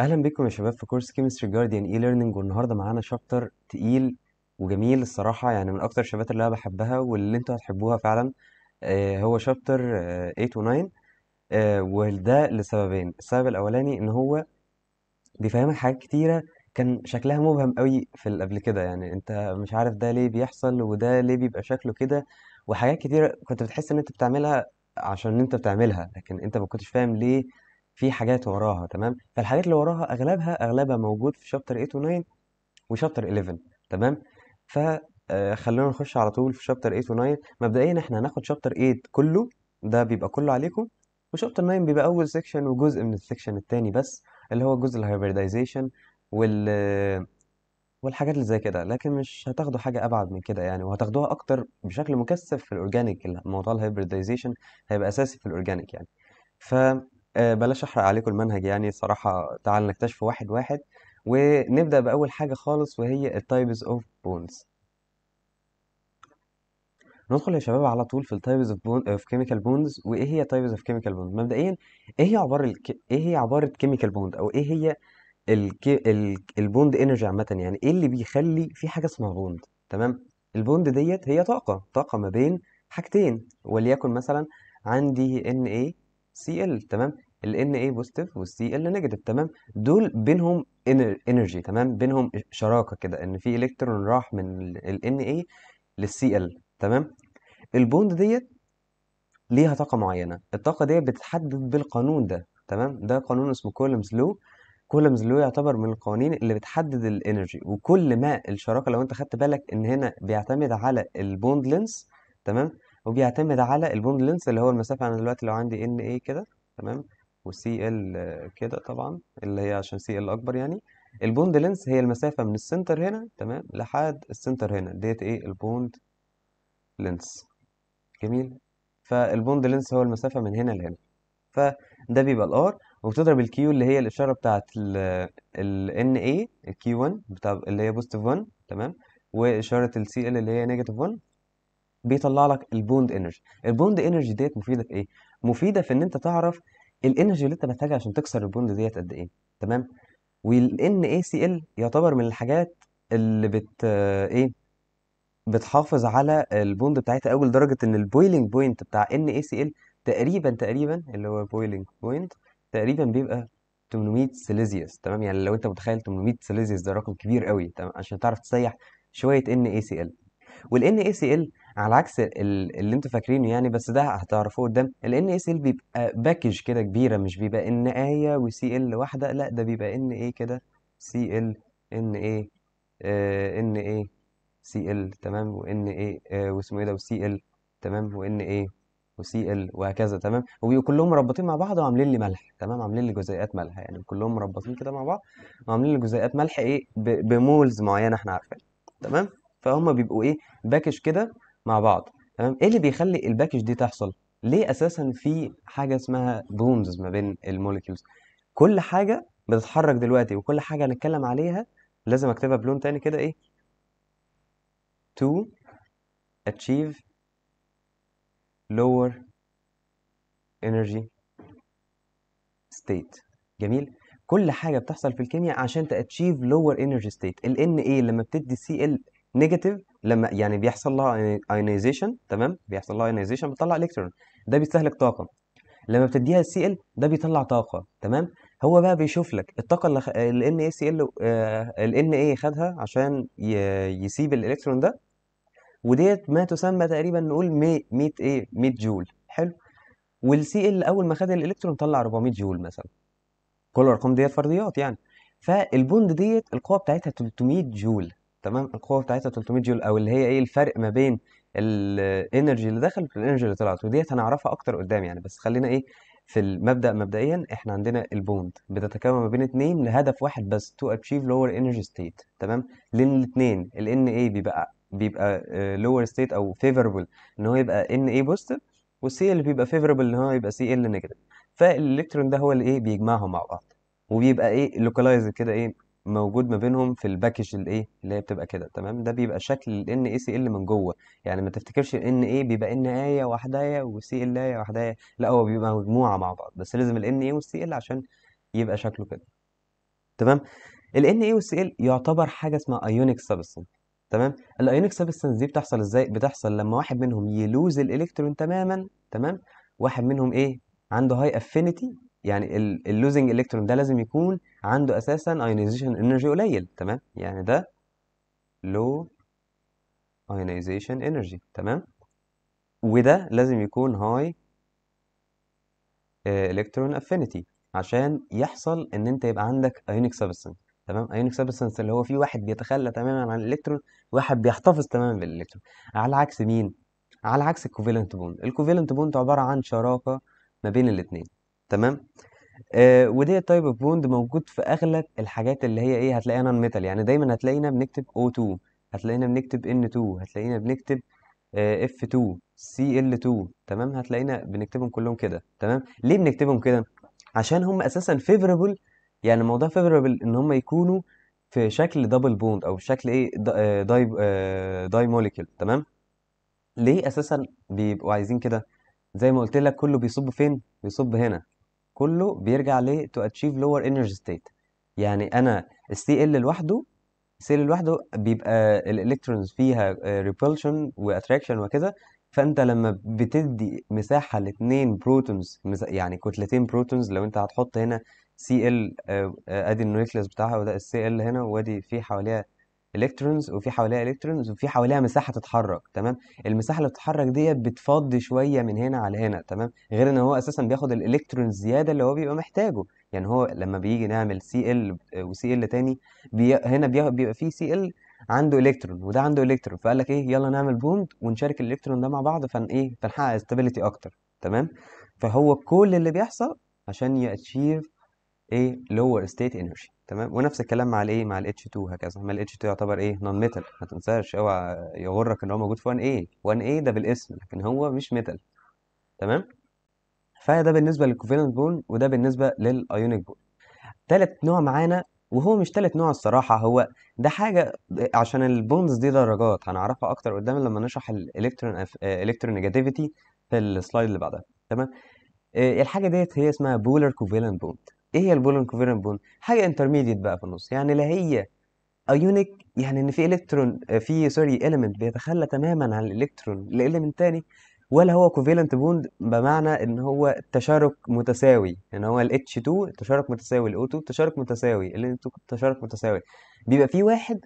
اهلا بكم يا شباب في كورس كيمستري جارديان اي ليرنينج والنهارده معانا شابتر تقيل وجميل الصراحه يعني من اكتر الشابات اللي انا بحبها واللي انتوا هتحبوها فعلا آه، هو شابتر 8 آه، و9 آه، وده لسببين السبب الاولاني ان هو بيفهمك حاجات كتيره كان شكلها مبهم قوي في اللي قبل كده يعني انت مش عارف ده ليه بيحصل وده ليه بيبقى شكله كده وحاجات كتيره كنت بتحس ان انت بتعملها عشان انت بتعملها لكن انت ما كنتش فاهم ليه في حاجات وراها تمام فالحاجات اللي وراها اغلبها اغلبها موجود في شابتر 8 و9 وشابتر 11 تمام ف آه، خلونا نخش على طول في شابتر 8 و9 مبدئيا احنا هناخد شابتر 8 كله ده بيبقى كله عليكم وشابتر 9 بيبقى اول سيكشن وجزء من السيكشن الثاني بس اللي هو جزء الهايبريدايزيشن وال والحاجات اللي زي كده لكن مش هتاخدوا حاجه ابعد من كده يعني وهتاخدوها اكتر بشكل مكثف في الاورجانيك موضوع الهايبريدايزيشن هيبقى اساسي في الاورجانيك يعني ف آه، بلاش أحرق عليكم المنهج يعني صراحة تعال نكتشفه واحد، واحد، ونبدأ بأول حاجة خالص وهي types of bonds. ندخل يا شباب على طول في الtypes of bond of chemical bonds وإيه هي types of chemical bond. مبدئيًا إيه هي عبارة الك إيه هي عبارة chemical bond أو إيه هي الك ال الbond energy عامةً يعني إيه اللي بيخلّي في حاجة اسمها bond تمام؟ البوند ديت هي طاقة، طاقة ما بين حاجتين وليكن مثلًا عندي Na سي ال تمام ال ان اي بوزيتيف والسي ال نيجاتيف تمام دول بينهم انرجي تمام بينهم شراكه كده ان في الكترون راح من ال ان اي للسي ال تمام البوند ديت ليها طاقه معينه الطاقه ديت بتتحدد بالقانون ده تمام ده قانون اسمه كولمز لو كولمز لو يعتبر من القوانين اللي بتحدد الانرجي وكل ما الشراكه لو انت خدت بالك ان هنا بيعتمد على البوند لينس تمام وبيعتمد على البوند لينث اللي هو المسافه انا دلوقتي لو عندي ان اي كده تمام وسي ال كده طبعا اللي هي عشان سي ال اكبر يعني البوند لينث هي المسافه من السنتر هنا تمام لحد السنتر هنا ديت ايه البوند لينث جميل فالبوند لينث هو المسافه من هنا لهنا فده بيبقى الار وبتضرب الكيو اللي هي الاشاره بتاعت ال ان اي الكيو 1 بتاع اللي هي بوزيتيف 1 تمام واشاره السي ال اللي هي نيجاتيف 1 بيطلع لك البوند انرجي البوند انرجي ديت مفيده في ايه مفيده في ان انت تعرف الانرجي اللي انت محتاجها عشان تكسر البوند ديت قد ايه تمام والان اي سي ال يعتبر من الحاجات اللي بت ايه بتحافظ على البوند بتاعتها قوي لدرجه ان البويلنج بوينت بتاع ان اي سي ال تقريبا تقريبا اللي هو بويلنج بوينت تقريبا بيبقى 800 سيليزيوس تمام يعني لو انت متخيل 800 سيليزيوس ده رقم كبير قوي تمام عشان تعرف تسيح شويه ان اي سي ال والان اي سي ال على عكس اللي انتوا فاكرينه يعني بس ده هتعرفوه قدام ال ان اس ال بيبقى باكج كده كبيره مش بيبقى ان اي وسي ال واحده لا ده بيبقى ان اي كده سي ال ان اي ان اي سي ال تمام وان اي آه، واسمه ايه ده وسي ال تمام وان اي وسي ال وهكذا تمام وكلهم مربطين مع بعض وعاملين لي ملح تمام عاملين لي جزيئات ملح يعني كلهم مربطين كده مع بعض وعاملين لي جزيئات ملح ايه بمولز معينه احنا عارفينها تمام فهم بيبقوا ايه باكج كده مع بعض تمام ايه اللي بيخلي الباكج دي تحصل ليه اساسا في حاجه اسمها بومز ما بين الموليكيولز كل حاجه بتتحرك دلوقتي وكل حاجه هنتكلم عليها لازم اكتبها بلون تاني كده ايه to achieve lower energy state جميل كل حاجه بتحصل في الكيمياء عشان تاتشيف لور انرجي ستيت ال ان ايه لما بتدي سي ال نيجاتيف لما يعني بيحصل لها ايونيزيشن تمام بيحصل لها ايونيزيشن بتطلع الكترون ده بيستهلك طاقه لما بتديها السي ال ده بيطلع طاقه تمام هو بقى بيشوف لك الطاقه اللي ال ان اي سي ال ال ان اي خدها عشان ي... يسيب الالكترون ده وديت ما تسمى تقريبا نقول 100 ايه 100 جول حلو والسي ال اول ما خد الالكترون طلع 400 جول مثلا كل الارقام ديت فرضيات يعني فالبوند ديت القوه بتاعتها 300 جول تمام القوه بتاعتها 300 جول او اللي هي ايه الفرق ما بين الانرجي اللي دخلت والانرجي اللي طلعت وديت هنعرفها اكتر قدام يعني بس خلينا ايه في المبدا مبدئيا احنا عندنا البوند بتتكون ما بين اتنين لهدف واحد بس تو اتشيف لور انرجي ستيت تمام لان الاتنين الان ان اي بيبقى بيبقى لور آه، ستيت او فيفربل ان هو يبقى ان اي بوزيتيف والسي ال بيبقى فيفربل ان هو يبقى سي ال نيجاتيف فالالكترون ده هو اللي ايه بيجمعهم مع بعض وبيبقى ايه لوكالايز كده ايه موجود ما بينهم في الباكج الايه اللي هي بتبقى كده تمام ده بيبقى شكل ان اي سي ال من جوه يعني ما تفتكرش ان اي بيبقى ان اي وحدايه وسي ال اي وحدايه لا هو بيبقى مجموعه مع بعض بس لازم ان اي والسي ال عشان يبقى شكله كده تمام ان اي والسي ال يعتبر حاجه اسمها ايونيك سبستنس تمام الايونيك سبستنس دي بتحصل ازاي بتحصل لما واحد منهم يلوز الالكترون تماما تمام واحد منهم ايه عنده هاي افينيتي يعني اللوزنج الكترون ده لازم يكون عنده اساسا ايونيزيشن انرجي قليل تمام يعني ده لو ايونيزيشن انرجي تمام وده لازم يكون هاي الكترون افينيتي عشان يحصل ان انت يبقى عندك ايونيك سبستنس تمام ايونيك سبستنس اللي هو فيه واحد بيتخلى تماما عن الالكترون واحد بيحتفظ تماما بالالكترون على عكس مين على عكس الكوفيلنت بوند الكوفيلنت بوند عباره عن شراكه ما بين الاثنين تمام آه التايب تايب اوف بوند موجود في اغلب الحاجات اللي هي ايه هتلاقيها نون ميتال يعني دايما هتلاقينا بنكتب O2 هتلاقينا بنكتب N2 هتلاقينا بنكتب آه، f F2 CL2 تمام هتلاقينا بنكتبهم كلهم كده تمام ليه بنكتبهم كده عشان هم اساسا فيفربل يعني الموضوع فيفربل ان هم يكونوا في شكل دبل بوند او شكل ايه داي داي موليكيول تمام ليه اساسا بيبقوا عايزين كده زي ما قلت لك كله بيصب فين بيصب هنا كله بيرجع ل to achieve lower energy state يعني انا السي ال لوحده السي ال لوحده بيبقى الالكترونز فيها ريبولشن آه، واتراكشن وكده فانت لما بتدي مساحه لاثنين بروتونز يعني كتلتين بروتونز لو انت هتحط هنا سي ال آه، آه، ادي النيوكليس بتاعها وده السي ال هنا وادي في حواليها الكترونز وفي حواليها الكترونز وفي حواليها مساحه تتحرك تمام المساحه اللي بتتحرك ديت بتفضي شويه من هنا على هنا تمام غير ان هو اساسا بياخد الالكترون زياده اللي هو بيبقى محتاجه يعني هو لما بيجي نعمل سي ال وسي ال تاني بي هنا بيبقى فيه سي ال عنده الكترون وده عنده الكترون فقال لك ايه يلا نعمل بوند ونشارك الالكترون ده مع بعض فن ايه فنحقق استابيليتي اكتر تمام فهو كل اللي بيحصل عشان ياتشيف ايه lower state energy تمام ونفس الكلام مع الايه مع الاتش 2 هكذا ما الاتش 2 يعتبر ايه نون ميتال ما تنساش اوعى يغرك ان هو موجود في 1 a 1 a ده بالاسم لكن هو مش ميتال تمام فده بالنسبه للكوفيلنت بون وده بالنسبه للايونيك بون تالت نوع معانا وهو مش تالت نوع الصراحة هو ده حاجة عشان البونز دي درجات هنعرفها أكتر قدام لما نشرح الإلكترون آه، نيجاتيفيتي في السلايد اللي بعدها تمام آه، الحاجة ديت هي اسمها بولر كوفيلنت بوند ايه هي البولون كوفيرنت بوند حاجه انترميديت بقى في النص يعني لا هي ايونيك يعني ان في الكترون آه، في سوري اليمنت بيتخلى تماما عن الالكترون لاليمنت تاني ولا هو كوفيلنت بوند بمعنى ان هو تشارك متساوي يعني هو الاتش 2 تشارك متساوي الاو 2 تشارك متساوي ال 2 تشارك متساوي بيبقى في واحد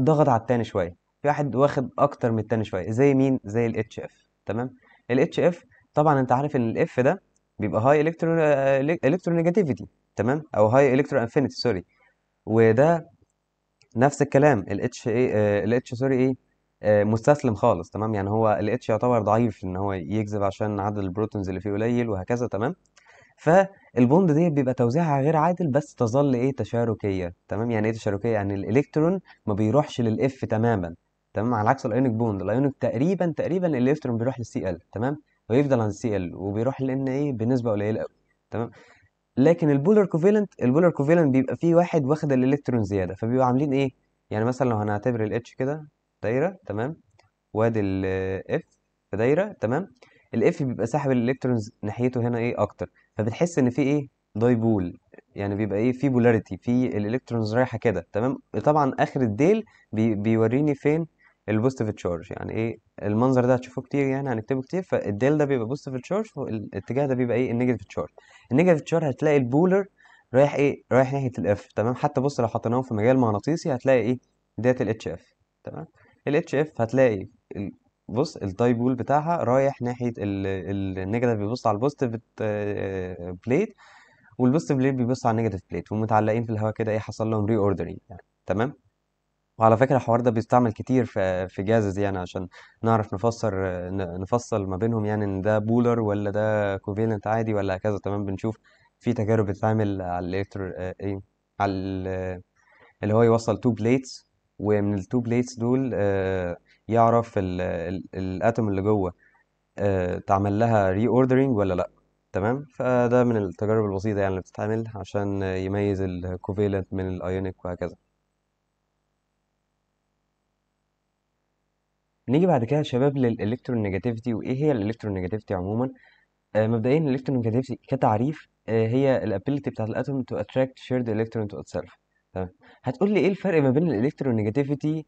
ضغط على التاني شويه في واحد واخد اكتر من التاني شويه زي مين زي الاتش اف تمام الاتش اف طبعا انت عارف ان الاف ده بيبقى هاي الكترو الكترونيجاتيفيتي تمام او هاي الكترو انفينيتي سوري وده نفس الكلام الاتش ايه الاتش سوري ايه مستسلم خالص تمام يعني هو الاتش يعتبر ضعيف ان هو يجذب عشان عدد البروتونز اللي فيه قليل وهكذا تمام فالبوند دي بيبقى توزيعها غير عادل بس تظل ايه تشاركيه تمام يعني ايه تشاركيه يعني الالكترون ما بيروحش للاف تماما تمام على عكس الايونيك بوند الايونيك تقريبا تقريبا الالكترون بيروح للسي ال تمام ويفضل عند سي ال وبيروح لان ايه بنسبه قليله قوي تمام لكن البولر كوفيلنت البولر كوفيلنت بيبقى فيه واحد واخد الالكترون زياده فبيبقوا عاملين ايه يعني مثلا لو هنعتبر الاتش كده دايره تمام وادي الاف في دايره تمام الاف بيبقى ساحب الالكترونز ناحيته هنا ايه اكتر فبتحس ان في ايه دايبول يعني بيبقى ايه في بولاريتي في الالكترونز رايحه كده تمام طبعا اخر الديل بي بيوريني فين البوزيتيف تشارج يعني ايه المنظر ده هتشوفه كتير يعني هنكتبه كتير فالديل ده بيبقى بوزيتيف تشارج والاتجاه ده بيبقى ايه النيجاتيف تشارج النيجاتيف تشارج هتلاقي البولر رايح ايه رايح ناحيه الاف تمام حتى بص لو حطيناهم في مجال مغناطيسي هتلاقي ايه ديت الاتش اف تمام الاتش اف هتلاقي بص الدايبول بتاعها رايح ناحيه النيجاتيف بيبص على البوزيتيف بليت والبوزيتيف بليت بيبص على النيجاتيف بليت ومتعلقين في الهواء كده ايه حصل لهم ري اوردرنج يعني تمام وعلى فكرة الحوار ده بيستعمل كتير في في جازز يعني عشان نعرف نفسر نفصل ما بينهم يعني ان ده بولر ولا ده كوفيلنت عادي ولا هكذا تمام بنشوف في تجارب بتتعمل على الالكتر ايه على اللي هو يوصل تو بليتس ومن التو بليتس دول آه، يعرف ال- ال- الاتوم اللي جوه آه، تعمل لها ري اوردرنج ولا لا تمام فده من التجارب البسيطة يعني اللي بتتعمل عشان يميز الكوفيلنت من الايونيك وهكذا نيجي بعد كده يا شباب للالكترونيجاتيفيتي وايه هي الالكترونيجاتيفيتي عموما آه، مبدئيا الالكترونيجاتيفيتي كتعريف آه، هي الابيليتي بتاعت الاتوم تو اتراكت شيرد الكترون تو اتسلف تمام هتقول لي ايه الفرق ما بين الالكترونيجاتيفيتي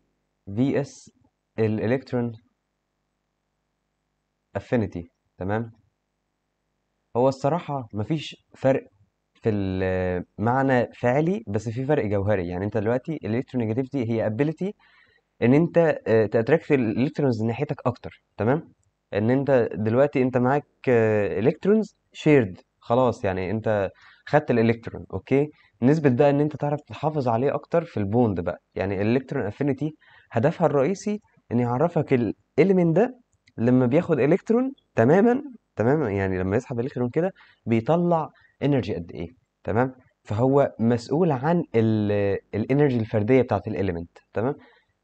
في اس الالكترون افينيتي تمام هو الصراحه مفيش فرق في المعنى فعلي بس في فرق جوهري يعني انت دلوقتي الالكترونيجاتيفيتي هي ابيليتي ان انت آه، تاتراكت الالكترونز ناحيتك اكتر تمام ان انت دلوقتي انت معاك آه، الكترونز شيرد خلاص يعني انت خدت الالكترون اوكي نسبه بقى ان انت تعرف تحافظ عليه اكتر في البوند بقى يعني الالكترون افينيتي هدفها الرئيسي ان يعرفك الاليمنت إيه ده لما بياخد الكترون تماما تماما يعني لما يسحب الكترون كده بيطلع انرجي قد ايه تمام فهو مسؤول عن الانرجي الفرديه بتاعه الاليمنت تمام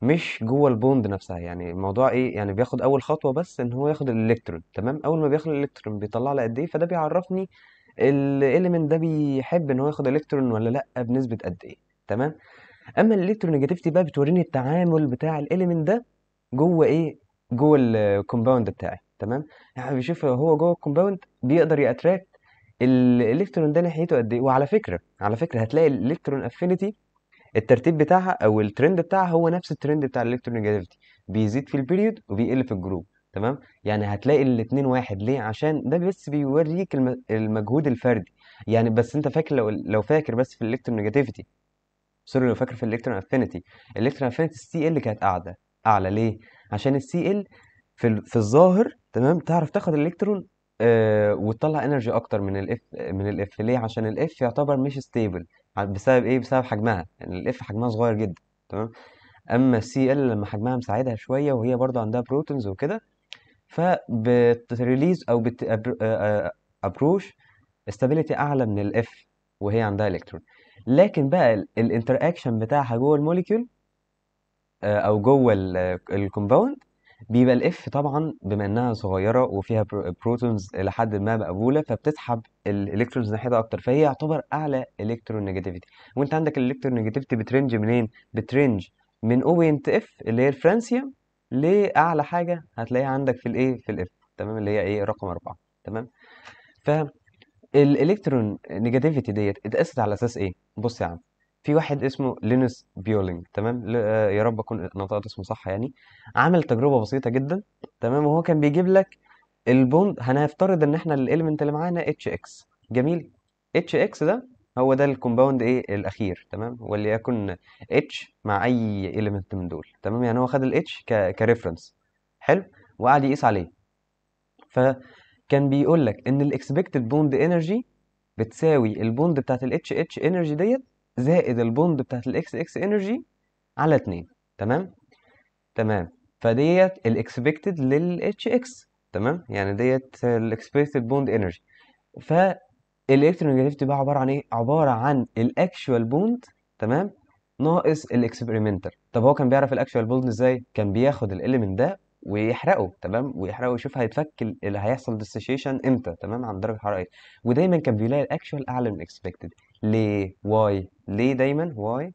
مش جوه البوند نفسها يعني الموضوع ايه يعني بياخد اول خطوه بس ان هو ياخد الالكترون تمام اول ما بياخد الالكترون بيطلع لي قد ايه فده بيعرفني الاليمنت ده بيحب ان هو ياخد الكترون ولا لا بنسبه قد ايه تمام اما الالكترونيجاتيفيتي بقى بتوريني التعامل بتاع الاليمنت ده جوه ايه جوه الكومباوند بتاعي تمام يعني بيشوف هو جوه الكومباوند بيقدر ياتراكت الالكترون ده ناحيته قد ايه وعلى فكره على فكره هتلاقي الالكترون افينيتي الترتيب بتاعها او الترند بتاعها هو نفس الترند بتاع الالكترونيجاتيفيتي بيزيد في البيريود وبيقل في الجروب تمام يعني هتلاقي الاثنين واحد ليه عشان ده بس بيوريك المجهود الفردي يعني بس انت فاكر لو لو فاكر بس في الالكترونيجاتيفيتي سوري لو فاكر في الالكترون افينيتي الالكترون افينيتي السي ال كانت اعلى اعلى ليه عشان السي ال في في الظاهر تمام تعرف تاخد الالكترون آه وتطلع انرجي اكتر من الاف من الاف ليه عشان الاف يعتبر مش ستيبل بسبب ايه بسبب حجمها يعني الاف حجمها صغير جدا تمام اما السي ال لما حجمها مساعدها شويه وهي برضو عندها بروتونز وكده فبتريليز او بت ابروش استابيليتي اعلى من الاف وهي عندها الكترون لكن بقى الانتر اكشن بتاعها جوه الموليكيول او جوه الكومباوند بيبقى الاف طبعا بما انها صغيره وفيها بروتونز الى حد ما مقبوله فبتسحب الالكترونز ناحيتها اكتر فهي يعتبر اعلى الكترون نيجاتيفيتي وانت عندك الالكترون نيجاتيفيتي بترنج منين بترنج من انت اف اللي هي الفرانسيوم لاعلى حاجه هتلاقيها عندك في الايه في الاف تمام اللي هي ايه رقم أربعة تمام ف الالكترون نيجاتيفيتي ديت اتقست على اساس ايه بص يا عم في واحد اسمه لينوس بيولينج تمام آه، يا رب اكون نطقت اسمه صح يعني عمل تجربه بسيطه جدا تمام وهو كان بيجيب لك البوند هنفترض ان احنا الاليمنت اللي معانا اتش اكس جميل اتش اكس ده هو ده الكومباوند ايه الاخير تمام وليكن اتش مع اي اليمنت من دول تمام يعني هو خد الاتش كريفرنس حلو وقعد يقيس عليه فكان بيقول لك ان الاكسبكتد بوند انرجي بتساوي البوند بتاعت الاتش اتش انرجي ديت زائد البوند بتاعت الاكس اكس انرجي على 2 تمام تمام فديت الاكسبكتد للاتش اكس تمام يعني ديت الاكسبكتد بوند انرجي ف الالكترونيجاتيفيتي بقى عباره عن ايه عباره عن الاكشوال بوند تمام ناقص الاكسبيرمنتال طب هو كان بيعرف الاكشوال بوند ازاي كان بياخد الاليمنت ده ويحرقه تمام ويحرقه ويشوف هيتفك اللي هيحصل ديسوشيشن امتى تمام عند درجه حراره ايه ودايما كان بيلاقي الاكشوال اعلى من الاكسبكتد ليه واي ليه دايما واي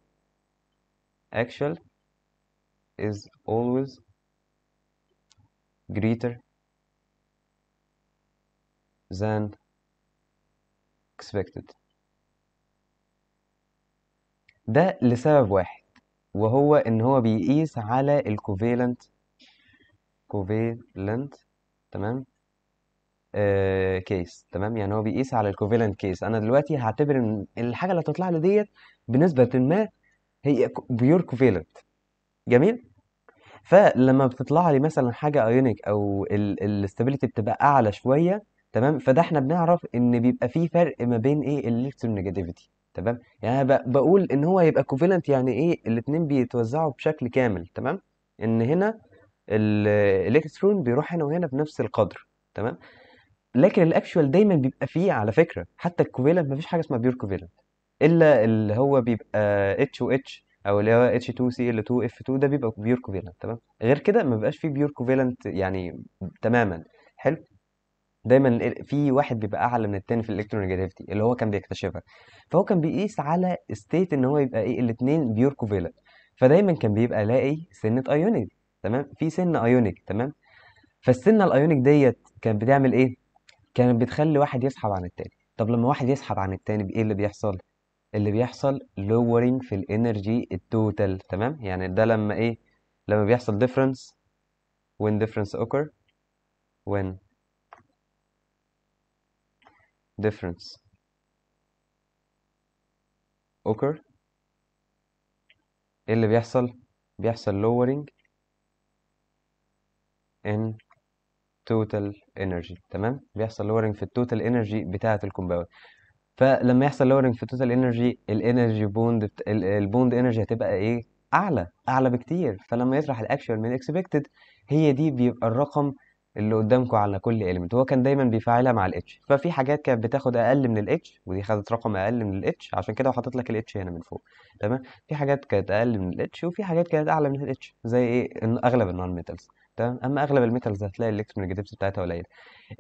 actual is always greater than expected ده لسبب واحد وهو ان هو بيقيس على الكوفيلنت كوفيلنت تمام آه، كيس تمام يعني هو بيقيس على الكوفيلنت كيس انا دلوقتي هعتبر ان الحاجه اللي هتطلع لي ديت بنسبه ما هي بيور كوفيلنت جميل فلما بتطلع لي مثلا حاجه ايونيك او الاستابيليتي بتبقى اعلى شويه تمام فده احنا بنعرف ان بيبقى في فرق ما بين ايه الالكترون نيجاتيفيتي تمام يعني انا بقول ان هو هيبقى كوفيلنت يعني ايه الاثنين بيتوزعوا بشكل كامل تمام ان هنا الالكترون بيروح هنا وهنا بنفس القدر تمام لكن الاكشوال دايما بيبقى فيه على فكره حتى الكوفيلنت مفيش حاجه اسمها بيور كوفيلنت الا اللي هو بيبقى اتش و اتش او اللي هو اتش 2 سي ال 2 اف 2 ده بيبقى بيور كوفيلنت تمام غير كده ما بيبقاش فيه بيور كوفيلنت يعني تماما حلو دايما في واحد بيبقى اعلى من التاني في الالكترونيجاتيفيتي اللي هو كان بيكتشفها فهو كان بيقيس على ستيت ان هو يبقى ايه الاثنين بيور كوفيلنت فدايما كان بيبقى لاقي سنه ايونيك تمام في سنه ايونيك تمام فالسنه الايونيك ديت كانت بتعمل ايه كانت بتخلي واحد يسحب عن التاني طب لما واحد يسحب عن التاني ايه اللي بيحصل اللي بيحصل lowering في الانرجي التوتال تمام يعني ده لما ايه لما بيحصل difference when difference occur when difference occur ايه اللي بيحصل بيحصل lowering in total energy تمام بيحصل lowering في التوتال انرجي بتاعه الكومباوند فلما يحصل لورنج في التوتال انرجي الانرجي بوند البوند انرجي هتبقى ايه اعلى اعلى بكتير فلما يطرح الاكشوال من اكسبكتد هي دي بيبقى الرقم اللي قدامكم على كل اليمنت هو كان دايما بيفعلها مع الاتش ففي حاجات كانت بتاخد اقل من الاتش ودي خدت رقم اقل من الاتش عشان كده وحطيت لك الاتش هنا من فوق تمام في حاجات كانت اقل من الاتش وفي حاجات كانت اعلى من الاتش زي ايه اغلب النون ميتالز تمام اما اغلب الميتالز هتلاقي الاكس نيجاتيفز بتاعتها قليله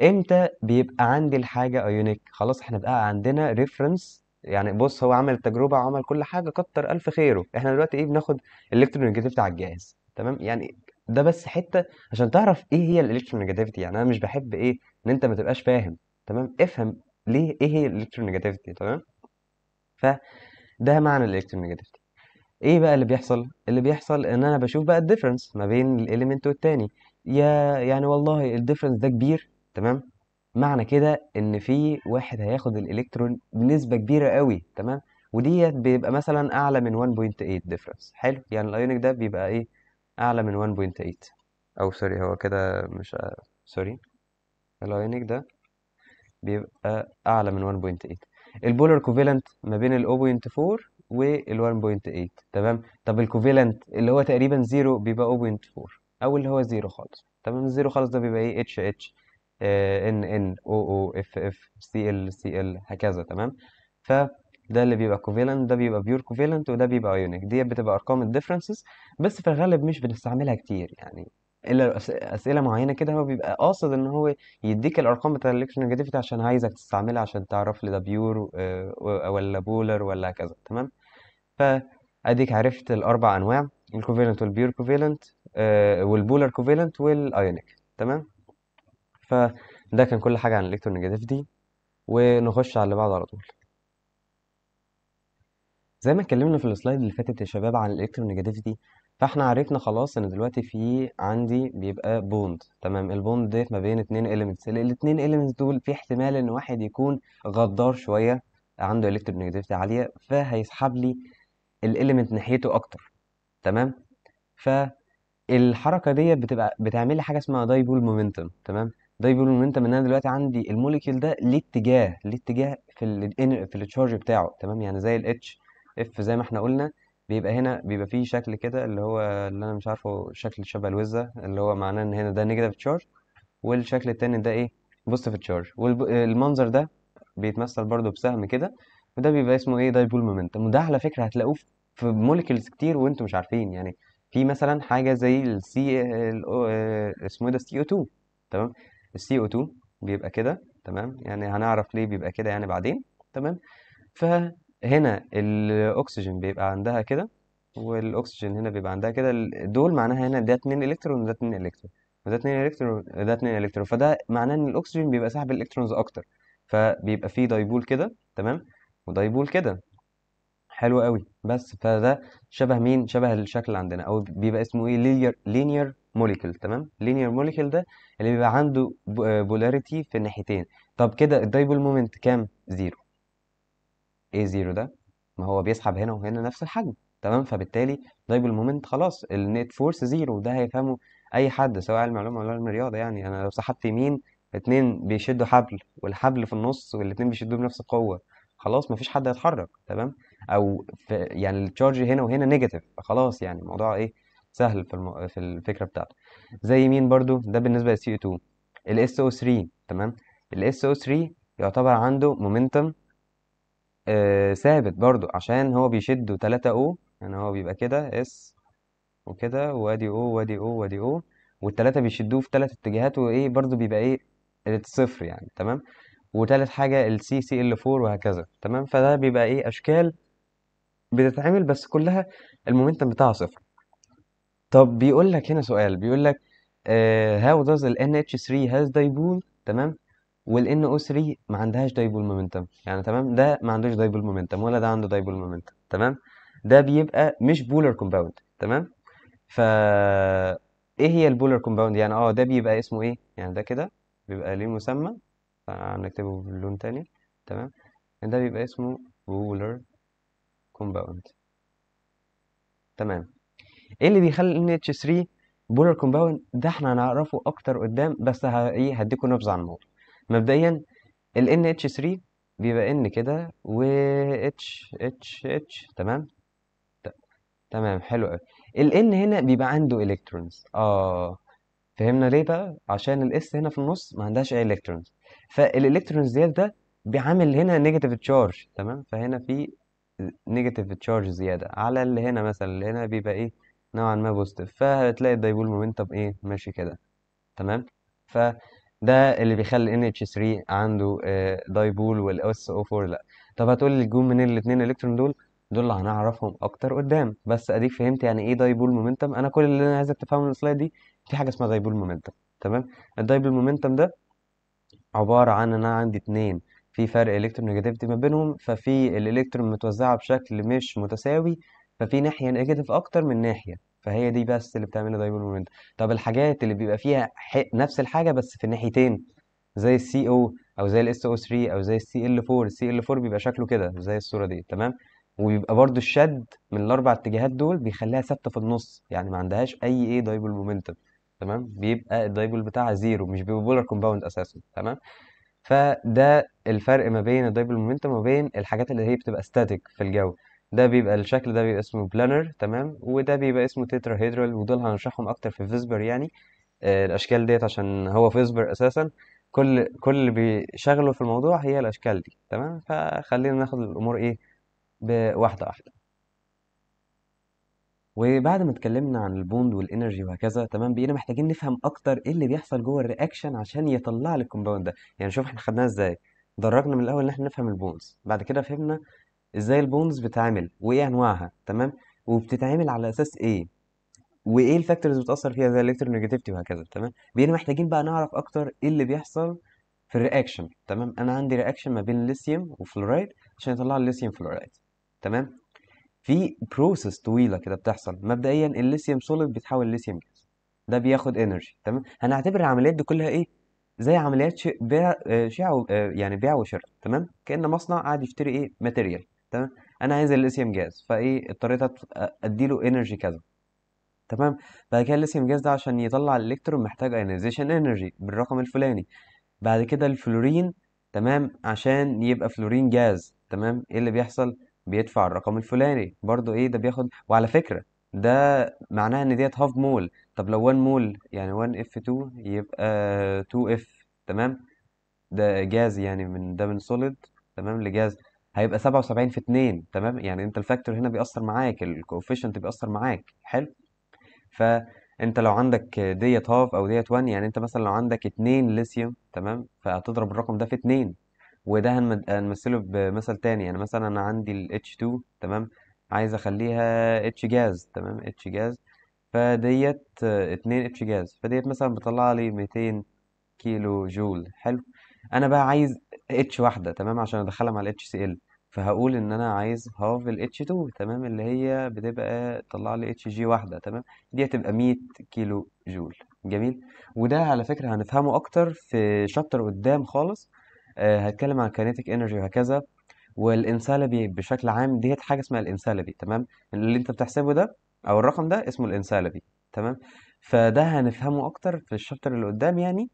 امتى بيبقى عندي الحاجه ايونيك خلاص احنا بقى عندنا ريفرنس يعني بص هو عمل التجربه وعمل كل حاجه كتر الف خيره احنا دلوقتي ايه بناخد الالكترونيجاتيفيتي على الجهاز تمام يعني ده بس حته عشان تعرف ايه هي الالكترونيجاتيفيتي يعني انا مش بحب ايه ان انت ما تبقاش فاهم تمام افهم ليه ايه هي الالكترونيجاتيفيتي تمام ف ده معنى الالكترونيجاتيفيتي ايه بقى اللي بيحصل اللي بيحصل ان انا بشوف بقى الديفرنس ما بين الاليمنت والتاني يا يعني والله الديفرنس ده كبير تمام معنى كده ان في واحد هياخد الالكترون بنسبه كبيره قوي تمام وديت بيبقى مثلا اعلى من 1.8 ديفرنس حلو يعني الايونيك ده بيبقى ايه اعلى من 1.8 او سوري هو كده مش سوري الايونيك ده بيبقى اعلى من 1.8 البولر كوفيلنت ما بين ال 0.4 وال 1.8 تمام طب الكوفيلنت اللي هو تقريبا 0 بيبقى 0.4 او اللي هو 0 خالص تمام الزيرو خالص ده بيبقى ايه اتش اتش ان ان او او اف اف سي ال سي ال هكذا تمام فده اللي بيبقى كوفيلنت ده بيبقى بيور كوفيلنت وده بيبقى ايونيك دي بتبقى ارقام الديفرنسز بس في الغالب مش بنستعملها كتير يعني الا اسئله معينه كده هو بيبقى قاصد ان هو يديك الارقام بتاع الالكترو نيجاتيفيتي عشان عايزك تستعملها عشان تعرف لي ده آه، بيور ولا بولر ولا كذا تمام فاديك عرفت الاربع انواع الكوفيلنت والبيور كوفيلنت آه، والبولر كوفيلنت والايونيك تمام فده كان كل حاجه عن دي ونخش على اللي بعده على طول زي ما اتكلمنا في السلايد اللي فاتت يا شباب عن دي فاحنا عرفنا خلاص ان دلوقتي في عندي بيبقى بوند تمام البوند ديت ما بين اتنين اليمنتس الاتنين اليمنتس دول في احتمال ان واحد يكون غدار شويه عنده الكترونيجاتيفيتي عاليه فهيسحب لي الاليمنت ناحيته اكتر تمام فالحركه ديت بتبقى بتعمل لي حاجه اسمها دايبول مومنتم تمام دايبول مومنتم ان انا دلوقتي عندي الموليكيول ده ليه اتجاه ليه اتجاه في الـ في التشارج بتاعه تمام يعني زي الاتش اف زي ما احنا قلنا بيبقى هنا بيبقى فيه شكل كده اللي هو اللي انا مش عارفه شكل شبه الوزه اللي هو معناه ان هنا ده نيجاتيف تشارج والشكل التاني ده ايه بوزيتيف تشارج والمنظر ده بيتمثل برضو بسهم كده وده بيبقى اسمه ايه دايبول مومنتم وده على فكره هتلاقوه في موليكيولز كتير وانتم مش عارفين يعني في مثلا حاجه زي السي آه، اسمه ايه ده سي او 2 تمام السي او 2 بيبقى كده تمام يعني هنعرف ليه بيبقى كده يعني بعدين تمام فهنا الاكسجين بيبقى عندها كده والاكسجين هنا بيبقى عندها كده دول معناها هنا ده 2 الكترون وده 2 الكترون وده 2 الكترون وده 2 الكترون فده معناه ان الاكسجين بيبقى ساحب الالكترونز اكتر فبيبقى فيه دايبول كده تمام يبول كده حلو قوي بس فده شبه مين شبه الشكل اللي عندنا او بيبقى اسمه ايه لينير لينير موليكول تمام لينير موليكول ده اللي بيبقى عنده بولاريتي في الناحيتين طب كده الدايبول مومنت كام زيرو ايه زيرو ده ما هو بيسحب هنا وهنا نفس الحجم تمام فبالتالي دايبول مومنت خلاص النت فورس زيرو ده هيفهمه اي حد سواء علم علوم ولا علم رياضه يعني انا لو سحبت يمين اتنين بيشدوا حبل والحبل في النص والاتنين بيشدوه بنفس القوه خلاص مفيش حد هيتحرك تمام او في يعني التشارج هنا وهنا نيجاتيف فخلاص يعني الموضوع ايه سهل في الم... في الفكره بتاعته زي مين برضو ده بالنسبه للسي 2 الاس او 3 تمام الاس او 3 يعتبر عنده مومنتم آه ثابت برضو عشان هو بيشده 3 او يعني هو بيبقى كده اس وكده وادي او وادي او وادي او والتلاتة بيشدوه في تلات اتجاهات وايه برضو بيبقى ايه الصفر يعني تمام وتالت حاجة ال سي ال 4 وهكذا تمام فده بيبقى ايه اشكال بتتعمل بس كلها المومنتم بتاعها صفر طب بيقول لك هنا سؤال بيقول لك هاو آه، داز ال NH3 هاز دايبول تمام والان او 3 ما عندهاش دايبول مومنتم يعني تمام ده ما عندوش دايبول مومنتم ولا ده عنده دايبول مومنتم تمام ده بيبقى مش بولر كومباوند تمام فا ايه هي البولر كومباوند يعني اه ده بيبقى اسمه ايه يعني ده كده بيبقى ليه مسمى فهنكتبه باللون تاني تمام ده بيبقى اسمه بولر كومباوند تمام ايه اللي بيخلي ان اتش 3 بولر كومباوند ده احنا هنعرفه اكتر قدام بس ايه هديكم نبذه عن الموضوع مبدئيا ال ان اتش 3 بيبقى ان كده و اتش اتش اتش تمام تمام حلو قوي ال ان هنا بيبقى عنده الكترونز اه فهمنا ليه بقى عشان الاس هنا في النص ما عندهاش اي الكترونز فالالكترونز ديت ده بيعامل هنا نيجاتيف تشارج تمام فهنا في نيجاتيف تشارج زياده على اللي هنا مثلا اللي هنا بيبقى ايه نوعا ما بوزيتيف فهتلاقي الدايبول مومنتم ايه ماشي كده تمام فده اللي بيخلي ان اتش 3 عنده دايبول والاس او 4 لا طب هتقول لي جم منين الاثنين الكترون دول دول هنعرفهم اكتر قدام بس اديك فهمت يعني ايه دايبول مومنتم انا كل اللي انا عايزك تفهمه من السلايد دي في حاجه اسمها دايبول مومنتم تمام الدايبول مومنتم ده عبارة عن إن أنا عندي اتنين في فرق الكترونيجاتيفيتي ما بينهم ففي الإلكترون متوزعة بشكل مش متساوي ففي ناحية نيجاتيف أكتر من ناحية فهي دي بس اللي بتعمل دايبول مومنت طب الحاجات اللي بيبقى فيها نفس الحاجة بس في الناحيتين زي السي او او زي الاس او 3 او زي السي ال 4 السي ال 4 بيبقى شكله كده زي الصورة دي تمام ويبقى برضو الشد من الاربع اتجاهات دول بيخليها ثابته في النص يعني ما عندهاش اي ايه دايبل مومنتم تمام بيبقى الدايبول بتاعها زيرو مش بيبقى بولر كومباوند اساسا تمام فده الفرق ما بين الدايبول مومنتم وما بين الحاجات اللي هي بتبقى ستاتيك في الجو ده بيبقى الشكل ده بيبقى اسمه بلانر تمام وده بيبقى اسمه هيدرال ودول هنشرحهم اكتر في فيسبر يعني آه الاشكال ديت عشان هو فيسبر اساسا كل كل اللي بيشغله في الموضوع هي الاشكال دي تمام فخلينا ناخد الامور ايه بواحده واحده وبعد ما اتكلمنا عن البوند والانرجي وهكذا تمام بقينا محتاجين نفهم اكتر ايه اللي بيحصل جوه الرياكشن عشان يطلع لي الكومباوند ده يعني شوف احنا خدناها ازاي درجنا من الاول ان احنا نفهم البوندز بعد كده فهمنا ازاي البوندز بتتعمل وايه انواعها تمام وبتتعمل على اساس ايه وايه الفاكتورز بتاثر فيها زي الالكترونيجاتيفيتي وهكذا تمام بقينا محتاجين بقى نعرف اكتر ايه اللي بيحصل في الرياكشن تمام انا عندي رياكشن ما بين ليثيوم وفلورايد عشان يطلع لي ليثيوم فلورايد تمام في بروسس طويله كده بتحصل مبدئيا الليثيوم سوليد بيتحول لليثيوم جاز ده بياخد انرجي تمام هنعتبر العمليات دي كلها ايه زي عمليات شيء بيع آه، شيع و... آه، يعني بيع وشراء تمام كان مصنع قاعد يشتري ايه ماتيريال تمام انا عايز الليثيوم جاز فايه اضطريت اديله انرجي كذا تمام بعد كده الليثيوم جاز ده عشان يطلع الالكترون محتاج ايونيزيشن انرجي بالرقم الفلاني بعد كده الفلورين تمام عشان يبقى فلورين جاز تمام ايه اللي بيحصل بيدفع الرقم الفلاني برضو ايه ده بياخد وعلى فكره ده معناها ان ديت هاف مول طب لو 1 مول يعني 1 اف 2 يبقى 2 اف تمام ده جاز يعني من ده من سوليد تمام لجاز هيبقى 77 في 2 تمام يعني انت الفاكتور هنا بيأثر معاك الكوفيشنت بيأثر معاك حلو فانت لو عندك ديت هاف او ديت 1 يعني انت مثلا لو عندك 2 ليثيوم تمام فهتضرب الرقم ده في 2 وده هنمثله بمثل تاني يعني مثلا انا عندي ال H2 تمام عايز اخليها H جاز تمام H جاز فديت اتنين H جاز فديت مثلا بتطلع لي 200 كيلو جول حلو انا بقى عايز H واحدة تمام عشان ادخلها مع ال HCl فهقول ان انا عايز هاف ال H2 تمام اللي هي بتبقى تطلع لي HG واحدة تمام دي هتبقى 100 كيلو جول جميل وده على فكرة هنفهمه اكتر في شابتر قدام خالص آه، هتكلم عن كينيتيك انرجي وهكذا والانسالبي بشكل عام ديت حاجه اسمها الانسالبي تمام اللي انت بتحسبه ده او الرقم ده اسمه الانسالبي تمام فده هنفهمه اكتر في الشابتر اللي قدام يعني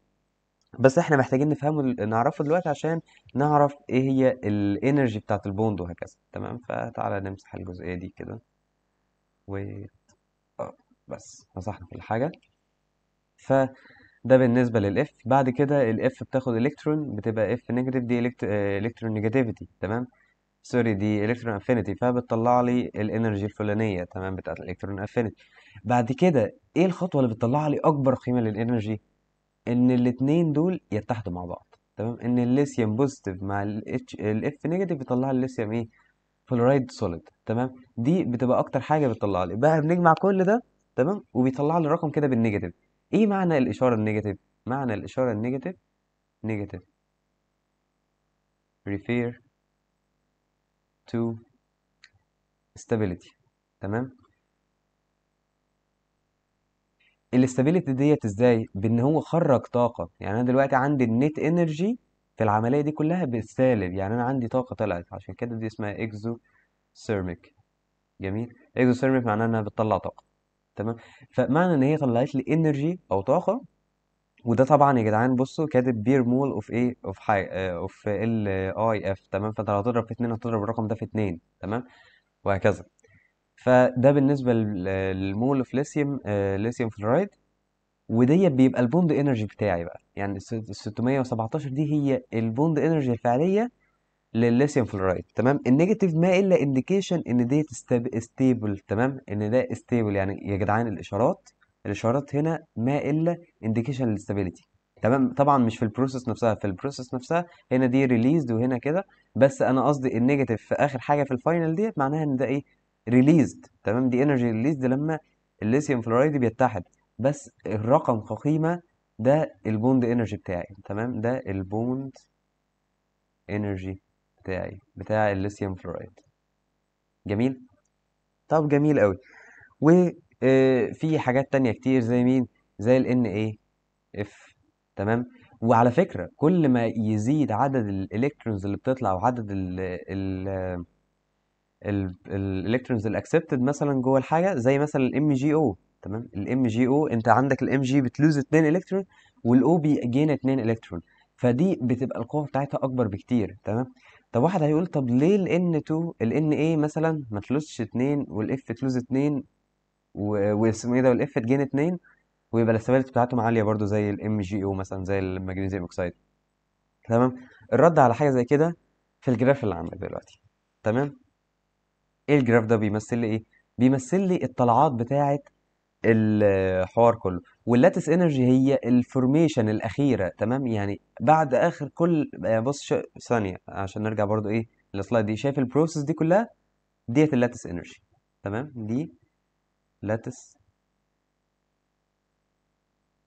بس احنا محتاجين نفهمه نعرفه دلوقتي عشان نعرف ايه هي الانرجي بتاعه البوند وهكذا تمام فتعالى نمسح الجزئيه دي كده و اه بس مسحنا كل حاجه ف ده بالنسبه للاف بعد كده الاف بتاخد الكترون بتبقى اف نيجاتيف دي الكترون آه، نيجاتيفيتي تمام سوري دي الكترون افينيتي فبتطلع لي الانرجي الفلانيه تمام بتاعت الالكترون افينيتي بعد كده ايه الخطوه اللي بتطلع لي اكبر قيمه للانرجي ان الاتنين دول يتحدوا مع بعض تمام ان الليثيوم بوزيتيف مع الاف نيجاتيف بيطلع لي الليثيوم ايه فلورايد سوليد تمام دي بتبقى اكتر حاجه بتطلع لي بقى بنجمع كل ده تمام وبيطلع لي رقم كده بالنيجاتيف ايه معنى الاشاره النيجاتيف معنى الاشاره النيجاتيف نيجاتيف refer to stability تمام الاستابيليتي ديت ازاي بان هو خرج طاقه يعني انا دلوقتي عندي النت انرجي في العمليه دي كلها بالسالب يعني انا عندي طاقه طلعت عشان كده دي اسمها اكزو سيرميك جميل اكزو سيرميك معناها انها بتطلع طاقه تمام فمعنى ان هي طلعت لي انرجي او طاقه وده طبعا يا جدعان بصوا كاتب بير مول اوف ايه اوف حي اوف ال اي اف تمام فانت لو هتضرب في 2 هتضرب الرقم ده في 2 تمام وهكذا فده بالنسبه للمول اوف ليثيوم ليثيوم فلورايد ودي بيبقى البوند انرجي بتاعي بقى يعني 617 دي هي البوند انرجي الفعليه للليثيوم فلورايد تمام النيجاتيف ما الا انديكيشن ان ديت ستيبل تمام ان ده ستيبل يعني يا جدعان الاشارات الاشارات هنا ما الا انديكيشن للاستابيليتي تمام طبعا مش في البروسيس نفسها في البروسيس نفسها هنا دي ريليزد وهنا كده بس انا قصدي النيجاتيف في اخر حاجه في الفاينل ديت معناها ان ده ايه ريليزد تمام دي انرجي ريليزد لما الليثيوم فلورايد بيتحد بس الرقم كقيمه ده البوند انرجي بتاعي تمام ده البوند انرجي بتاعي بتاع الليثيوم فلورايد جميل طب جميل قوي وفي آه، حاجات تانية كتير زي مين زي ال NAF إيه، تمام وعلى فكرة كل ما يزيد عدد الالكترونز اللي بتطلع وعدد ال ال الالكترونز الاكسبتد مثلا جوه الحاجه زي مثلا الام جي او تمام الام جي او انت عندك الام جي بتلوز 2 الكترون والاو بيجينا 2 الكترون فدي بتبقى القوه بتاعتها اكبر بكتير تمام طب واحد هيقول طب ليه الان N2 الان NA مثلا ما تلوزش 2 والاف F تلوز 2 و- واسمه ايه ده والاف F تجين 2 ويبقى الاستابيلتي بتاعتهم عالية برضو زي جي MgO مثلا زي المغنيسيوم اوكسايد تمام الرد على حاجة زي كده في الجراف اللي عندك دلوقتي تمام ايه الجراف ده بيمثل لي ايه بيمثل لي الطلعات بتاعة الحوار كله واللاتس انرجي هي الفورميشن الاخيره تمام يعني بعد اخر كل آه، بص ش... ثانيه عشان نرجع برضو ايه السلايد دي شايف البروسيس دي كلها ديت اللاتس انرجي تمام دي لاتس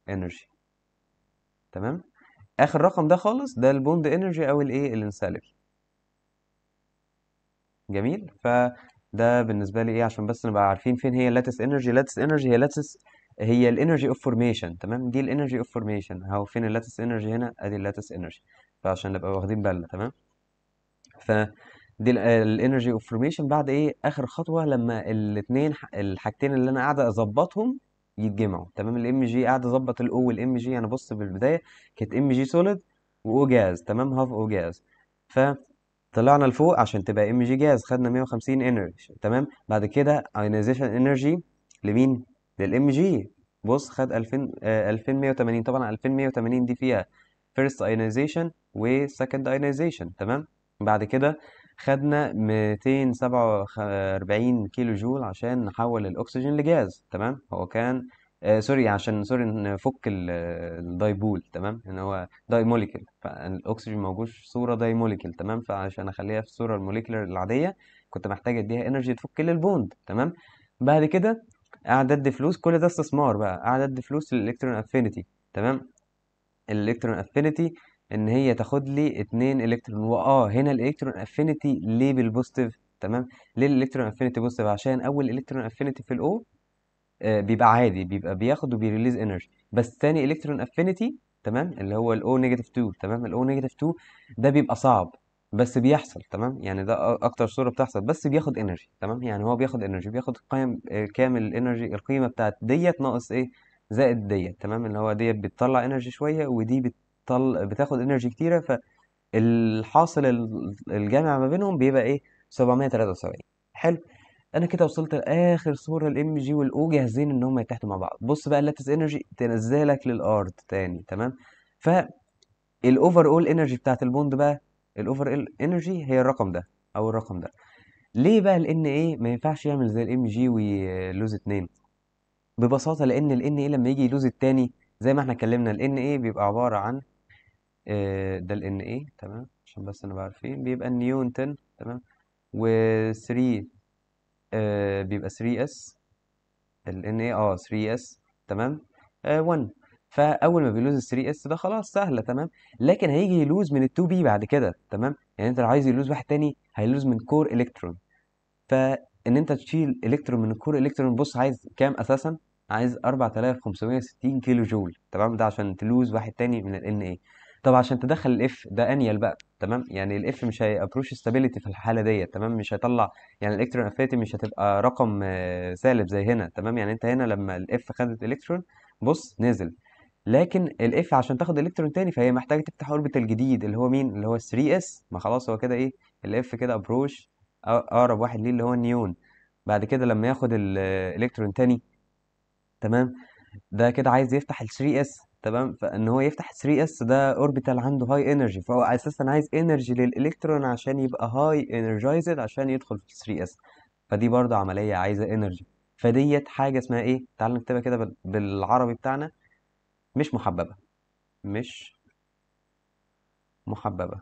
انرجي تمام اخر رقم ده خالص ده البوند انرجي او الايه الانسالبي جميل فده بالنسبه لي ايه عشان بس نبقى عارفين فين هي اللاتس انرجي لاتس انرجي هي لاتس هي الانرجي اوف فورميشن تمام دي الانرجي اوف فورميشن اهو فين اللاتس انرجي هنا ادي اللاتس انرجي فعشان نبقى واخدين بالنا تمام ف دي الانرجي اوف فورميشن بعد ايه اخر خطوه لما الاثنين الحاجتين اللي انا قاعده اظبطهم يتجمعوا تمام الام جي قاعد اظبط الاو والام جي انا بص بالبدايه كانت ام جي سوليد واو جاز تمام هاف او جاز ف طلعنا لفوق عشان تبقى ام جي جاز خدنا 150 انرجي تمام بعد كده ايونيزيشن انرجي لمين للام جي بص خد 2000 2180 آه، طبعا 2180 دي فيها فيرست ايونيزيشن وسكند ايونيزيشن تمام بعد كده خدنا 247 كيلو جول عشان نحول الاكسجين لجاز تمام هو كان آه سوري عشان سوري نفك الدايبول تمام ان هو داي موليكل فالاكسجين موجود في صوره داي موليكل تمام فعشان اخليها في الصوره الموليكيولر العاديه كنت محتاج اديها انرجي تفك للبوند تمام بعد كده قاعد ادي فلوس كل ده استثمار بقى قاعد ادي فلوس للالكترون افينيتي تمام الالكترون افينيتي ان هي تاخد لي اتنين الكترون واه هنا الالكترون افينيتي ليه بالبوزيتيف تمام ليه الالكترون افينيتي بوزيتيف عشان اول الكترون افينيتي في الاو آه، بيبقى عادي بيبقى بياخد وبيريليز انرجي بس ثاني الكترون افينيتي تمام اللي هو الاو نيجاتيف 2 تمام الاو نيجاتيف 2 ده بيبقى صعب بس بيحصل تمام يعني ده اكتر صوره بتحصل بس بياخد انرجي تمام يعني هو بياخد انرجي بياخد قيم آه، كامل الانرجي القيمه بتاعت ديت ناقص ايه زائد ديت تمام اللي هو ديت بتطلع انرجي شويه ودي بتطل بتاخد انرجي كتيره فالحاصل الجامع ما بينهم بيبقى ايه 773 حلو انا كده وصلت لاخر صوره الام جي والاو جاهزين ان هم يتحدوا مع بعض بص بقى اللاتس انرجي تنزلك للارض تاني تمام ف الاوفر اول انرجي بتاعت البوند بقى الاوفر انرجي هي الرقم ده او الرقم ده ليه بقى الان ايه ما ينفعش يعمل زي الام جي ويلوز اتنين ببساطه لان الان ايه لما يجي يلوز التاني زي ما احنا اتكلمنا الان ايه بيبقى عباره عن آه، ده الان ايه تمام عشان بس نبقى عارفين بيبقى نيوتن تمام و 3 آه، بيبقى 3 اس الان ايه اه 3 اس تمام 1 آه، فاول ما بيلوز ال 3 اس ده خلاص سهله تمام لكن هيجي يلوز من ال 2 بي بعد كده تمام يعني انت لو عايز يلوز واحد تاني هيلوز من كور الكترون فان انت تشيل الكترون من الكور الكترون بص عايز كام اساسا عايز 4560 كيلو جول تمام ده عشان تلوز واحد تاني من ال ان اي طب عشان تدخل الاف ده انيال بقى تمام يعني الاف مش هيابروش ستابيليتي في الحاله ديت تمام مش هيطلع يعني الالكترون افيتي مش هتبقى رقم آه، سالب زي هنا تمام يعني انت هنا لما الاف خدت الكترون بص نزل لكن الاف عشان تاخد الكترون تاني فهي محتاجه تفتح اوربيتال جديد اللي هو مين اللي هو 3 اس ما خلاص هو كده ايه الاف كده ابروش اقرب واحد ليه اللي هو النيون بعد كده لما ياخد الالكترون تاني تمام ده كده عايز يفتح ال 3 اس تمام فان هو يفتح 3 اس ده اوربيتال عنده هاي انرجي فهو اساسا عايز انرجي للالكترون عشان يبقى هاي انرجايزد عشان يدخل في 3 اس فدي برضه عمليه عايزه انرجي فديت حاجه اسمها ايه تعال نكتبها كده بالعربي بتاعنا مش محببة مش محببة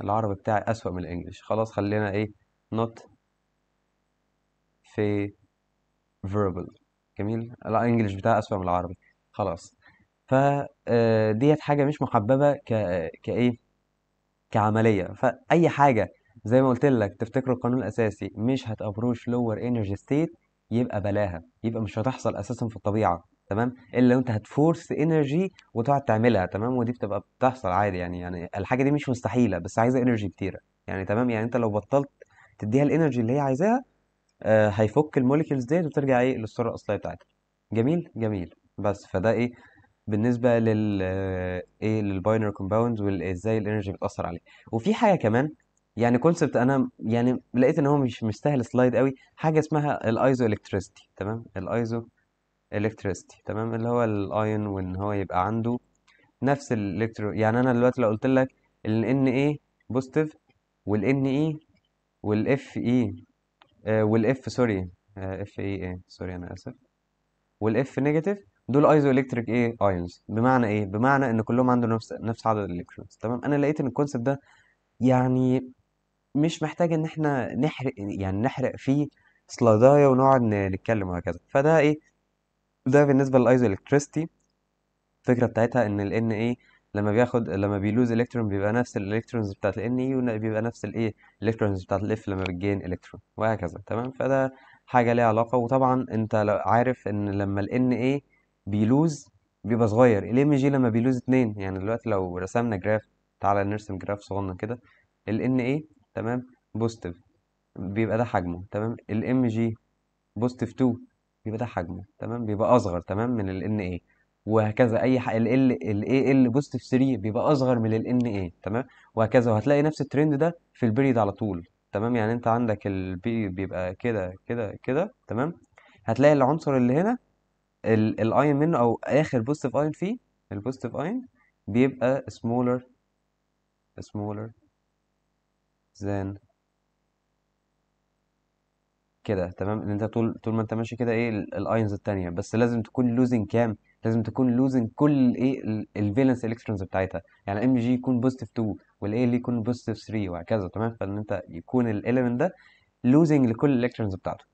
العربي بتاعي أسوأ من الإنجليش خلاص خلينا إيه not favorable جميل الإنجليش بتاعي أسوأ من العربي خلاص فديت آه، حاجة مش محببة ك... كإيه كعملية فأي حاجة زي ما قلت لك تفتكر القانون الأساسي مش هتابروش lower energy state يبقى بلاها يبقى مش هتحصل أساسا في الطبيعة تمام الا لو انت هتفورس انرجي وتقعد تعملها تمام ودي بتبقى بتحصل عادي يعني يعني الحاجه دي مش مستحيله بس عايزه انرجي كتيره يعني تمام يعني انت لو بطلت تديها الانرجي اللي هي عايزاها آه هيفك الموليكيولز ديت وترجع ايه للصوره الاصليه بتاعتها جميل جميل بس فده ايه بالنسبه لل آه، ايه للباينر كومباوندز وازاي الانرجي بتاثر عليه وفي حاجه كمان يعني كونسبت انا يعني لقيت ان هو مش مستاهل سلايد قوي حاجه اسمها الايزو الكتريستي تمام الايزو electricity تمام اللي هو الايون وان هو يبقى عنده نفس الالكترو يعني انا دلوقتي لو قلت لك ال Na بوزيتيف والان اي والاف اي والاف سوري اف اي ايه سوري انا اسف والاف نيجاتيف دول ايزو الكتريك ايه ايونز بمعنى ايه بمعنى ان كلهم عندهم نفس نفس عدد الالكترونز تمام انا لقيت ان الكونسبت ده يعني مش محتاج ان احنا نحرق يعني نحرق فيه سلايدايه ونقعد نتكلم وهكذا فده ايه ده بالنسبه للايزو الكتريستي الفكره بتاعتها ان ال NA لما بياخد لما بيلوز الكترون بيبقى نفس الالكترونز بتاعت ال NA وبيبقى نفس الايه الالكترونز بتاعت F لما بتجين الكترون وهكذا تمام فده حاجه ليها علاقه وطبعا انت لو عارف ان لما ال NA بيلوز بيبقى صغير ال MG لما بيلوز اتنين يعني دلوقتي لو رسمنا جراف تعالى نرسم جراف صغنن كده ال NA تمام بوستيف بيبقى ده حجمه تمام ال MG بوستيف 2 بيبقى ده حجمه تمام بيبقى اصغر تمام من ال ان اي وهكذا اي ح... ال ال ال اي ال بوزيتيف 3 بيبقى اصغر من ال ان اي تمام وهكذا وهتلاقي نفس الترند ده في البريد على طول تمام يعني انت عندك البي بيبقى كده كده كده تمام هتلاقي العنصر اللي هنا الاين منه او اخر بوزيتيف اين فيه البوزيتيف اين بيبقى سمولر سمولر than كده تمام ان انت طول طول ما انت ماشي كده ايه الاينز التانية بس لازم تكون لوزنج كام لازم تكون لوزنج كل ايه الفالنس الكترونز بتاعتها يعني ام جي يكون بوزيتيف 2 والاي اللي يكون بوزيتيف 3 وهكذا تمام فان انت يكون الاليمنت ده لوزنج لكل الالكترونز بتاعته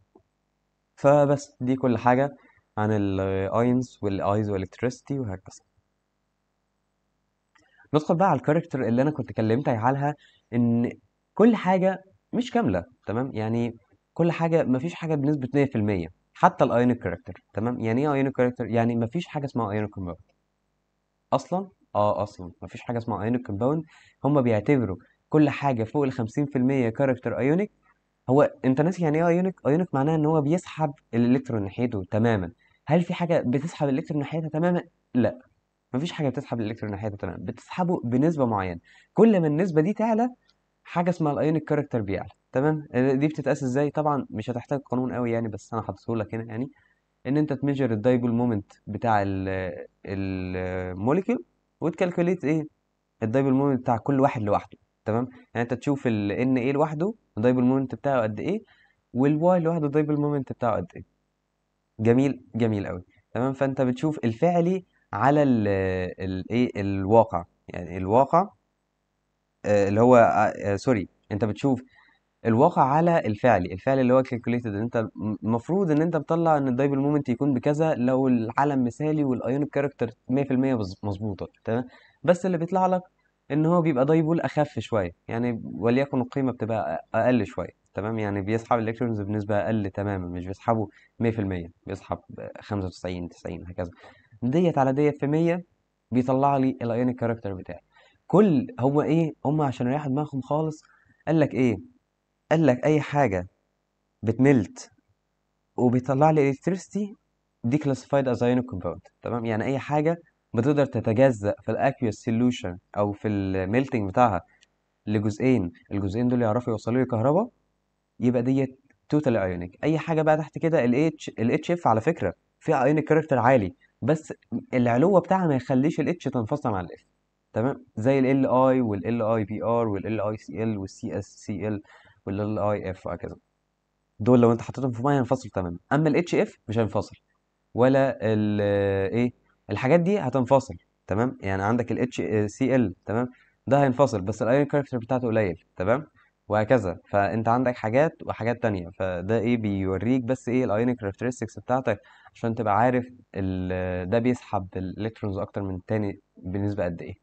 فبس دي كل حاجه عن الاينز والايز والالكتريسيتي وهكذا ندخل بقى على الكاركتر اللي انا كنت كلمت عليها ان كل حاجه مش كامله تمام يعني كل حاجه مفيش حاجه بنسبه 100% حتى الايونيك كاركتر تمام يعني ايه ايونيك كاركتر يعني مفيش حاجه اسمها ايونيك كومباوند اصلا اه اصلا مفيش حاجه اسمها ايونيك كومباوند هم بيعتبروا كل حاجه فوق ال 50% كاركتر ايونيك هو انت ناسي يعني ايه ايونيك ايونيك معناها ان هو بيسحب الالكترون ناحيته تماما هل في حاجه بتسحب الالكترون ناحيتها تماما لا مفيش حاجه بتسحب الالكترون ناحيتها تماما بتسحبه بنسبه معينه كل ما النسبه دي تعلى حاجه اسمها الايونيك كاركتر بيعلى تمام آه، دي بتتقاس ازاي طبعا مش هتحتاج قانون قوي يعني بس انا حاطه لك هنا يعني ان انت تميجر الدايبول مومنت بتاع الموليكيول وتكالكوليت ايه الدايبول مومنت بتاع كل واحد لوحده تمام يعني انت تشوف ال ان ايه لوحده الدايبول مومنت بتاعه قد ايه والواي لوحده الدايبول مومنت بتاعه قد ايه جميل جميل قوي تمام فانت بتشوف الفعلي على ال الايه الواقع يعني الواقع آه، اللي هو سوري آه، انت بتشوف الواقع على الفعلي الفعل اللي هو calculated ان انت المفروض ان انت بتطلع ان الدايبل مومنت يكون بكذا لو العالم مثالي والايونيك كاركتر 100% مظبوطه تمام بس اللي بيطلع لك ان هو بيبقى دايبول اخف شويه يعني وليكن القيمه بتبقى اقل شويه تمام يعني بيسحب الالكترونز بنسبه اقل تماما مش بيسحبه 100% بيسحب 95 90 هكذا ديت على ديت في 100 بيطلع لي الايونيك كاركتر بتاعي كل هو ايه هم عشان يريحوا دماغهم خالص قال لك ايه قال لك اي حاجه بتملت وبيطلع لي الكتريستي دي كلاسيفايد از ايونيك كومباوند تمام يعني اي حاجه بتقدر تتجزأ في الاكيوس سوليوشن او في الميلتنج بتاعها لجزئين الجزئين دول يعرفوا يوصلوا لي كهرباء يبقى ديت توتال ايونيك اي حاجه بقى تحت كده الاتش الاتش اف على فكره فيها ايونيك كاركتر عالي بس العلو بتاعها ما يخليش الاتش تنفصل عن الاف تمام زي ال ال اي ال اي بي ار وال ال اي سي ال والسي اس سي ال اي اف وهكذا دول لو انت حطيتهم في ميه هينفصلوا تماما اما الاتش اف مش هينفصل ولا ال آه، ايه الحاجات دي هتنفصل تمام يعني عندك الاتش سي ال تمام ده هينفصل بس الايرون كاركتر بتاعته قليل تمام وهكذا فانت عندك حاجات وحاجات تانية فده ايه بيوريك بس ايه الايونيك كاركترستكس بتاعتك عشان تبقى عارف ده بيسحب الالكترونز اكتر من التاني بنسبه قد ايه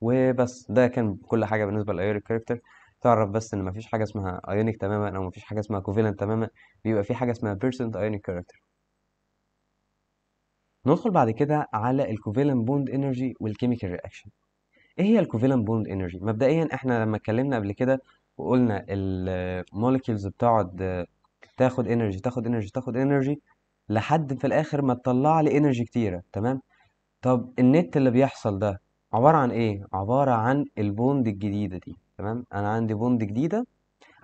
وبس ده كان كل حاجه بالنسبه للايونيك كاركتر تعرف بس ان مفيش حاجه اسمها ايونيك تماما او مفيش حاجه اسمها كوفيلنت تماما بيبقى في حاجه اسمها بيرسنت ايونيك كاركتر ندخل بعد كده على الكوفيلنت بوند انرجي والكيميكال رياكشن ايه هي الكوفيلنت بوند انرجي مبدئيا احنا لما اتكلمنا قبل كده وقلنا المولكيولز بتقعد تاخد انرجي تاخد انرجي تاخد انرجي لحد في الاخر ما تطلع لي انرجي كتيره تمام طب النت اللي بيحصل ده عباره عن ايه عباره عن البوند الجديده دي تمام انا عندي بوند جديده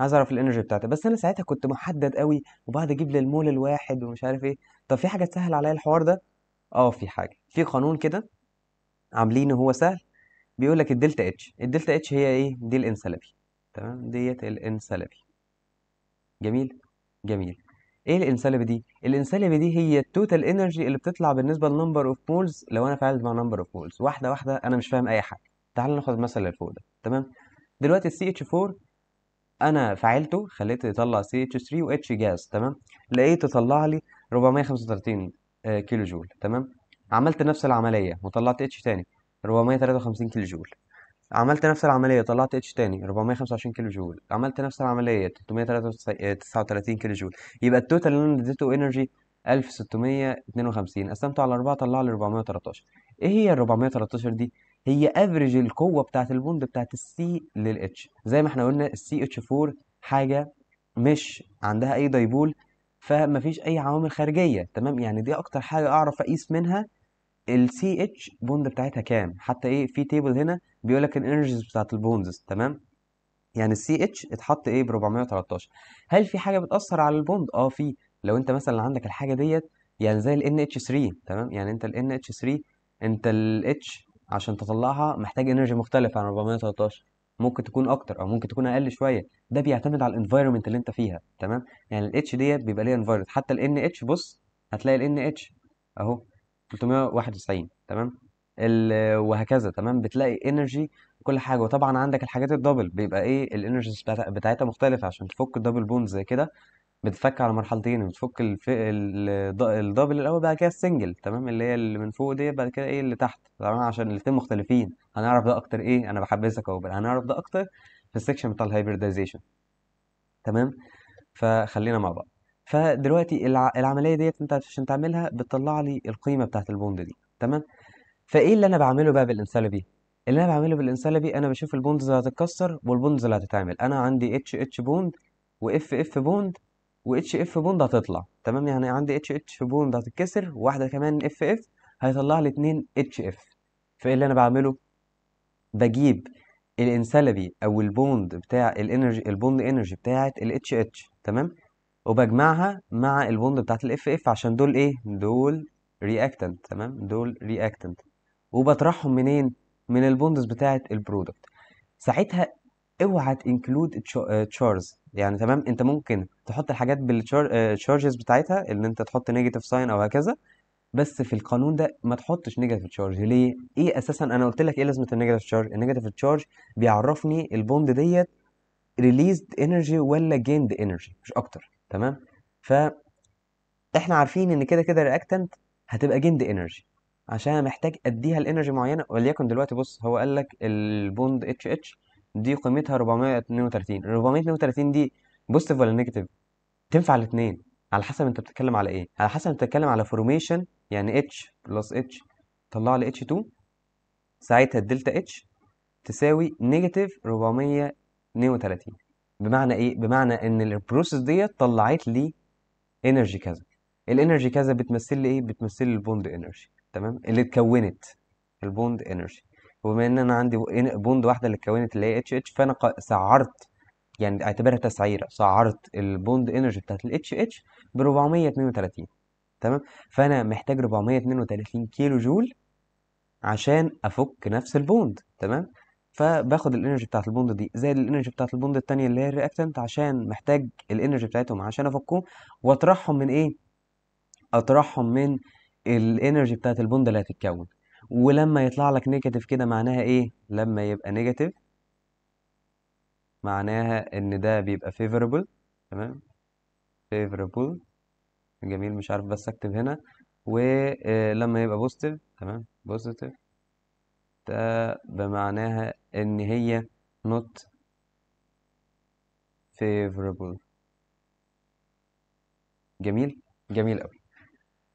عايز اعرف الانرجي بتاعتها بس انا ساعتها كنت محدد قوي وبعد اجيب للمول الواحد ومش عارف ايه طب في حاجه تسهل عليا الحوار ده اه في حاجه في قانون كده عاملينه هو سهل بيقول لك الدلتا اتش الدلتا اتش هي ايه دي الانسلبي تمام ديت الانسلبي جميل جميل ايه الانسلبي دي الانسلبي دي هي التوتال انرجي اللي بتطلع بالنسبه للنمبر اوف مولز لو انا فعلت مع نمبر اوف مولز واحده واحده انا مش فاهم اي حاجه تعال ناخد مثلا اللي فوق ده تمام دلوقتي السي اتش 4 انا فعلته خليته يطلع سي اتش 3 واتش جاز تمام لقيته طلع لي 435 كيلو جول تمام عملت نفس العمليه وطلعت اتش تاني 453 كيلو جول عملت نفس العمليه طلعت اتش تاني 425 كيلو جول عملت نفس العمليه 339 كيلو جول يبقى التوتال اللي انا اديته انرجي 1652 قسمته على 4 طلع لي 413 ايه هي ال 413 دي هي افريج القوه بتاعت البوند بتاعت السي للاتش زي ما احنا قلنا السي اتش 4 حاجه مش عندها اي دايبول فمفيش اي عوامل خارجيه تمام يعني دي اكتر حاجه اعرف اقيس منها السي اتش بوند بتاعتها كام حتى ايه في تيبل هنا بيقول لك الانرجيز بتاعت البوندز تمام يعني السي اتش اتحط ايه ب 413 هل في حاجه بتاثر على البوند اه في لو انت مثلا عندك الحاجه ديت يعني زي ال NH3 تمام يعني انت ال NH3 انت ال H عشان تطلعها محتاج انرجي مختلفه عن 413 ممكن تكون اكتر او ممكن تكون اقل شويه ده بيعتمد على الانفايرمنت اللي انت فيها تمام يعني الاتش ديت بيبقى ليها انفايرمنت حتى الان اتش بص هتلاقي الان اتش اهو 391 تمام وهكذا تمام بتلاقي انرجي كل حاجه وطبعا عندك الحاجات الدبل بيبقى ايه الانرجيز بتاعتها مختلفه عشان تفك الدبل بون زي كده بتفك على مرحلتين بتفك الف... الدبل الاول بعد كده السنجل تمام اللي هي اللي من فوق دي بعد كده ايه اللي تحت تمام عشان الاثنين مختلفين هنعرف ده اكتر ايه انا بحبسك اهو هنعرف ده اكتر في السكشن بتاع الهايبرديزيشن تمام فخلينا مع بعض فدلوقتي الع... العمليه ديت انت عشان تعملها بتطلع لي القيمه بتاعت البوند دي تمام فايه اللي انا بعمله بقى بالانسالبي اللي انا بعمله بالانسالبي انا بشوف البوندز اللي هتتكسر والبوندز اللي هتتعمل انا عندي اتش اتش بوند واف اف بوند اتش اف بوند هتطلع تمام يعني عندي اتش اتش بوند هتتكسر واحده كمان اف اف هيطلع لي اتنين اتش اف فايه اللي انا بعمله بجيب الانسلبي او البوند بتاع الانرجي البوند انرجي بتاعه الاتش اتش تمام وبجمعها مع البوند بتاعه الاف اف عشان دول ايه دول رياكتنت تمام دول رياكتنت وبطرحهم منين من البوندز بتاعه البرودكت ساعتها اوعى تنكلود تشارز آه، يعني تمام انت ممكن تحط الحاجات بالتشارجز آه، بتاعتها ان انت تحط نيجاتيف ساين او هكذا بس في القانون ده ما تحطش نيجاتيف تشارج ليه ايه اساسا انا قلت لك ايه لازمه النيجاتيف تشارج النيجاتيف تشارج بيعرفني البوند ديت ريليزد انرجي ولا جيند انرجي مش اكتر تمام ف احنا عارفين ان كده كده رياكتنت هتبقى جيند انرجي عشان انا محتاج اديها الانرجي معينه وليكن دلوقتي بص هو قال لك البوند اتش اتش دي قيمتها 432 432 دي بوزيتيف ولا نيجاتيف تنفع الاثنين على حسب انت بتتكلم على ايه على حسب انت بتتكلم على فورميشن يعني اتش بلس اتش طلع لي اتش 2 ساعتها الدلتا اتش تساوي نيجاتيف 432 بمعنى ايه بمعنى ان البروسيس ديت طلعت لي انرجي كذا الانرجي كذا بتمثل لي ايه بتمثل لي البوند انرجي تمام اللي اتكونت البوند انرجي وبما ان انا عندي بوند واحده اللي اتكونت اللي هي اتش اتش فانا سعرت يعني اعتبرها تسعيره سعرت البوند انرجي بتاعت الاتش اتش ب 432 تمام فانا محتاج 432 كيلو جول عشان افك نفس البوند تمام فباخد الانرجي بتاعت البوند دي زائد الانرجي بتاعت البوند الثانيه اللي هي الرياكتنت عشان محتاج الانرجي بتاعتهم عشان افكهم واطرحهم من ايه اطرحهم من الانرجي بتاعت البوند اللي هتتكون ولما يطلع لك نيجاتيف كده معناها ايه لما يبقى نيجاتيف معناها ان ده بيبقى favorable تمام favorable جميل مش عارف بس اكتب هنا ولما آه، يبقى بوزيتيف تمام بوزيتيف ده بمعناها ان هي نوت favorable جميل جميل قوي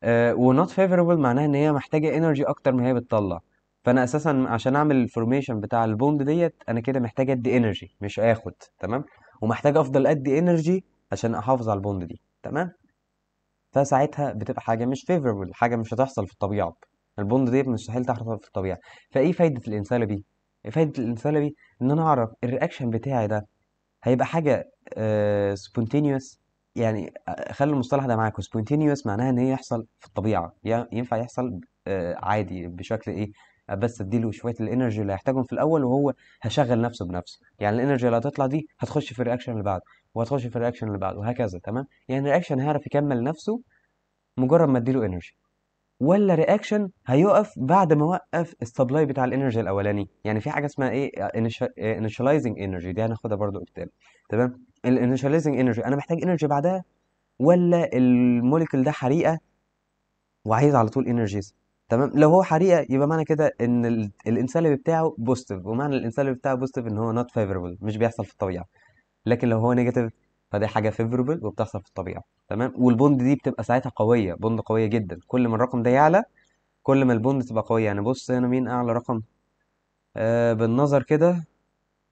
آه، ونوت فيفوربل معناها ان هي محتاجه انرجي اكتر ما هي بتطلع فانا اساسا عشان اعمل الفورميشن بتاع البوند ديت انا كده محتاج ادي انرجي مش اخد تمام ومحتاج افضل ادي انرجي عشان احافظ على البوند دي تمام فساعتها بتبقى حاجه مش فيفربل حاجه مش هتحصل في الطبيعه البوند ديت مستحيل تحصل في الطبيعه فايه فايده الانسالبي إيه فايده الانسالبي ان انا اعرف الرياكشن بتاعي ده هيبقى حاجه سبونتينيوس آه، يعني آه، خلي المصطلح ده معاكم سبونتينيوس معناها ان هي يحصل في الطبيعه ينفع يحصل آه، عادي بشكل ايه آه، بس اديله شويه الانرجي اللي هيحتاجهم في الاول وهو هشغل نفسه بنفسه يعني الانرجي اللي هتطلع دي هتخش في الرياكشن اللي بعده وهتخش في الرياكشن اللي بعده وهكذا تمام يعني الرياكشن هيعرف يكمل نفسه مجرد ما اديله انرجي ولا رياكشن هيقف بعد ما وقف السبلاي بتاع الانرجي الاولاني يعني في حاجه اسمها ايه انيشاليزنج آه، انرجي آه، دي هناخدها برضو قدام تمام الانيشاليزنج انرجي انا محتاج انرجي بعدها ولا الموليكول ده حريقه وعايز على طول انرجيز تمام لو هو حريقه يبقى معنى كده ان الانسلب بتاعه بوزيتيف ومعنى الانسلب بتاعه بوزيتيف ان هو نوت فيفربل مش بيحصل في الطبيعه لكن لو هو نيجاتيف فدي حاجه فيفربل وبتحصل في الطبيعه تمام والبوند دي بتبقى ساعتها قويه بوند قويه جدا كل ما الرقم ده يعلى كل ما البوند تبقى قويه يعني بص هنا مين اعلى رقم آه بالنظر كده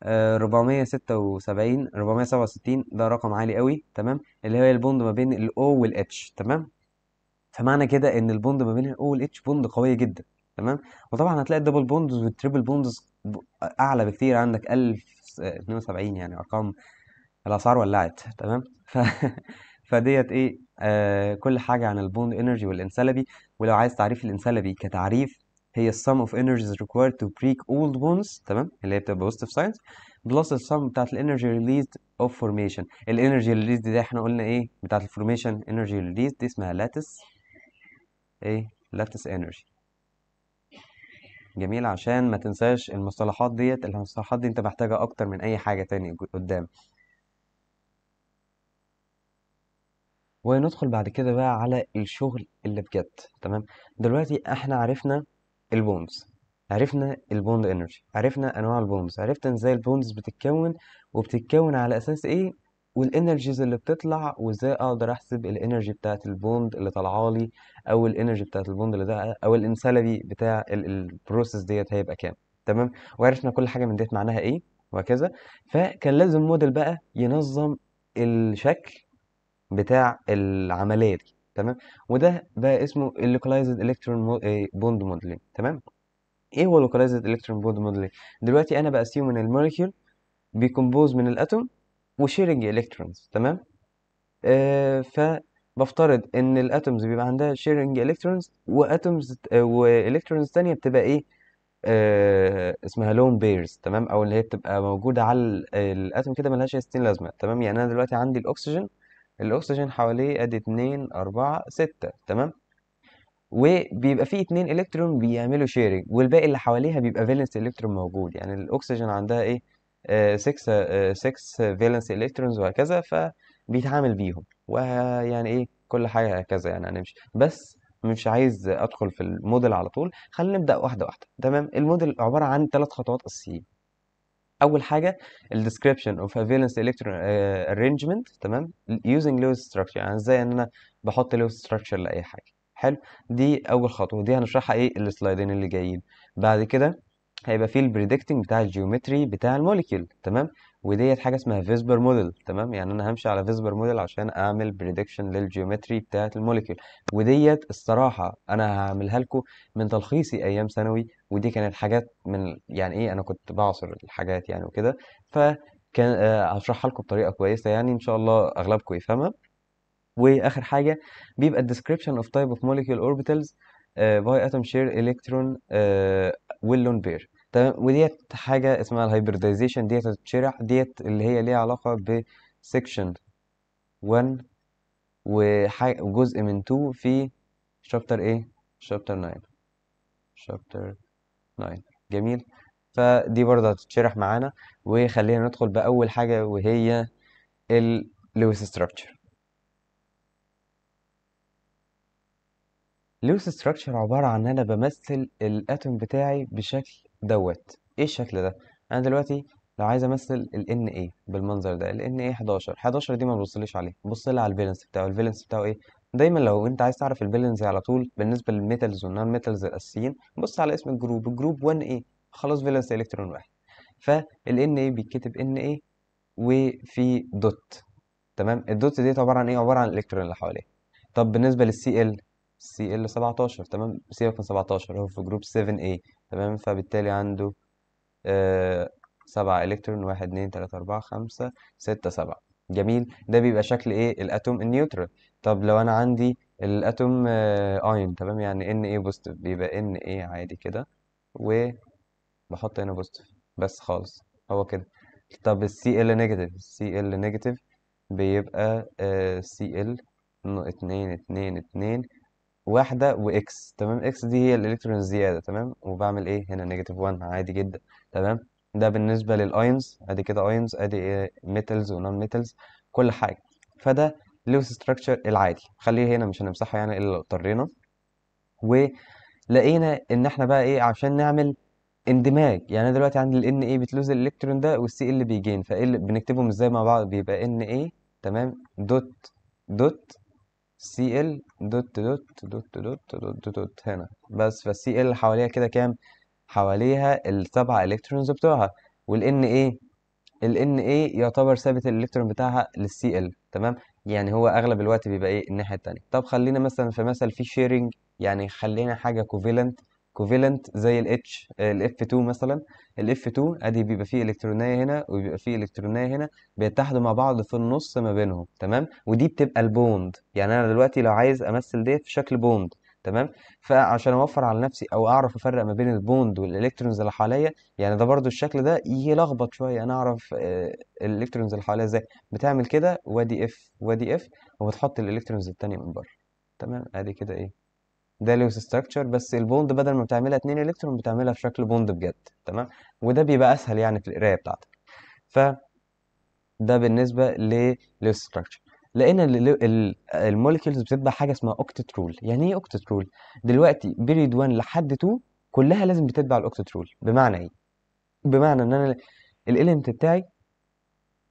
آه 476 467 ده رقم عالي قوي تمام اللي هي البوند ما بين الاو والاتش تمام فمعنى كده ان البوند ما بين الاو والاتش بوند قويه جدا تمام وطبعا هتلاقي الدبل بوندز والتريبل بوندز اعلى بكتير عندك 1072 يعني ارقام الاسعار ولعت تمام ف... فديت ايه آه كل حاجه عن البوند انرجي والانسلبي ولو عايز تعريف الانسلبي كتعريف هي السم اوف energies required to break old بونز تمام اللي هي بتبقى positive ساينس بلس السم بتاعت الانرجي ريليزد اوف فورميشن الانرجي ريليزد دي احنا قلنا ايه بتاعت الفورميشن انرجي ريليزد دي اسمها لاتس ايه لاتس انرجي جميل عشان ما تنساش المصطلحات ديت المصطلحات دي انت محتاجها اكتر من اي حاجه تانية قدام وندخل بعد كده بقى على الشغل اللي بجد تمام دلوقتي احنا عرفنا البونز عرفنا البوند انرجي عرفنا انواع البونز عرفنا ازاي البونز بتتكون وبتتكون على اساس ايه والانرجيز اللي بتطلع وازاي اقدر احسب الانرجي بتاعه البوند اللي طالعه لي او الانرجي بتاعه البوند اللي ده او الانسلبي بتاع البروسيس ديت هيبقى كام تمام وعرفنا كل حاجه من ديت معناها ايه وهكذا فكان لازم موديل بقى ينظم الشكل بتاع العمليه دي تمام وده بقى اسمه اللوكلايزد الكترون آه، بوند موديلنج تمام ايه هو اللوكلايزد الكترون بوند موديلنج دلوقتي انا بقسمه ان الموليكيول بيكمبوز من الاتوم وشيرنج الكترونز تمام آه فبفترض ان الاتومز بيبقى عندها شيرنج الكترونز واتومز آه، والكترونز تانية بتبقى ايه آه اسمها لون بيرز تمام او اللي هي بتبقى موجوده على آه، الاتوم كده ملهاش ستين لازمه تمام يعني انا دلوقتي عندي الاكسجين الأكسجين حواليه أدي اتنين أربعة ستة تمام وبيبقى فيه اتنين إلكترون بيعملوا شيرنج والباقي اللي حواليها بيبقى فالنس إلكترون موجود يعني الأكسجين عندها إيه 6 6 فالنس إلكترونز وهكذا فبيتعامل بيهم ويعني إيه كل حاجة هكذا يعني هنمشي بس مش عايز ادخل في الموديل على طول خلينا نبدا واحده واحده تمام الموديل عباره عن ثلاث خطوات اساسيه اول حاجه الديسكريبشن اوف افالنس الكترون ارينجمنت تمام يوزنج لوز ستراكشر يعني ازاي ان انا بحط لوز ستراكشر لاي حاجه حلو دي اول خطوه دي هنشرحها ايه السلايدين اللي جايين بعد كده هيبقى في البريدكتنج بتاع الجيومتري بتاع الموليكيول تمام وديت حاجه اسمها فيسبر موديل تمام يعني انا همشي على فيسبر موديل عشان اعمل بريدكشن للجيومتري بتاعه الموليكيول وديت الصراحه انا هعملها لكم من تلخيصي ايام ثانوي ودي كانت حاجات من يعني ايه انا كنت بعصر الحاجات يعني وكده فكان آه، هشرحها لكم بطريقه كويسه يعني ان شاء الله اغلبكم يفهمها واخر حاجه بيبقى الديسكريبشن اوف تايب اوف موليكيول اوربيتالز باي اتوم شير الكترون واللون بير تمام وديت حاجه اسمها الهايبرديزيشن ديت هتتشرح ديت اللي هي ليها علاقه بسكشن 1 وجزء من 2 في شابتر ايه شابتر 9 شابتر 9 9 جميل فدي برضه هتتشرح معانا وخلينا ندخل بأول حاجة وهي اللويس ستراكشر اللويس ستراكشر عبارة عن إن أنا بمثل الأتوم بتاعي بشكل دوت إيه الشكل ده؟ أنا دلوقتي لو عايز أمثل الـ Na بالمنظر ده الـ Na 11 11 دي ما بصليش عليه بصلي على الفالنس بتاعه الفالنس بتاعه إيه؟ دايما لو انت عايز تعرف البالانس على طول بالنسبه للميتالز والنون ميتالز الاساسيين بص على اسم الجروب الجروب 1 ايه خلاص فالنس الكترون واحد فال Na بيتكتب ان Na وفي دوت تمام الدوت دي عباره عن ايه عباره عن الالكترون اللي حواليه طب بالنسبه للسي ال سي ال 17 تمام سي ال 17 هو في جروب 7 A تمام فبالتالي عنده آه الكترون 1 2 3 4 5 6 7 جميل ده بيبقى شكل ايه الاتوم النيوترال طب لو انا عندي الاتوم ايون آه، تمام يعني ان ايه بوزيتيف بيبقى ان ايه عادي كده وبحط هنا بوزيتيف بس خالص هو كده طب السي ال نيجاتيف السي ال نيجاتيف بيبقى سي آه، ال اتنين اتنين اتنين واحدة وإكس تمام إكس دي هي الإلكترون الزيادة تمام وبعمل إيه هنا نيجاتيف 1 عادي جدا تمام ده بالنسبة للأيونز أدي كده أيونز أدي ميتالز ونون ميتالز كل حاجة فده لوس ستراكشر العادي خليه هنا مش هنمسحه يعني الا لو اضطرينا ولقينا ان احنا بقى ايه عشان نعمل اندماج يعني انا دلوقتي عندي ال Na بتلوز الالكترون ده والسي ال بيجين فايه بنكتبهم ازاي مع بعض بيبقى Na تمام دوت دوت سي ال دوت دوت دوت دوت دوت دوت هنا بس فالسي ال حواليها كده كام حواليها السبعة الكترونز بتوعها والان ايه ال Na يعتبر ثابت الالكترون بتاعها للسي ال تمام يعني هو اغلب الوقت بيبقى ايه الناحيه التانية طب خلينا مثلا في مثل في شيرنج يعني خلينا حاجه كوفيلنت كوفيلنت زي الاتش الاف 2 مثلا الاف 2 ادي بيبقى فيه الكترونيه هنا وبيبقى فيه الكترونيه هنا بيتحدوا مع بعض في النص ما بينهم تمام ودي بتبقى البوند يعني انا دلوقتي لو عايز امثل دي في شكل بوند تمام فعشان اوفر على نفسي او اعرف افرق ما بين البوند والالكترونز اللي حواليا يعني ده برضو الشكل ده يلخبط شويه انا اعرف آه، الالكترونز اللي حواليا ازاي بتعمل كده وادي اف وادي اف وبتحط الالكترونز الثانيه من بره تمام ادي كده ايه ده لوس ستراكشر بس البوند بدل ما بتعملها 2 الكترون بتعملها في شكل بوند بجد تمام وده بيبقى اسهل يعني في القرايه بتاعتك ف ده بالنسبه للوس ستراكشر لان الموليكيولز بتتبع حاجه اسمها اوكتت رول يعني ايه اوكتت رول دلوقتي بيريد 1 لحد 2 كلها لازم بتتبع الاوكتت رول بمعنى ايه بمعنى ان انا الاليمنت بتاعي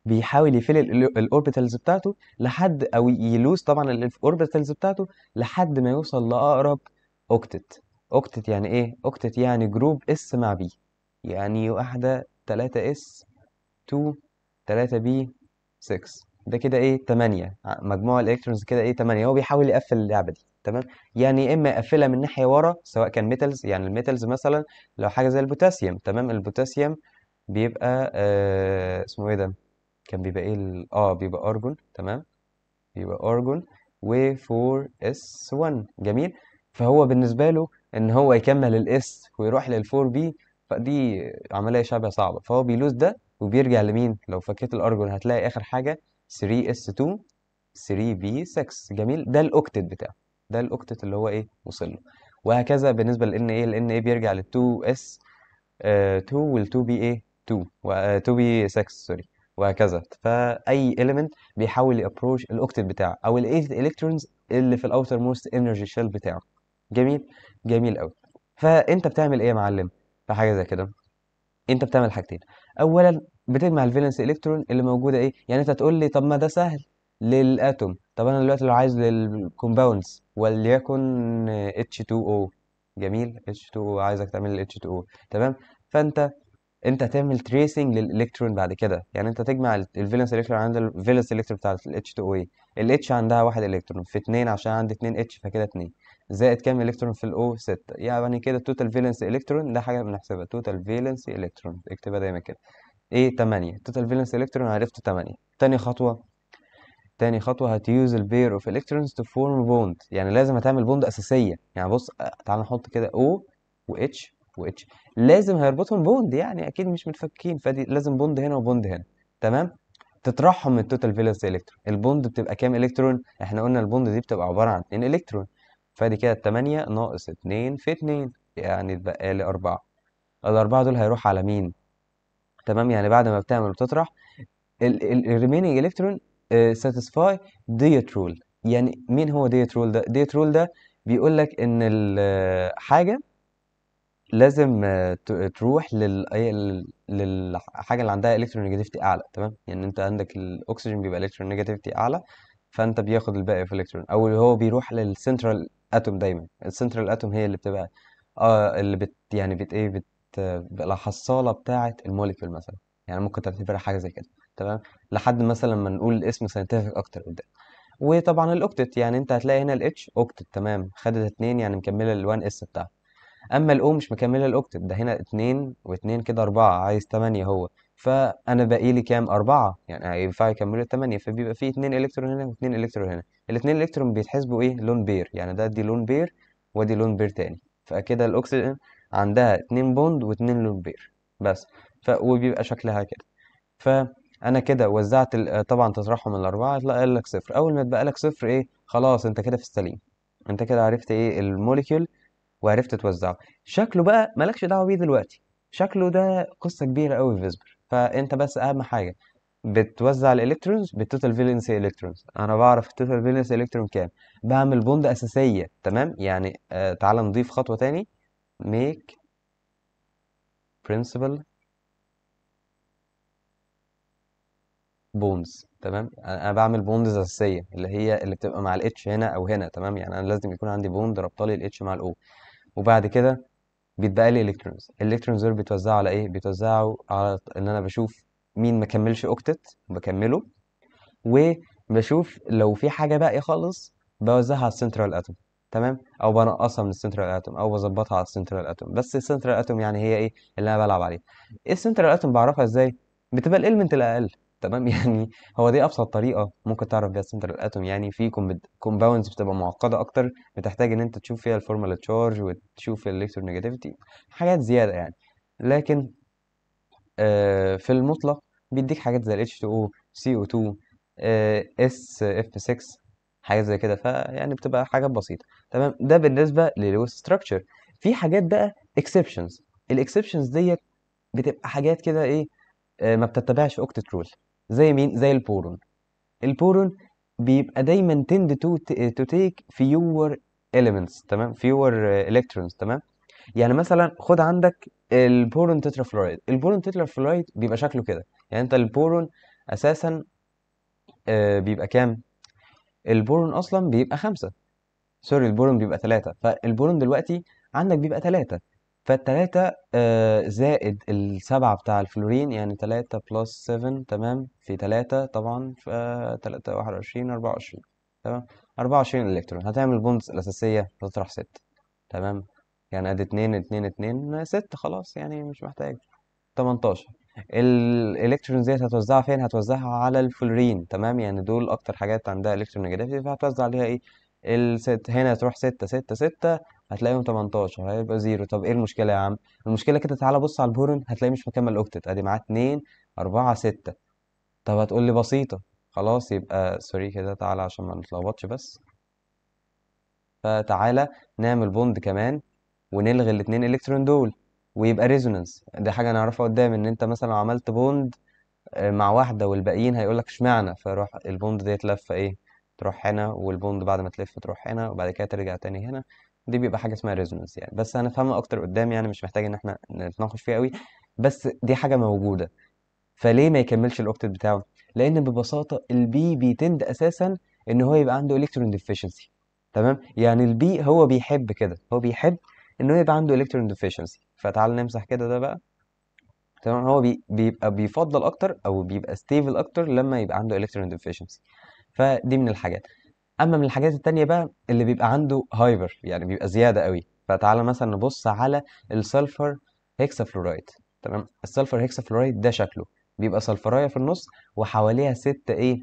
بيحاول يفل الاوربيتالز بتاعته لحد او يلوز طبعا الاوربيتالز بتاعته لحد ما يوصل لاقرب اوكتت اوكتت يعني ايه اوكتت يعني جروب اس مع بي يعني واحده 3 اس 2 3 بي 6 ده كده ايه 8 آه، مجموع الالكترونز كده ايه 8 هو بيحاول يقفل اللعبه دي تمام يعني يا اما يقفلها من ناحيه ورا سواء كان ميتالز يعني الميتالز مثلا لو حاجه زي البوتاسيوم تمام البوتاسيوم بيبقى آه اسمه ايه ده كان بيبقى ايه اه بيبقى ارجون تمام بيبقى ارجون و 4 اس 1 جميل فهو بالنسبه له ان هو يكمل الاس ويروح لل 4 بي فدي عمليه شبه صعبه فهو بيلوز ده وبيرجع لمين لو فكيت الارجون هتلاقي اخر حاجه 3s2 3b6 جميل ده الاوكتت بتاعه ده الاوكتت اللي هو ايه وصل له وهكذا بالنسبه ان ايه ان ايه بيرجع لل 2s 2 آه، وال 2b ايه 2 و 2b6 آه، سوري وهكذا فاي element بيحاول يابروش الاوكتت بتاعه او ال 8 الكترونز اللي في الاوتر موست انرجي شيل بتاعه جميل جميل قوي فانت بتعمل ايه يا معلم في حاجه زي كده انت بتعمل حاجتين اولا بتجمع الفالنس الكترون اللي موجوده ايه يعني انت تقول لي طب ما ده سهل للاتوم طب انا دلوقتي لو عايز للكومباوندز وليكن H2O جميل H2O عايزك تعمل H2O تمام فانت انت هتعمل تريسنج للالكترون بعد كده يعني انت تجمع الفالنس الكترون عند الفالنس الكترون بتاعه إيه؟ الاتش 2 او ال الاتش عندها واحد الكترون في اتنين عشان عندي اتنين اتش فكده اتنين زائد كام الكترون في الاو 6 يعني كده التوتال فالنس الكترون ده حاجه بنحسبها توتال فالنس الكترون اكتبها دايما كده ايه 8 التوتال فيلنس الكترون عرفته 8 تاني خطوه تاني خطوه هتيوز البير اوف الكترونز تو فورم بوند يعني لازم هتعمل بوند اساسيه يعني بص آه، تعال نحط كده او و اتش و اتش لازم هيربطهم بوند يعني اكيد مش متفكين فدي لازم بوند هنا وبوند هنا تمام تطرحهم من التوتال فيلنس الكترون البوند بتبقى كام الكترون احنا قلنا البوند دي بتبقى عباره عن 2 الكترون فادي كده 8 ناقص 2 في 2 يعني اتبقى لي 4 الأربعة دول هيروح على مين تمام يعني بعد ما بتعمل وتطرح الريميننج الكترون ساتيسفاي ديت رول يعني مين هو ديت رول ده ديت رول ده بيقول لك ان الحاجه آه، لازم آه، تروح لل للحاجه اللي عندها الكترون نيجاتيفيتي اعلى تمام يعني انت عندك الاكسجين بيبقى الكترون نيجاتيفيتي اعلى فانت بياخد الباقي في الكترون او هو بيروح للسنترال اتوم دايما السنترال اتوم هي اللي بتبقى اه اللي بت يعني بت ايه بت الحصاله بتاعه الموليكيول مثلا يعني ممكن تعتبرها حاجه زي كده تمام لحد مثلا ما نقول اسم ساينتفك اكتر قدام وطبعا الاوكتت يعني انت هتلاقي هنا الاتش اوكتت تمام خدت اتنين يعني مكمله ال1 اس بتاعها اما الاو مش مكمله الاوكتت ده هنا اتنين واتنين كده اربعه عايز تمانية هو فانا باقي لي كام اربعه يعني ينفع يكملوا التمانية فبيبقى في اتنين الكترون هنا واتنين الكترون هنا الاتنين الكترون بيتحسبوا ايه لون بير يعني ده دي لون بير ودي لون بير تاني فكده الاكسجين عندها اتنين بوند واتنين لون بير بس ف وبيبقى شكلها كده فانا كده وزعت طبعا تطرحهم الاربعه لا قال لك صفر اول ما تبقى لك صفر ايه خلاص انت كده في السليم انت كده عرفت ايه الموليكيول وعرفت توزعه شكله بقى مالكش دعوه بيه دلوقتي شكله ده قصه كبيره قوي في فيسبر فانت بس اهم حاجه بتوزع الالكترونز بالتوتال فيلنسي الكترونز انا بعرف التوتال فيلنسي الكترون كام بعمل بوند اساسيه تمام يعني آه تعال نضيف خطوه تاني make principal bones تمام انا بعمل بوندز اساسيه اللي هي اللي بتبقى مع الاتش هنا او هنا تمام يعني انا لازم يكون عندي بوند ربط لي الاتش مع الاو وبعد كده بيتبقى لي الكترونز الالكترونز دول بيتوزعوا على ايه بيتوزعوا على ان انا بشوف مين ما كملش اوكتت بكمله وبشوف لو في حاجه باقيه خالص بوزعها على السنترال اتوم تمام او بنقصها من السنترال اتوم او بظبطها على السنترال اتوم بس السنترال اتوم يعني هي ايه اللي انا بلعب عليها ايه السنترال اتوم بعرفها ازاي بتبقى الالمنت الاقل تمام يعني هو دي ابسط طريقه ممكن تعرف بيها السنترال اتوم يعني في كومباوندز بتبقى معقده اكتر بتحتاج ان انت تشوف فيها الفورمال تشارج وتشوف الالكترو نيجاتيفيتي حاجات زياده يعني لكن آه، في المطلق بيديك حاجات زي H2O CO2 2 S f 6 حاجه زي كده فيعني بتبقى حاجات بسيطه تمام ده بالنسبه للويست ستراكشر في حاجات بقى اكسبشنز الاكسبشنز ديت بتبقى حاجات كده ايه آه، ما بتتبعش اوكتت رول زي مين زي البورون البورون بيبقى دايما تند تو تو تيك فيور اليمنتس تمام فيور الكترونز آه، تمام يعني مثلا خد عندك البورون فلورايد البورون فلورايد بيبقى شكله كده يعني انت البورون اساسا آه، بيبقى كام البورون اصلا بيبقى خمسة سوري البورون بيبقى ثلاثة فالبورون دلوقتي عندك بيبقى ثلاثة فالثلاثة آه، زائد السبعة بتاع الفلورين يعني ثلاثة بلس سفن تمام في ثلاثة طبعا في ثلاثة آه، واحد وعشرين أربعة وعشرين تمام أربعة وعشرين إلكترون هتعمل البوندز الأساسية هتطرح ست تمام يعني أدي اتنين اتنين اتنين ست خلاص يعني مش محتاج تمنتاشر الالكترونز ديت هتوزعها فين هتوزعها على الفلورين تمام يعني دول اكتر حاجات عندها الكترونيجاتيفيتي فهتوزع عليها ايه الست هنا تروح ستة ستة ستة هتلاقيهم 18 هيبقى زيرو طب ايه المشكله يا عم المشكله كده تعالى بص على البورون هتلاقيه مش مكمل اوكتت ادي معاه 2 4 6 طب هتقول لي بسيطه خلاص يبقى سوري كده تعالى عشان ما نتلخبطش بس فتعالى نعمل بوند كمان ونلغي الاتنين الكترون دول ويبقى ريزونانس دي حاجه نعرفها قدام ان انت مثلا عملت بوند آه، مع واحده والباقيين هيقول لك اشمعنى فيروح البوند ديت لفه ايه تروح هنا والبوند بعد ما تلف تروح هنا وبعد كده ترجع تاني هنا دي بيبقى حاجه اسمها ريزونانس يعني بس هنفهمها اكتر قدام يعني مش محتاج ان احنا نتناقش فيها قوي بس دي حاجه موجوده فليه ما يكملش الاوكتيت بتاعه لان ببساطه البي بيتند اساسا ان هو يبقى عنده الكترون ديفيشنسي تمام يعني البي هو بيحب كده هو بيحب ان هو يبقى عنده الكترون ديفيشنسي فتعال نمسح كده ده بقى تمام هو بي بيبقى بيفضل اكتر او بيبقى ستيبل اكتر لما يبقى عنده الكترون ديفيشنسي فدي من الحاجات اما من الحاجات التانية بقى اللي بيبقى عنده هايبر يعني بيبقى زياده قوي فتعال مثلا نبص على السلفر هيكسافلورايد تمام السلفر هيكسافلورايد ده شكله بيبقى سلفرايه في النص وحواليها ستة ايه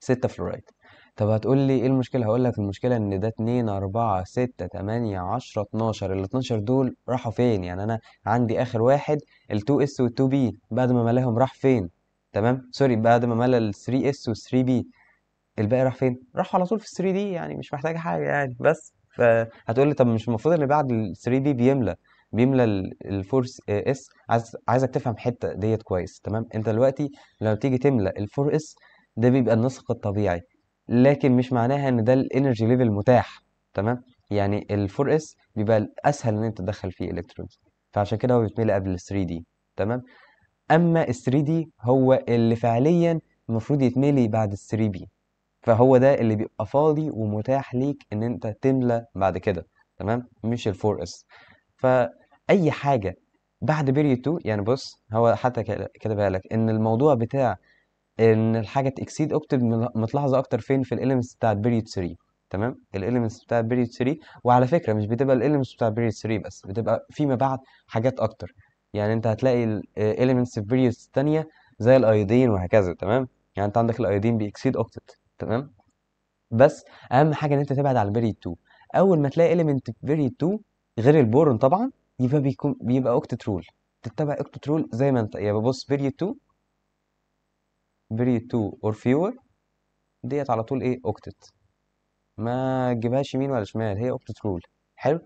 ستة فلورايد طب هتقول لي ايه المشكلة هقول لك المشكلة ان ده 2 4 6 8 10 12 ال 12 دول راحوا فين يعني انا عندي اخر واحد ال 2 اس وال 2 بي بعد ما ملاهم راح فين تمام سوري بعد ما ملا ال 3 اس وال 3 بي الباقي راح فين راح على طول في ال 3 دي يعني مش محتاجة حاجة يعني بس فهتقول لي طب مش المفروض اللي بعد ال 3 دي بيملى بيملى الفورس آه، اس عايز عايزك تفهم الحته ديت كويس تمام انت دلوقتي لو تيجي تملى الفور اس ده بيبقى النسق الطبيعي لكن مش معناها ان ده الانرجي ليفل متاح تمام يعني ال 4 اس بيبقى اسهل ان انت تدخل فيه الكترونز فعشان كده هو بيتملى قبل ال 3 دي تمام اما ال 3 دي هو اللي فعليا المفروض يتملي بعد ال 3 بي فهو ده اللي بيبقى فاضي ومتاح ليك ان انت تملى بعد كده تمام مش ال 4 اس فاي حاجه بعد بيريود 2 يعني بص هو حتى كده بقى لك ان الموضوع بتاع ان الحاجه تكسيد اوكتيف متلاحظه اكتر فين في الاليمنتس بتاعت بيريود 3 تمام الاليمنتس بتاعت بيريود 3 وعلى فكره مش بتبقى الاليمنتس بتاعت بيريود 3 بس بتبقى فيما بعد حاجات اكتر يعني انت هتلاقي الاليمنتس آه، في بيريودز ثانيه زي الايودين وهكذا تمام يعني انت عندك الايودين بيكسيد اوكتيت تمام بس اهم حاجه ان انت تبعد عن بيريود 2 اول ما تلاقي اليمنت في بيريود 2 غير البورن طبعا يبقى بيكون بيبقى اوكتيت رول تتبع اوكتيت رول زي ما انت يبقى بص بيريود 2 very two or fewer ديت على طول ايه اوكتت ما تجيبهاش يمين ولا شمال هي اوكتت رول حلو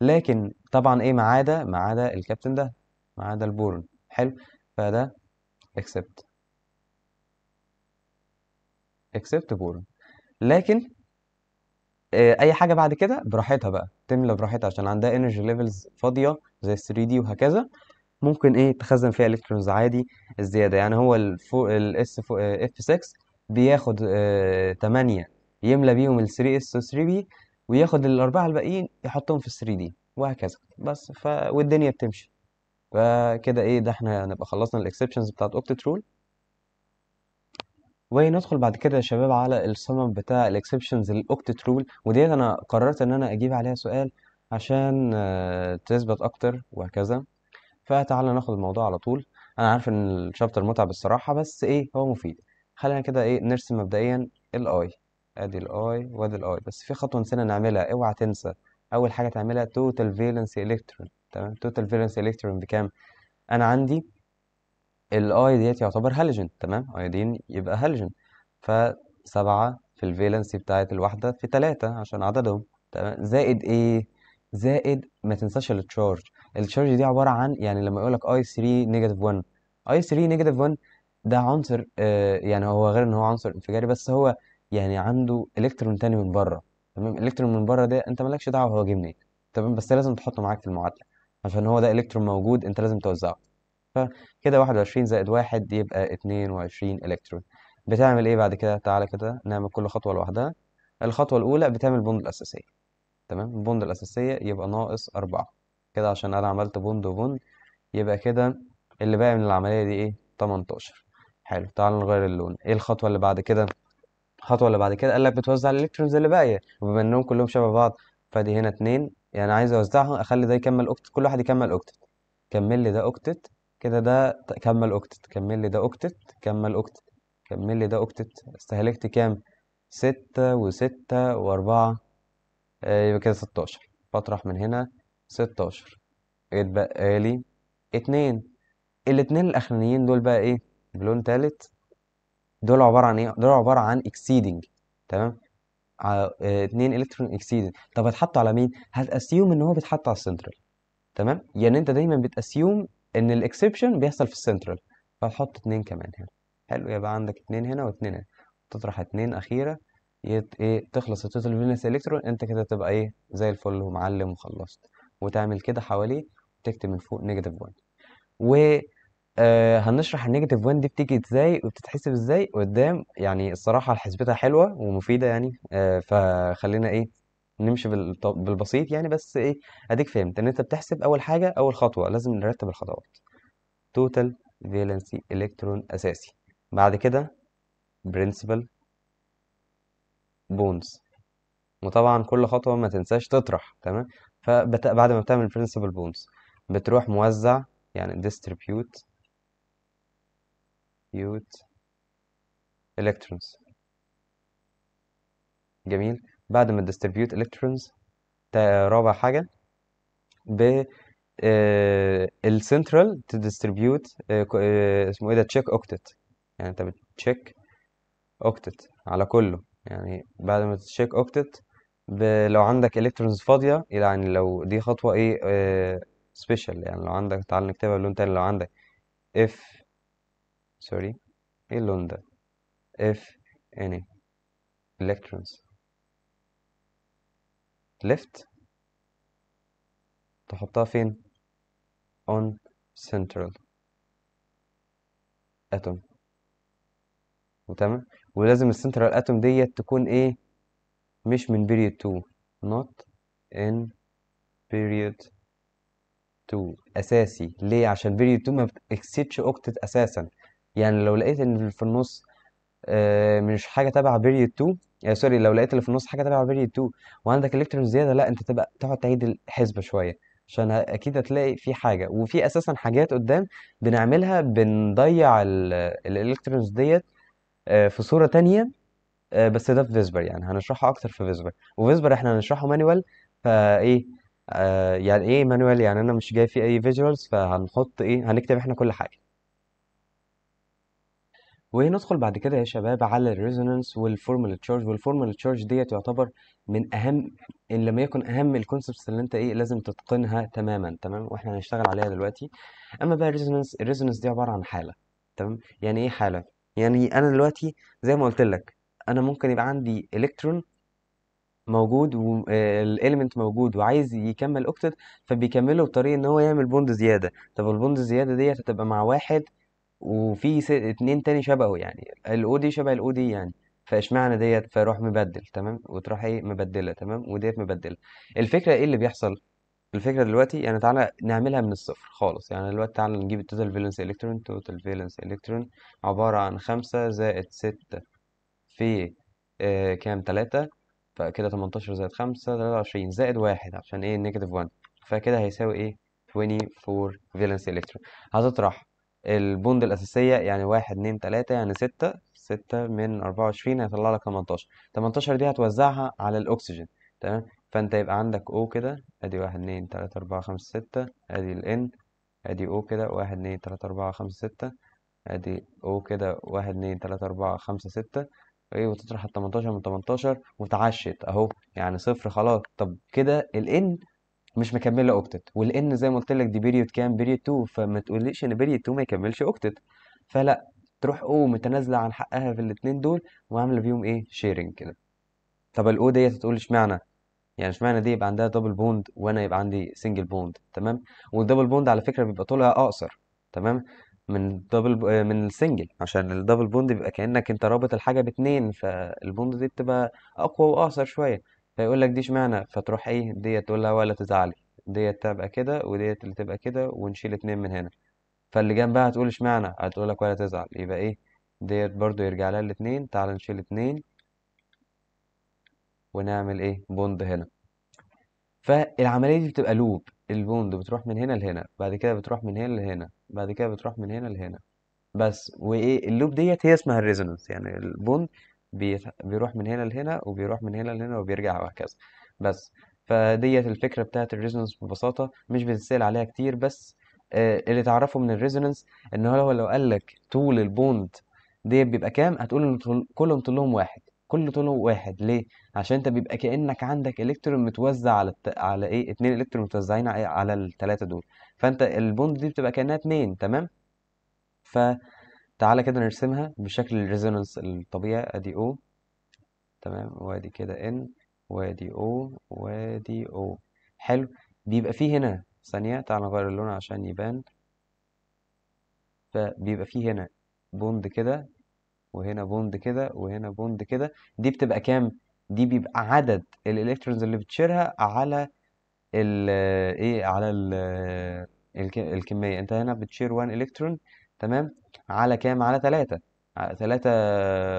لكن طبعا ايه ما عدا ما عدا الكابتن ده ما عدا البورن حلو فده اكسبت اكسبت بورن لكن آه، اي حاجه بعد كده براحتها بقى تملى براحتها عشان عندها انرجي ليفلز فاضيه زي 3 دي وهكذا ممكن ايه تخزن فيها الكترونز عادي الزياده يعني هو الاس اف 6 بياخد 8 آه، يملى بيهم ال 3 اس و 3 بي وياخد الاربعه الباقيين يحطهم في ال 3 دي وهكذا بس ف والدنيا بتمشي فكده ايه ده احنا نبقى خلصنا الاكسبشنز بتاعت اوكتت رول وندخل بعد كده يا شباب على الصمم بتاع الاكسبشنز الاوكتت رول وديت انا قررت ان انا اجيب عليها سؤال عشان آه، تثبت اكتر وهكذا فتعالى ناخد الموضوع على طول انا عارف ان الشابتر متعب الصراحه بس ايه هو مفيد خلينا كده ايه نرسم مبدئيا الاي ادي الاي وادي الاي بس في خطوه نسينا نعملها اوعى تنسى اول حاجه تعملها توتال فالنسي الكترون تمام توتال فالنسي الكترون بكام انا عندي الاي ديت يعتبر هالوجين تمام ايودين يبقى هالوجين فسبعة في الفالنسي بتاعت الواحدة في 3 عشان عددهم تمام زائد ايه زائد ما تنساش التشارج التشارج دي عباره عن يعني لما يقول لك اي 3 نيجاتيف 1 اي 3 نيجاتيف 1 ده عنصر آه، يعني هو غير ان هو عنصر انفجاري بس هو يعني عنده الكترون تاني من بره تمام الكترون من بره ده انت مالكش دعوه هو جه منين تمام بس لازم تحطه معاك في المعادله عشان هو ده الكترون موجود انت لازم توزعه فكده 21 زائد 1 يبقى 22 الكترون بتعمل ايه بعد كده تعالى كده نعمل كل خطوه لوحدها الخطوه الاولى بتعمل بوند الاساسيه تمام البوند الاساسيه يبقى ناقص 4 كده عشان انا عملت بوند وبوند يبقى كده اللي باقي من العمليه دي ايه 18 حلو تعال نغير اللون ايه الخطوه اللي بعد كده الخطوه اللي بعد كده قال لك بتوزع الالكترونز اللي باقيه وبما انهم كلهم شبه بعض فدي هنا اتنين يعني عايز اوزعهم اخلي ده يكمل اوكتت كل واحد يكمل اوكتت كمل لي ده اوكتت كده ده كمل اوكتت كمل لي ده اوكتت كمل اوكتت كمل لي ده اوكتت استهلكت كام ستة وستة وأربعة آه، يبقى كده ستاشر بطرح من هنا 16 اتبقى لي اتنين الاتنين الاخرانيين دول بقى ايه بلون تالت دول عبارة عن ايه دول عبارة عن اكسيدنج تمام آه، اتنين الكترون اكسيدنج طب هتحطه على مين هتاسيوم ان هو بيتحط على السنترال تمام يعني انت دايما بتاسيوم ان الاكسبشن بيحصل في السنترال فتحط اتنين كمان هنا حلو يبقى عندك اتنين هنا واتنين هنا تطرح اتنين اخيره يت... ايه تخلص التوتال فينس الكترون انت كده تبقى ايه زي الفل ومعلم وخلصت وتعمل كده حواليه وتكتب من فوق نيجاتيف 1 و آه، هنشرح النيجاتيف 1 دي بتيجي ازاي وبتتحسب ازاي قدام يعني الصراحه حسبتها حلوه ومفيده يعني آه، فخلينا ايه نمشي بالبسيط يعني بس ايه اديك فهمت ان انت بتحسب اول حاجه اول خطوه لازم نرتب الخطوات توتال فالنسي الكترون اساسي بعد كده برنسبل بونز وطبعا كل خطوه ما تنساش تطرح تمام فبعد ما بتعمل principal بونز بتروح موزع يعني distribute electrons جميل بعد ما distribute electrons رابع حاجة ب السنترال آه، ديستريبيوت آه، آه، اسمه ايه ده تشيك اوكتت يعني انت بتشيك اوكتت على كله يعني بعد ما تشيك اوكتت ب... لو عندك الكترونز فاضيه يعني لو دي خطوه ايه سبيشال آه، يعني لو عندك تعال نكتبها باللون تاني لو عندك اف سوري ايه اللون ده اف any electrons ليفت تحطها فين on central atom وتمام ولازم السنترال اتوم ديت تكون ايه مش من period 2 not in period 2 اساسي ليه عشان period 2 ما بتكسدش اوكتت اساسا يعني لو لقيت ان في النص آه، مش حاجه تابعة period 2 يعني سوري لو لقيت اللي في النص حاجه تابعة period 2 وعندك الكترون زياده لا انت تبقى تقعد تعيد الحسبه شويه عشان اكيد هتلاقي في حاجه وفي اساسا حاجات قدام بنعملها بنضيع الالكترونز ديت آه، في صوره تانية آه، بس ده في فيسبر يعني هنشرحه اكتر في فيسبر وفيسبر احنا هنشرحه مانوال فايه آه، يعني ايه مانوال يعني انا مش جاي فيه اي فيجوالز فهنحط ايه هنكتب احنا كل حاجه وندخل بعد كده يا شباب على الريزونانس والفورمال تشارج والفورمال تشارج ديت يعتبر من اهم ان لم يكن اهم الكونسبتس اللي انت ايه لازم تتقنها تماما تمام واحنا هنشتغل عليها دلوقتي اما بقى الريزونانس الريزونانس دي عباره عن حاله تمام يعني ايه حاله يعني انا دلوقتي زي ما قلت لك انا ممكن يبقى عندي الكترون موجود والاليمنت آه، موجود وعايز يكمل اوكتت فبيكمله بطريقه ان هو يعمل بوند زياده طب البوند الزياده ديت هتبقى مع واحد وفي اتنين تاني شبهه يعني الاو دي شبه الاو دي يعني فاشمعنى ديت فاروح مبدل تمام وتروح ايه مبدله تمام وديت مبدله الفكره ايه اللي بيحصل الفكره دلوقتي يعني تعالى نعملها من الصفر خالص يعني دلوقتي تعالى نجيب التوتال فالنس الكترون توتال فالنس الكترون عباره عن خمسة زائد ستة في آه كام تلاتة فكده تمنتاشر زائد خمسة تلاتة وعشرين زائد واحد عشان ايه نيجاتيف وان فكده هيساوي ايه تويني فور فيلنس الكترون هتطرح البوند الأساسية يعني واحد اتنين تلاتة يعني ستة ستة من أربعة وعشرين هيطلع لك تمنتاشر تمنتاشر دي هتوزعها على الأكسجين تمام فأنت يبقى عندك أو كده أدي واحد اتنين تلاتة أربعة خمسة ستة أدي ال N أدي أو كده واحد اتنين تلاتة أربعة خمسة ستة أدي أو كده واحد اتنين تلاتة أربعة خمسة ستة ايه وتطرح ال 18 من 18 وتعشت اهو يعني صفر خلاص طب كده الان مش مكمله اوكتت والان زي ما قلت لك دي بيريود كام بيريود 2 فما تقوليش ان بيريود 2 ما يكملش اوكتت فلا تروح او متنازله عن حقها في الاثنين دول وعامله بيهم ايه شيرنج كده طب الاو ديت هتقول اشمعنى يعني اشمعنى دي يبقى عندها دبل بوند وانا يبقى عندي سنجل بوند تمام والدبل بوند على فكره بيبقى طولها اقصر تمام من الدبل آه، ب... من السنجل عشان الدبل بوند بيبقى كانك انت رابط الحاجه باتنين فالبوند دي بتبقى اقوى واقصر شويه فيقول لك دي اشمعنى فتروح ايه ديت تقول لها ولا تزعلي ديت تبقى كده وديت اللي تبقى كده ونشيل اتنين من هنا فاللي جنبها هتقول اشمعنى هتقول لك ولا تزعل يبقى ايه ديت برضو يرجع لها الاتنين تعال نشيل اتنين ونعمل ايه بوند هنا فالعمليه دي بتبقى لوب البوند بتروح من هنا لهنا بعد كده بتروح من هنا لهنا بعد كده بتروح من هنا لهنا بس وايه اللوب ديت هي اسمها الريزونانس يعني البوند بيروح من هنا لهنا وبيروح من هنا لهنا وبيرجع وهكذا بس فديت الفكره بتاعت الريزونانس ببساطه مش بنسال عليها كتير بس آه اللي تعرفه من الريزونانس ان هو لو قال لك طول البوند ديت بيبقى كام هتقول ان كلهم طولهم واحد كل طوله واحد ليه عشان انت بيبقى كانك عندك الكترون متوزع على الت... على ايه اتنين الكترون متوزعين على, التلاته الثلاثه دول فانت البوند دي بتبقى كانها اتنين تمام فتعالى كده نرسمها بشكل الريزونانس الطبيعي ادي او تمام وادي كده ان وادي او وادي او حلو بيبقى فيه هنا ثانيه تعالى نغير اللون عشان يبان فبيبقى فيه هنا بوند كده وهنا بوند كده وهنا بوند كده دي بتبقى كام دي بيبقى عدد الالكترونز اللي بتشيرها على ال آه، ايه على ال آه، الكميه انت هنا بتشير 1 الكترون تمام على كام على ثلاثة ثلاثة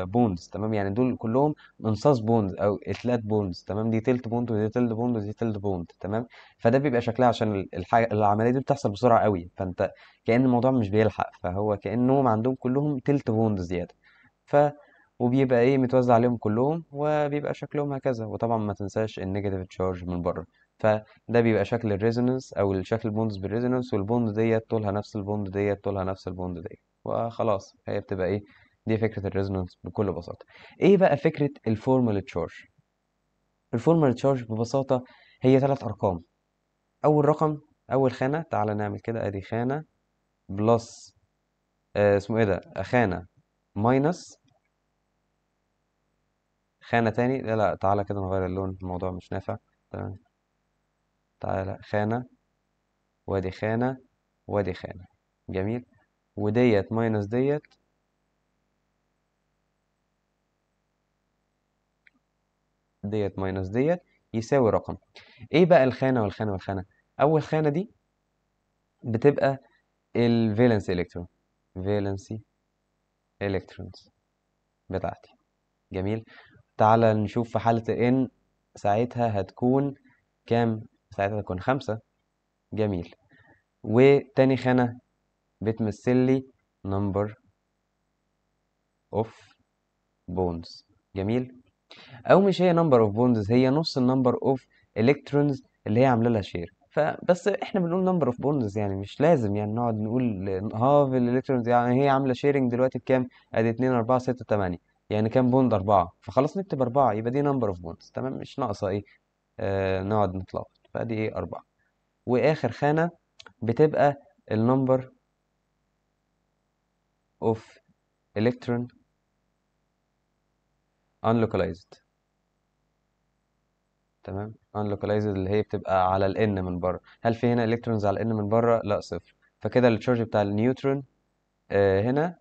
بوندز تمام يعني دول كلهم انصاص بوندز او اتلات بوندز تمام دي تلت بوند ودي تلت بوند ودي تلت بوند تمام فده بيبقى شكلها عشان الحاجة العملية دي بتحصل بسرعة قوي فانت كأن الموضوع مش بيلحق فهو كأنهم عندهم كلهم تلت بوند زيادة ف وبيبقى ايه متوزع عليهم كلهم وبيبقى شكلهم هكذا وطبعا ما تنساش النيجاتيف تشارج من بره فده بيبقى شكل الريزونانس او الشكل البوندز بالريزونانس والبوند ديت طولها نفس البوند ديت طولها نفس البوند ديت وخلاص هي بتبقى ايه دي فكره الريزونانس بكل بساطه ايه بقى فكره الفورمال تشارج الفورمال تشارج ببساطه هي ثلاث ارقام اول رقم اول خانه تعالى نعمل كده ادي خانه بلس آه اسمه ايه ده خانه ماينس خانة تاني لا لا تعالى كده نغير اللون الموضوع مش نافع تمام تعالى خانة وادي خانة وادي خانة جميل وديت ماينس ديت ديت ماينس ديت يساوي رقم ايه بقى الخانة والخانة والخانة اول خانة دي بتبقى الفالنسي الكترون فالنسي الكترونز بتاعتي جميل تعالى نشوف في حالة الان ساعتها هتكون كام ساعتها هتكون خمسة جميل وتاني خانة بتمثل لي number of bonds جميل او مش هي number of bonds هي نص number of electrons اللي هي عامله لها شير فبس احنا بنقول نمبر اوف بونز يعني مش لازم يعني نقعد نقول هاف الالكترونز يعني هي عامله شيرنج دلوقتي بكام؟ ادي 2 4 6 8 يعني كام بوند أربعة فخلاص نكتب أربعة يبقى دي نمبر أوف بوندز تمام مش ناقصة إيه آه نقعد نتلخبط فأدي إيه أربعة وآخر خانة بتبقى النمبر أوف إلكترون unlocalized تمام unlocalized اللي هي بتبقى على الان من بره هل في هنا الكترونز على الان من بره لا صفر فكده التشارج بتاع النيوترون آه هنا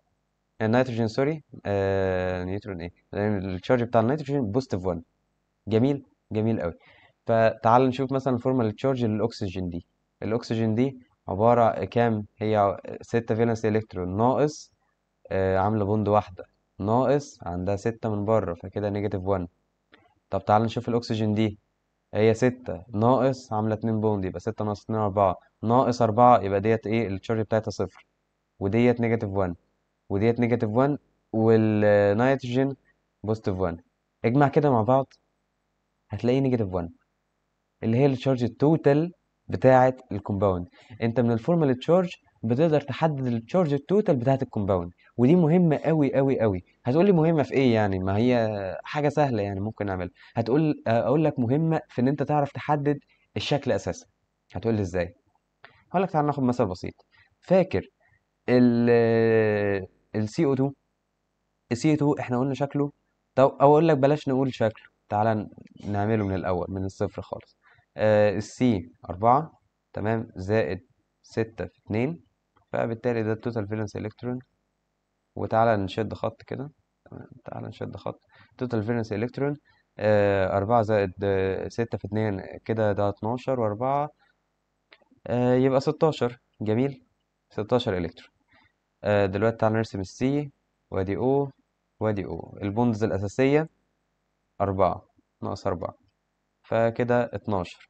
النيتروجين آه، سوري آه نيوترون ايه يعني التشارج بتاع النيتروجين بوزيتيف 1 جميل جميل قوي فتعال نشوف مثلا الفورمال تشارج للاكسجين دي الاكسجين دي عباره كام هي 6 فالنس الكترون ناقص آه، عامله بوند واحده ناقص عندها 6 من بره فكده نيجاتيف 1 طب تعال نشوف الاكسجين دي هي 6 ناقص عامله 2 بوند يبقى 6 ناقص 2 4 ناقص 4 يبقى ديت ايه التشارج بتاعتها صفر وديت نيجاتيف 1 وديت نيجاتيف 1 والنيتروجين بوزيتيف 1 اجمع كده مع بعض هتلاقيه نيجاتيف 1 اللي هي التشارج التوتال بتاعة الكومباوند انت من الفورمال تشارج بتقدر تحدد التشارج التوتال بتاعة الكومباوند ودي مهمة قوي قوي قوي هتقول لي مهمة في ايه يعني ما هي حاجة سهلة يعني ممكن نعملها هتقول اقول لك مهمة في ان انت تعرف تحدد الشكل اساسا هتقول لي ازاي هقول لك تعال ناخد مثال بسيط فاكر ال ال CO2 ال CO2 احنا قلنا شكله طب او اقول لك بلاش نقول شكله تعالى نعمله من الاول من الصفر خالص آه السي 4 تمام زائد 6 في 2 فبالتالي ده التوتال فيلنس الكترون وتعالى نشد خط كده تعالى نشد خط توتال فيلنس الكترون 4 زائد 6 آه، في 2 كده ده 12 و4 آه يبقى 16 جميل 16 الكترون آه، دلوقتي تعالى نرسم السي وادي او وادي او البوندز الأساسية أربعة ناقص أربعة فكده اتناشر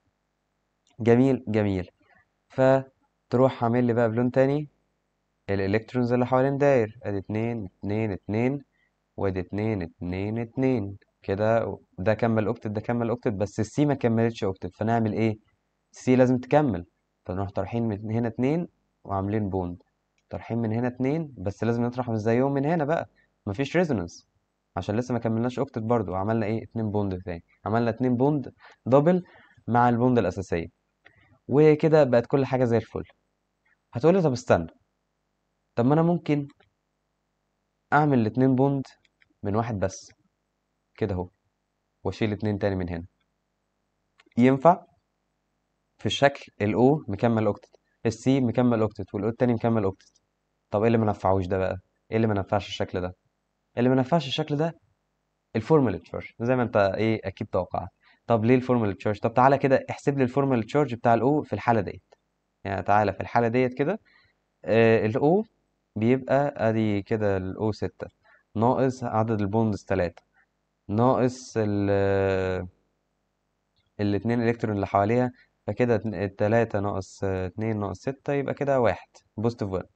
جميل جميل فتروح عامل لي بقى بلون تاني الإلكترونز اللي حوالين داير أدي اتنين اتنين اتنين وادي اتنين اتنين اتنين كده ده كمل اوكتت ده كمل اوكتت بس السي ما كملتش اوكتت فنعمل ايه السي لازم تكمل فنروح طارحين من هنا اتنين وعاملين بوند طرحين من هنا اتنين بس لازم نطرح زيهم من هنا بقى مفيش ريزونانس عشان لسه ما كملناش اوكتت برضو عملنا ايه اتنين بوند تاني عملنا اتنين بوند دبل مع البوند الاساسيه وكده بقت كل حاجه زي الفل هتقولي طب استنى طب ما انا ممكن اعمل الاتنين بوند من واحد بس كده اهو واشيل اتنين تاني من هنا ينفع في الشكل الاو مكمل اوكتت السي مكمل اوكتت والاو التاني مكمل اوكتت طب ايه اللي ما نفعوش ده بقى ايه اللي ما نفعش الشكل ده اللي ما نفعش الشكل ده الفورمال تشارج زي ما انت ايه اكيد توقعت طب ليه الفورمال تشارج طب تعالى كده احسب لي الفورمال تشارج بتاع الاو في الحاله ديت يعني تعالى في الحاله ديت كده آه الاو بيبقى ادي كده الاو 6 ناقص عدد البوندز 3 ناقص ال آه، الاتنين الكترون اللي حواليها فكده تلاتة ناقص اتنين ناقص ستة يبقى كده واحد بوزيتيف 1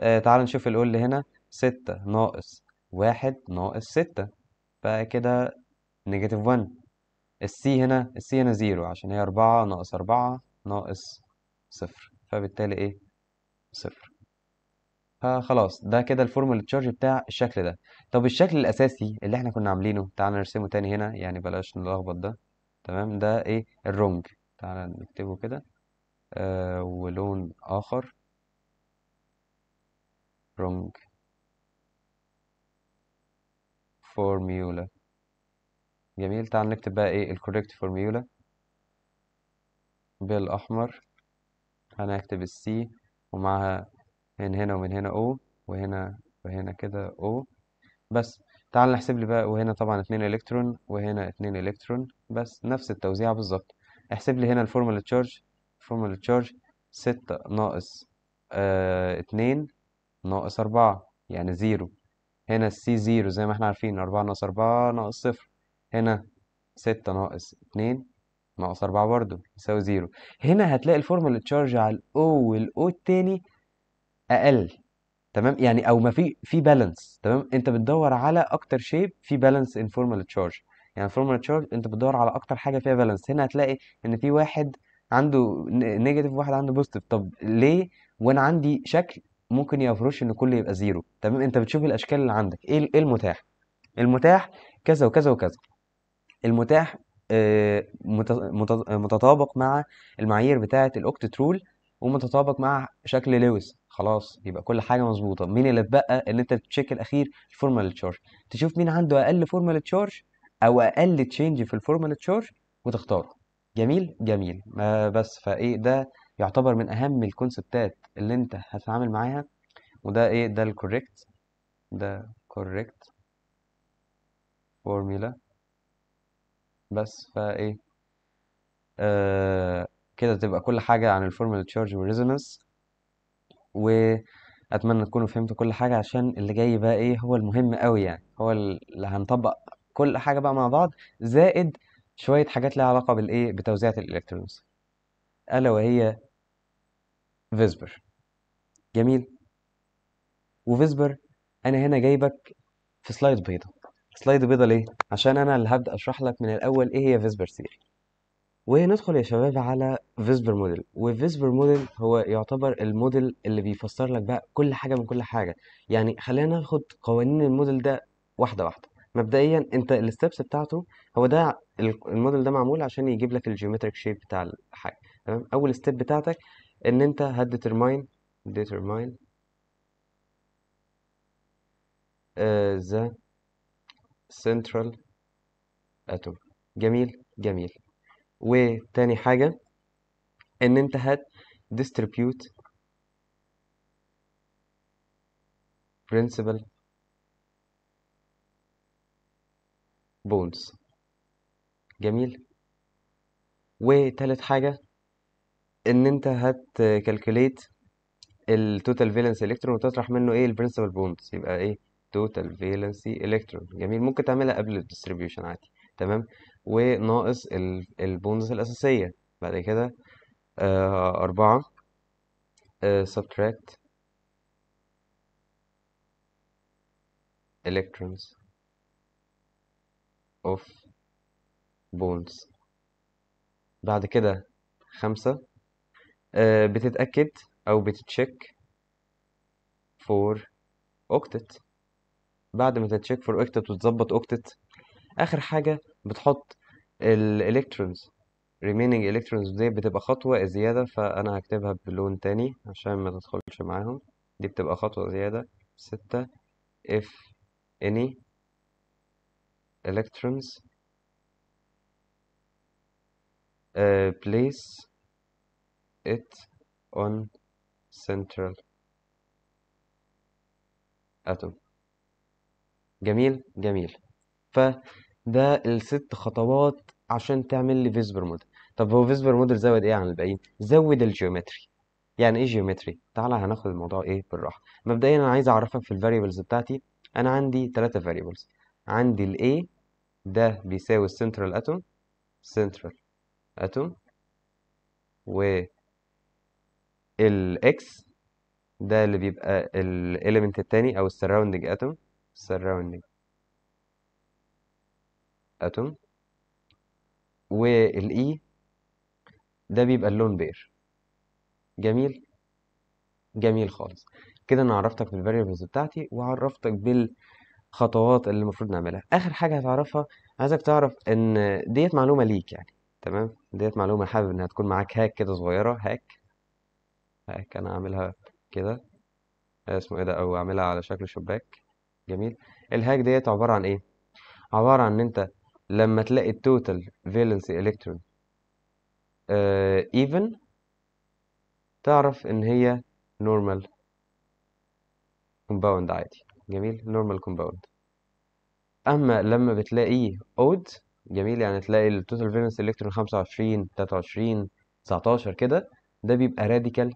آه تعال نشوف الاول هنا ستة ناقص واحد ناقص ستة بقى كده نيجاتيف ون السي هنا السي هنا زيرو عشان هي أربعة ناقص أربعة ناقص صفر فبالتالي إيه صفر فخلاص ده كده الفورمولا تشارج بتاع الشكل ده طب الشكل الأساسي اللي احنا كنا عاملينه تعال نرسمه تاني هنا يعني بلاش نلخبط ده تمام ده إيه الرونج تعال نكتبه كده آه ولون آخر wrong formula جميل تعال نكتب بقى ايه الكوريكت فورميولا بالاحمر هنكتب السي ومعها من هنا ومن هنا او وهنا وهنا كده او بس تعال نحسب لي بقى وهنا طبعا اتنين الكترون وهنا اتنين الكترون بس نفس التوزيع بالظبط احسب لي هنا الفورمولا تشارج الفورمال تشارج ستة ناقص آه، اتنين ناقص أربعة يعني زيرو هنا السي زيرو زي ما احنا عارفين أربعة ناقص أربعة ناقص صفر هنا ستة ناقص اتنين ناقص أربعة برضو يساوي زيرو هنا هتلاقي الفورمولا تشارج على الأو والأو التاني أقل تمام يعني أو ما في في بالانس تمام أنت بتدور على أكتر شيب في بالانس إن فورمولا تشارج يعني فورمولا تشارج أنت بتدور على أكتر حاجة فيها بالانس هنا هتلاقي إن في واحد عنده نيجاتيف وواحد عنده بوزيتيف طب ليه وأنا عندي شكل ممكن يفرش ان كله يبقى زيرو تمام انت بتشوف الاشكال اللي عندك ايه ايه المتاح المتاح كذا وكذا وكذا المتاح آه، متطابق مع المعايير بتاعه ترول ومتطابق مع شكل لويس خلاص يبقى كل حاجه مظبوطه مين اللي اتبقى اللي انت تشيك الاخير الفورمال تشارج تشوف مين عنده اقل فورمال تشارج او اقل تشينج في الفورمال تشارج وتختاره جميل جميل ما آه، بس فايه ده يعتبر من اهم الكونسبتات اللي انت هتتعامل معاها وده ايه ده الكوريكت ده كوريكت فورميلا بس فايه آه كده تبقى كل حاجة عن الفورمال تشارج والريزونانس واتمنى تكونوا فهمتوا كل حاجة عشان اللي جاي بقى ايه هو المهم قوي يعني هو اللي هنطبق كل حاجة بقى مع بعض زائد شوية حاجات لها علاقة بالايه بتوزيعة الالكترونز ألا وهي فيسبر جميل وفيسبر انا هنا جايبك في سلايد بيضة سلايد بيضة ليه عشان انا اللي هبدا اشرح لك من الاول ايه هي فيسبر وهي ندخل يا شباب على فيسبر موديل وفيسبر موديل هو يعتبر الموديل اللي بيفسر لك بقى كل حاجه من كل حاجه يعني خلينا ناخد قوانين الموديل ده واحده واحده مبدئيا انت الستبس بتاعته هو ده الموديل ده معمول عشان يجيب لك الجيومتريك شيب بتاع الحاجه تمام اول ستيب بتاعتك ان انت هتديترماين determine uh, the central atom جميل جميل وتاني حاجة ان انت هت distribute principal bonds جميل وتالت حاجة ان انت هت calculate التوتال فالنسي الكترون وتطرح منه ايه البرنسبل بوندز يبقى ايه توتال فالنسي الكترون جميل ممكن تعملها قبل الديستريبيوشن عادي تمام وناقص البوندز الاساسيه بعد كده آه أربعة آه subtract electrons of bonds بعد كده خمسة آه بتتأكد أو بتتشيك فور أوكتت بعد ما تتشيك فور أوكتت وتظبط أوكتت آخر حاجة بتحط الإلكترونز remaining electrons دي بتبقى خطوة زيادة فأنا هكتبها بلون تاني عشان ما تدخلش معاهم دي بتبقى خطوة زيادة ستة if any electrons uh, place it on سنترال اتوم جميل جميل فده الست خطوات عشان تعمل لي فيسبر موديل طب هو فيسبر موديل زود ايه عن الباقيين زود الجيومتري يعني ايه جيومتري تعالى هناخد الموضوع ايه بالراحه مبدئيا انا عايز اعرفك في الفاريبلز بتاعتي انا عندي ثلاثة فاريبلز عندي الاي A ده بيساوي السنترال اتوم سنترال اتوم و X ده اللي بيبقى element التاني او atom اتوم atom اتوم E ده بيبقى اللون بير جميل جميل خالص كده انا عرفتك variables بتاعتي وعرفتك بالخطوات اللي المفروض نعملها اخر حاجه هتعرفها عايزك تعرف ان ديت معلومه ليك يعني تمام ديت معلومه حابب انها تكون معاك هاك كده صغيره هاك آه، كان اعملها كده آه، اسمه ايه ده او اعملها على شكل شباك جميل الهاج ديت عباره عن ايه عباره عن ان انت لما تلاقي التوتال فالنسي الكترون ايفن تعرف ان هي نورمال كومباوند عادي جميل نورمال كومباوند اما لما بتلاقيه اود جميل يعني تلاقي التوتال فالنس الكترون 25 23 19 كده ده بيبقى راديكال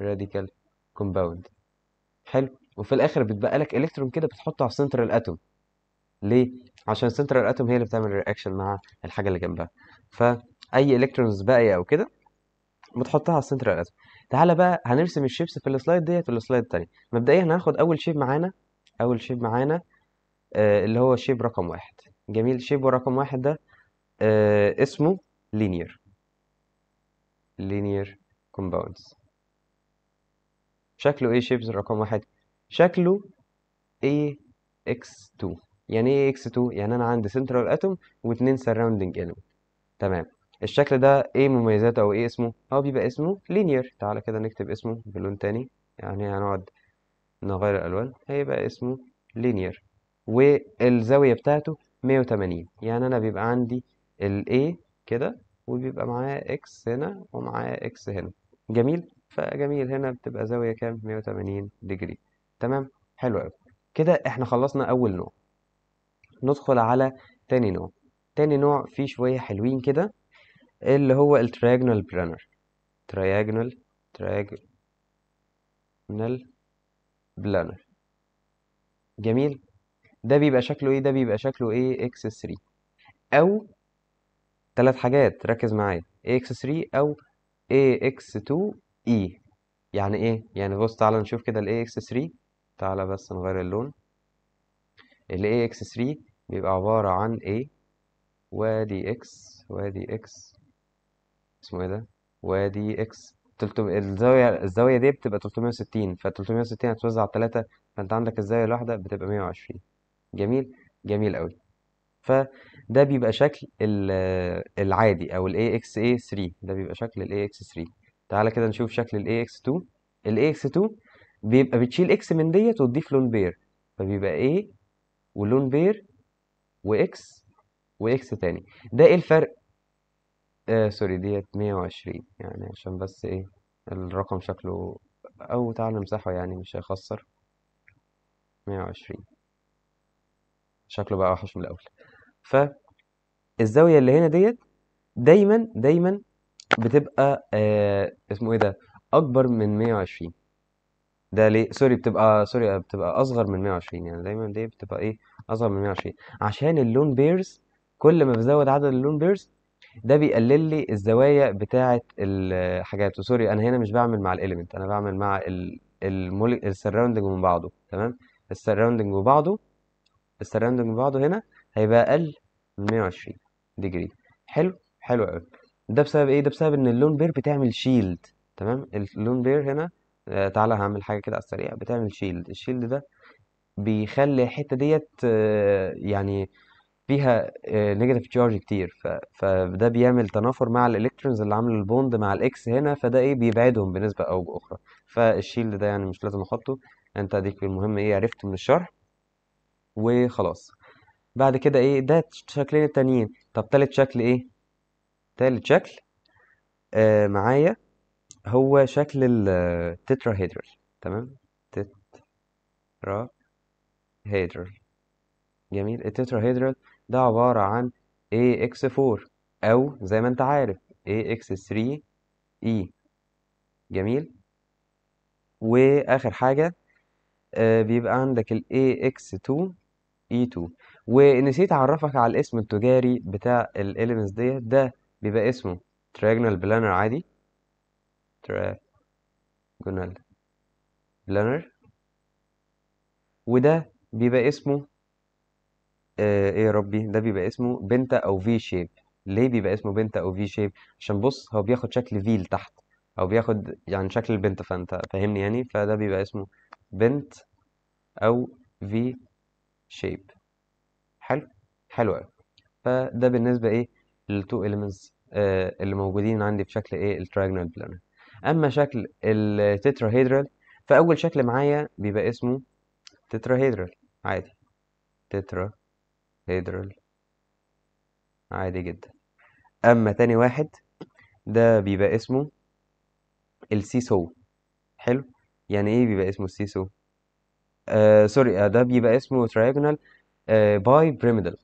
راديكال كومباوند حلو وفي الاخر بيتبقى لك الكترون كده بتحطه على السنترال اتوم ليه عشان السنترال اتوم هي اللي بتعمل رياكشن مع الحاجه اللي جنبها فاي الكترونز باقيه او كده بتحطها على السنترال اتوم تعالى بقى هنرسم الشيبس في السلايد ديت والسلايد التانية مبدئيا هناخد اول شيب معانا اول شيب معانا آه اللي هو شيب رقم واحد جميل شيب رقم واحد ده آه اسمه لينير لينير كومباوندز شكله ايه شيبز رقم واحد شكله ايه اكس 2 يعني ايه اكس 2 يعني انا عندي سنترال اتوم واتنين سراوندنج اتوم تمام الشكل ده ايه مميزاته او ايه اسمه هو أه، بيبقى اسمه لينير تعالى كده نكتب اسمه بلون تاني يعني هنقعد نغير الالوان هيبقى اسمه لينير والزاويه بتاعته 180 يعني انا بيبقى عندي ال A كده وبيبقى معايا اكس هنا ومعايا اكس هنا جميل فجميل هنا بتبقى زاوية كام 180 ديجري تمام حلو قوي كده احنا خلصنا اول نوع ندخل على تاني نوع تاني نوع فيه شوية حلوين كده اللي هو الترايجنال بلانر ترايجنال ترايجنال بلانر جميل ده بيبقى شكله ايه ده بيبقى شكله ايه اكس 3 او ثلاث حاجات ركز معايا اكس 3 او اكس 2 اي e. يعني ايه يعني بص تعالى نشوف كده الاي اكس 3 تعالى بس نغير اللون الاي اكس 3 بيبقى عبارة عن اي وادي اكس وادي اكس اسمه ايه ده وادي اكس تلتم... الزاوية الزاوية دي بتبقى 360 ف 360 هتوزع على 3 فانت عندك الزاوية الواحدة بتبقى 120 جميل جميل قوي فده بيبقى شكل العادي او الاي اكس اي 3 ده بيبقى شكل الاي اكس 3 تعالى كده نشوف شكل الـ AX2 الـ AX2 بيبقى بتشيل X من ديت وتضيف لون بير فبيبقى A ولون بير وإكس وإكس تاني ده إيه الفرق؟ آه سوري ديت 120 يعني عشان بس إيه الرقم شكله أو تعالى نمسحه يعني مش هيخسر 120 شكله بقى وحش من الأول فالزاوية اللي هنا ديت دايما دايما بتبقى آه اسمه ايه ده اكبر من 120 ده ليه سوري بتبقى سوري بتبقى اصغر من 120 يعني دايما دي بتبقى ايه اصغر من 120 عشان اللون بيرز كل ما بزود عدد اللون بيرز ده بيقلل لي الزوايا بتاعه الحاجات وسوري انا هنا مش بعمل مع الاليمنت انا بعمل مع السراوندنج من بعضه تمام السراوندنج وبعضه السراوندنج وبعضه هنا هيبقى اقل من 120 ديجري حلو حلو قوي ده بسبب ايه ده بسبب ان اللون بير بتعمل شيلد تمام اللون بير هنا آه، تعالى هعمل حاجه كده على السريع بتعمل شيلد الشيلد ده بيخلي الحته ديت آه، يعني فيها نيجاتيف آه، تشارج كتير ف... فده بيعمل تنافر مع الالكترونز اللي عامله البوند مع الاكس هنا فده ايه بيبعدهم بنسبه او باخرى فالشيلد ده يعني مش لازم احطه انت اديك المهم ايه عرفت من الشرح وخلاص بعد كده ايه ده شكلين التانيين طب تالت شكل ايه تالت شكل آه معايا هو شكل التتراهيدرال آه، تمام تتراهيدرال جميل التتراهيدرال ده عبارة عن AX4 أو زي ما أنت عارف AX3E e. جميل وآخر حاجة آه، بيبقى عندك ال AX2 E2 ونسيت أعرفك على الاسم التجاري بتاع الإليمنتس ديت ده بيبقى اسمه triagonal planner عادي triagonal planner وده بيبقى اسمه آه ايه يا ربي ده بيبقى اسمه بنتا او في شيب ليه بيبقى اسمه بنتا او في شيب عشان بص هو بياخد شكل في لتحت او بياخد يعني شكل البنت فانت فاهمني يعني فده بيبقى اسمه بنت او في شيب حلو حلو قوي فده بالنسبه ايه للتو اليمنتس آه، اللي موجودين عندي في شكل ايه الترايجونال بلانر اما شكل التتراهيدرال فاول شكل معايا بيبقى اسمه تتراهيدرال عادي تتراهيدرال عادي جدا اما تاني واحد ده بيبقى اسمه السيسو حلو يعني ايه بيبقى اسمه السيسو آه سوري آه، ده بيبقى اسمه ترايجونال آه باي بريميدال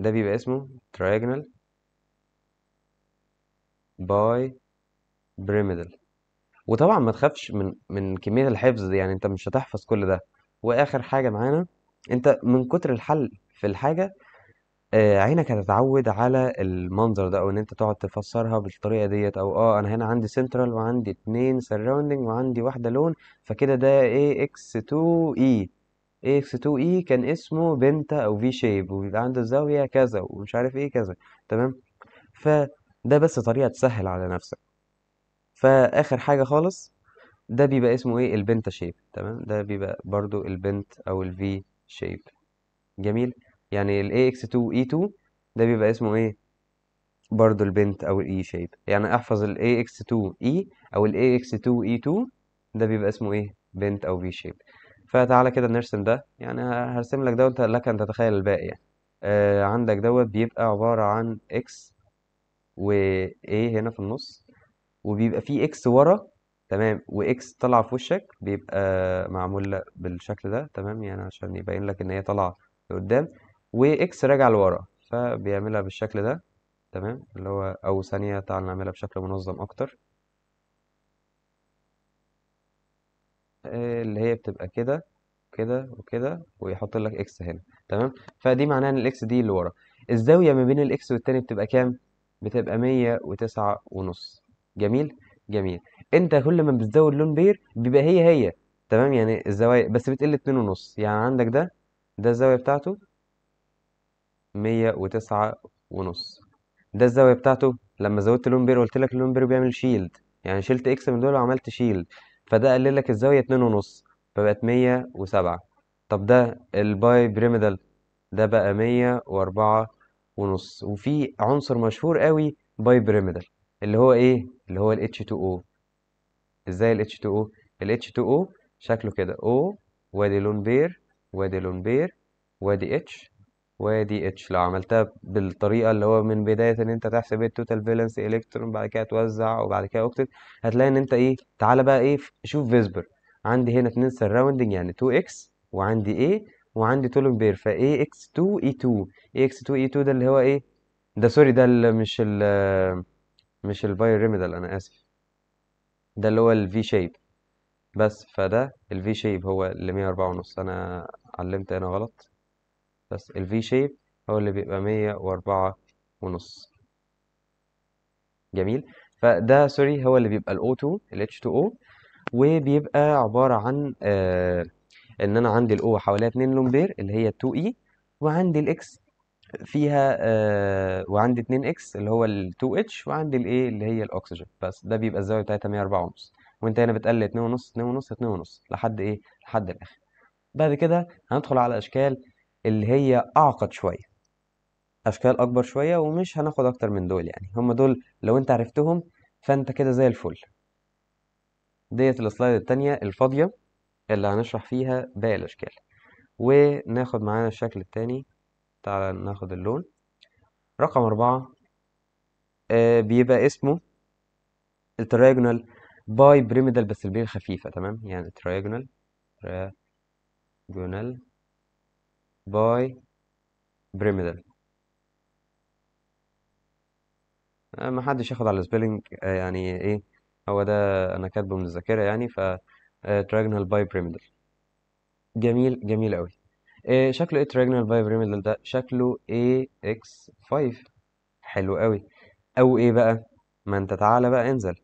ده بيبقى اسمه ترايجونال باي بريميدل وطبعا ما تخافش من من كمية الحفظ دي يعني انت مش هتحفظ كل ده واخر حاجة معانا انت من كتر الحل في الحاجة آه، عينك هتتعود على المنظر ده او ان انت تقعد تفسرها بالطريقه ديت او اه انا هنا عندي سنترال وعندي اتنين سراوندنج وعندي واحده لون فكده ده اي اكس 2 اي اكس 2 اي كان اسمه بنتا او في شيب وبيبقى عنده زاويه كذا ومش عارف ايه كذا تمام ف ده بس طريقة تسهل على نفسك فآخر حاجة خالص ده بيبقى اسمه ايه البنتا شيب تمام ده بيبقى برضو البنت او الفي شيب جميل يعني ال AX2E2 ده بيبقى اسمه ايه برضو البنت او الاي شيب e يعني احفظ ال AX2E او ال AX2E2 ده بيبقى اسمه ايه بنت او في شيب فتعالى كده نرسم ده يعني هرسم لك ده وانت لك ان تتخيل الباقي يعني آه عندك دوت بيبقى عبارة عن x وايه هنا في النص وبيبقى فيه اكس ورا تمام واكس طالعه في وشك بيبقى معمول بالشكل ده تمام يعني عشان يبين لك ان هي طالعه لقدام واكس راجع لورا فبيعملها بالشكل ده تمام اللي هو او ثانيه تعال نعملها بشكل منظم اكتر آه، اللي هي بتبقى كده كده وكده ويحط لك اكس هنا تمام فدي معناها ان الاكس دي اللي ورا الزاويه ما بين الاكس والتاني بتبقى كام بتبقى مية وتسعة ونص جميل جميل انت كل ما بتزود لون بير بيبقى هي هي تمام يعني الزوايا بس بتقل اتنين ونص يعني عندك ده ده الزاوية بتاعته مية وتسعة ونص ده الزاوية بتاعته لما زودت لون بير قلت لك اللون بير بيعمل شيلد يعني شلت اكس من دول وعملت شيلد فده قلل لك الزاوية اتنين ونص فبقت مية وسبعة طب ده الباي بريميدال ده بقى مية وأربعة ونص وفي عنصر مشهور قوي باي بيراميدال اللي هو ايه اللي هو الاتش 2 او ازاي الاتش 2 او الاتش 2 او شكله كده او وادي لون بير وادي لون بير وادي اتش وادي اتش لو عملتها بالطريقة اللي هو من بداية ان انت تحسب التوتال فالنس الكترون بعد كده توزع وبعد كده اوكتت هتلاقي ان انت ايه تعالى بقى ايه شوف فيسبر عندي هنا اتنين سراوندنج يعني 2 اكس وعندي ايه وعندي طول امبير ف اكس 2 اي 2 اكس 2 اي 2 ده اللي هو ايه ده سوري ده اللي مش ال مش البايوريميدال انا اسف ده اللي هو ال v شيب بس فده v شيب هو اللي 104 ونص انا علمت انا غلط بس ال v شيب هو اللي بيبقى 104 ونص جميل فده سوري هو اللي بيبقى ال o 2 ال H2O وبيبقى عبارة عن آه ان انا عندي الاو حواليها 2 لومبير اللي هي 2 اي وعندي الاكس فيها آه وعندي 2 اكس اللي هو ال 2 اتش وعندي الاي اللي هي الاكسجين بس ده بيبقى الزاويه بتاعتها 104 ونص وانت هنا بتقل 2 ونص 2 ونص 2 ونص لحد ايه لحد الاخر بعد كده هندخل على اشكال اللي هي اعقد شويه اشكال اكبر شويه ومش هناخد اكتر من دول يعني هم دول لو انت عرفتهم فانت كده زي الفل ديت السلايد التانية الفاضية اللي هنشرح فيها باقي الأشكال وناخد معانا الشكل التاني تعالى ناخد اللون رقم أربعة آه بيبقى اسمه الترايجونال باي بريميدال بس البين خفيفة تمام يعني الترايجونال ترايجونال باي بريميدال آه، ما حدش ياخد على السبيلنج آه، يعني ايه هو ده انا كاتبه من الذاكره يعني ف تراجنال باي بيراميدال جميل جميل قوي آه، شكله ايه تراجنال باي بيراميدال ده شكله اي اكس 5 حلو قوي او ايه بقى ما انت تعالى بقى انزل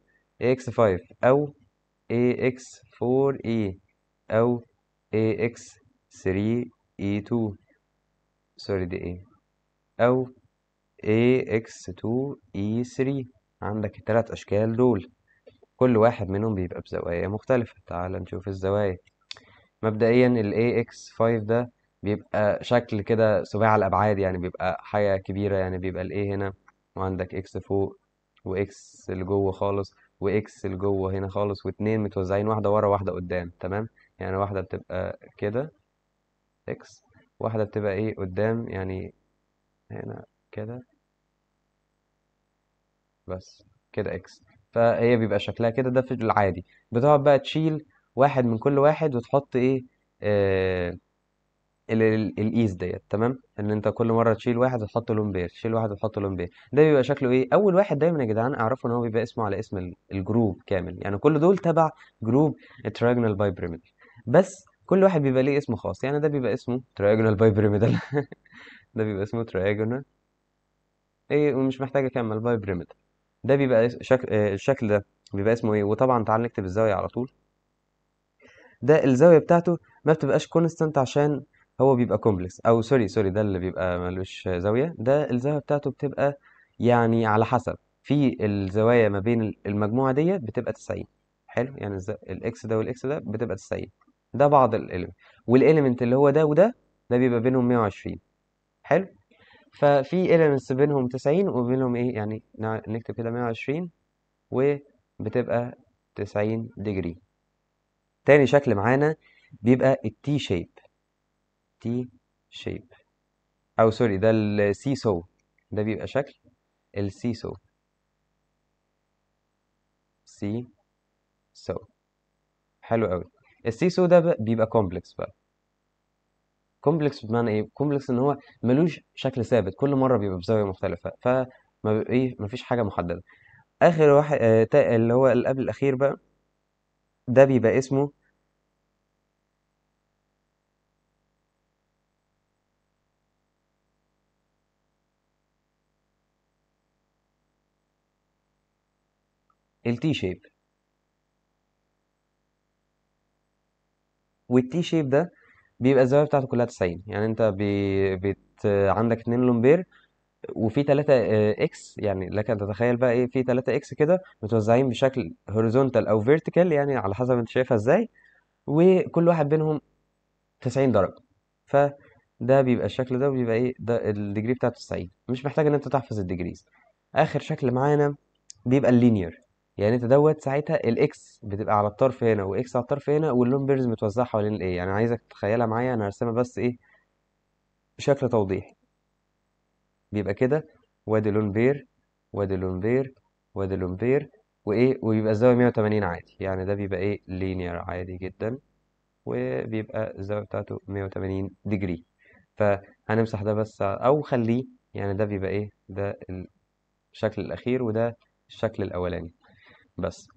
اي اكس 5 او اي اكس 4 اي او اي اكس 3 اي 2 سوري دي ايه او اي اكس 2 اي 3 عندك الثلاث اشكال دول كل واحد منهم بيبقى بزوايا مختلفة تعال نشوف الزوايا مبدئيا ال AX5 ده بيبقى شكل كده سباع الأبعاد يعني بيبقى حاجة كبيرة يعني بيبقى ال A هنا وعندك إكس فوق وإكس لجوه خالص وإكس لجوه هنا خالص واتنين متوزعين واحدة ورا واحدة قدام تمام يعني واحدة بتبقى كده إكس واحدة بتبقى إيه قدام يعني هنا كده بس كده إكس فهي بيبقى شكلها كده ده في العادي بتقعد بقى تشيل واحد من كل واحد وتحط ايه آه الايز ديت تمام ان انت كل مره تشيل واحد وتحط لون بير تشيل واحد وتحط لون بير ده بيبقى شكله ايه اول واحد دايما يا جدعان اعرفه ان هو بيبقى اسمه على اسم الجروب كامل يعني كل دول تبع جروب التراجنال باي بريميدال بس كل واحد بيبقى ليه اسم خاص يعني ده بيبقى اسمه تراجنال باي بريميدال ده بيبقى اسمه تراجنال ايه ومش محتاج اكمل باي بريميدال ده بيبقى شكل آه، الشكل ده بيبقى اسمه ايه وطبعا تعال نكتب الزاويه على طول ده الزاويه بتاعته ما بتبقاش كونستانت عشان هو بيبقى كومبلكس او سوري سوري ده اللي بيبقى ملوش زاويه ده الزاويه بتاعته بتبقى يعني على حسب في الزوايا ما بين المجموعه ديت بتبقى 90 حلو يعني الاكس ده والاكس ده بتبقى 90 ده بعض الاليمنت والاليمنت اللي هو ده وده ده بيبقى بينهم 120 حلو ففي elements بينهم 90 وبينهم ايه يعني نكتب كده 120 وبتبقى 90 ديجري تاني شكل معانا بيبقى ال T shape T shape او سوري ده ال C -so. ده بيبقى شكل ال C -so. C -so. حلو قوي السيسو ده بيبقى كومبلكس بقى كومبلكس بمعنى ايه كومبلكس ان هو ملوش شكل ثابت كل مره بيبقى بزاويه مختلفه ف ايه مفيش حاجه محدده اخر واحد آه اللي هو اللي قبل الاخير بقى ده بيبقى اسمه التي شيب والتي شيب ده بيبقى الزوايا بتاعته كلها 90 يعني انت بي... بت... عندك 2 لومبير وفي 3 اكس آه، يعني لك ان تتخيل بقى ايه في 3 اكس كده متوزعين بشكل هوريزونتال او فيرتيكال يعني على حسب انت شايفها ازاي وكل واحد بينهم 90 درجه ف ده بيبقى الشكل ده وبيبقى ايه ده الديجري بتاعته 90 مش محتاج ان انت تحفظ الديجريز اخر شكل معانا بيبقى اللينير يعني انت دوت ساعتها الاكس بتبقى على الطرف هنا واكس على الطرف هنا واللون بيرز متوزعه حوالين الايه يعني عايزك تتخيلها معايا انا هرسمها بس ايه بشكل توضيحي بيبقى كده وادي لون بير وادي لون بير وادي لون بير وايه وبيبقى الزاويه 180 عادي يعني ده بيبقى ايه لينير عادي جدا وبيبقى الزاويه بتاعته 180 ديجري فهنمسح ده بس او خليه يعني ده بيبقى ايه ده الشكل الاخير وده الشكل الاولاني بس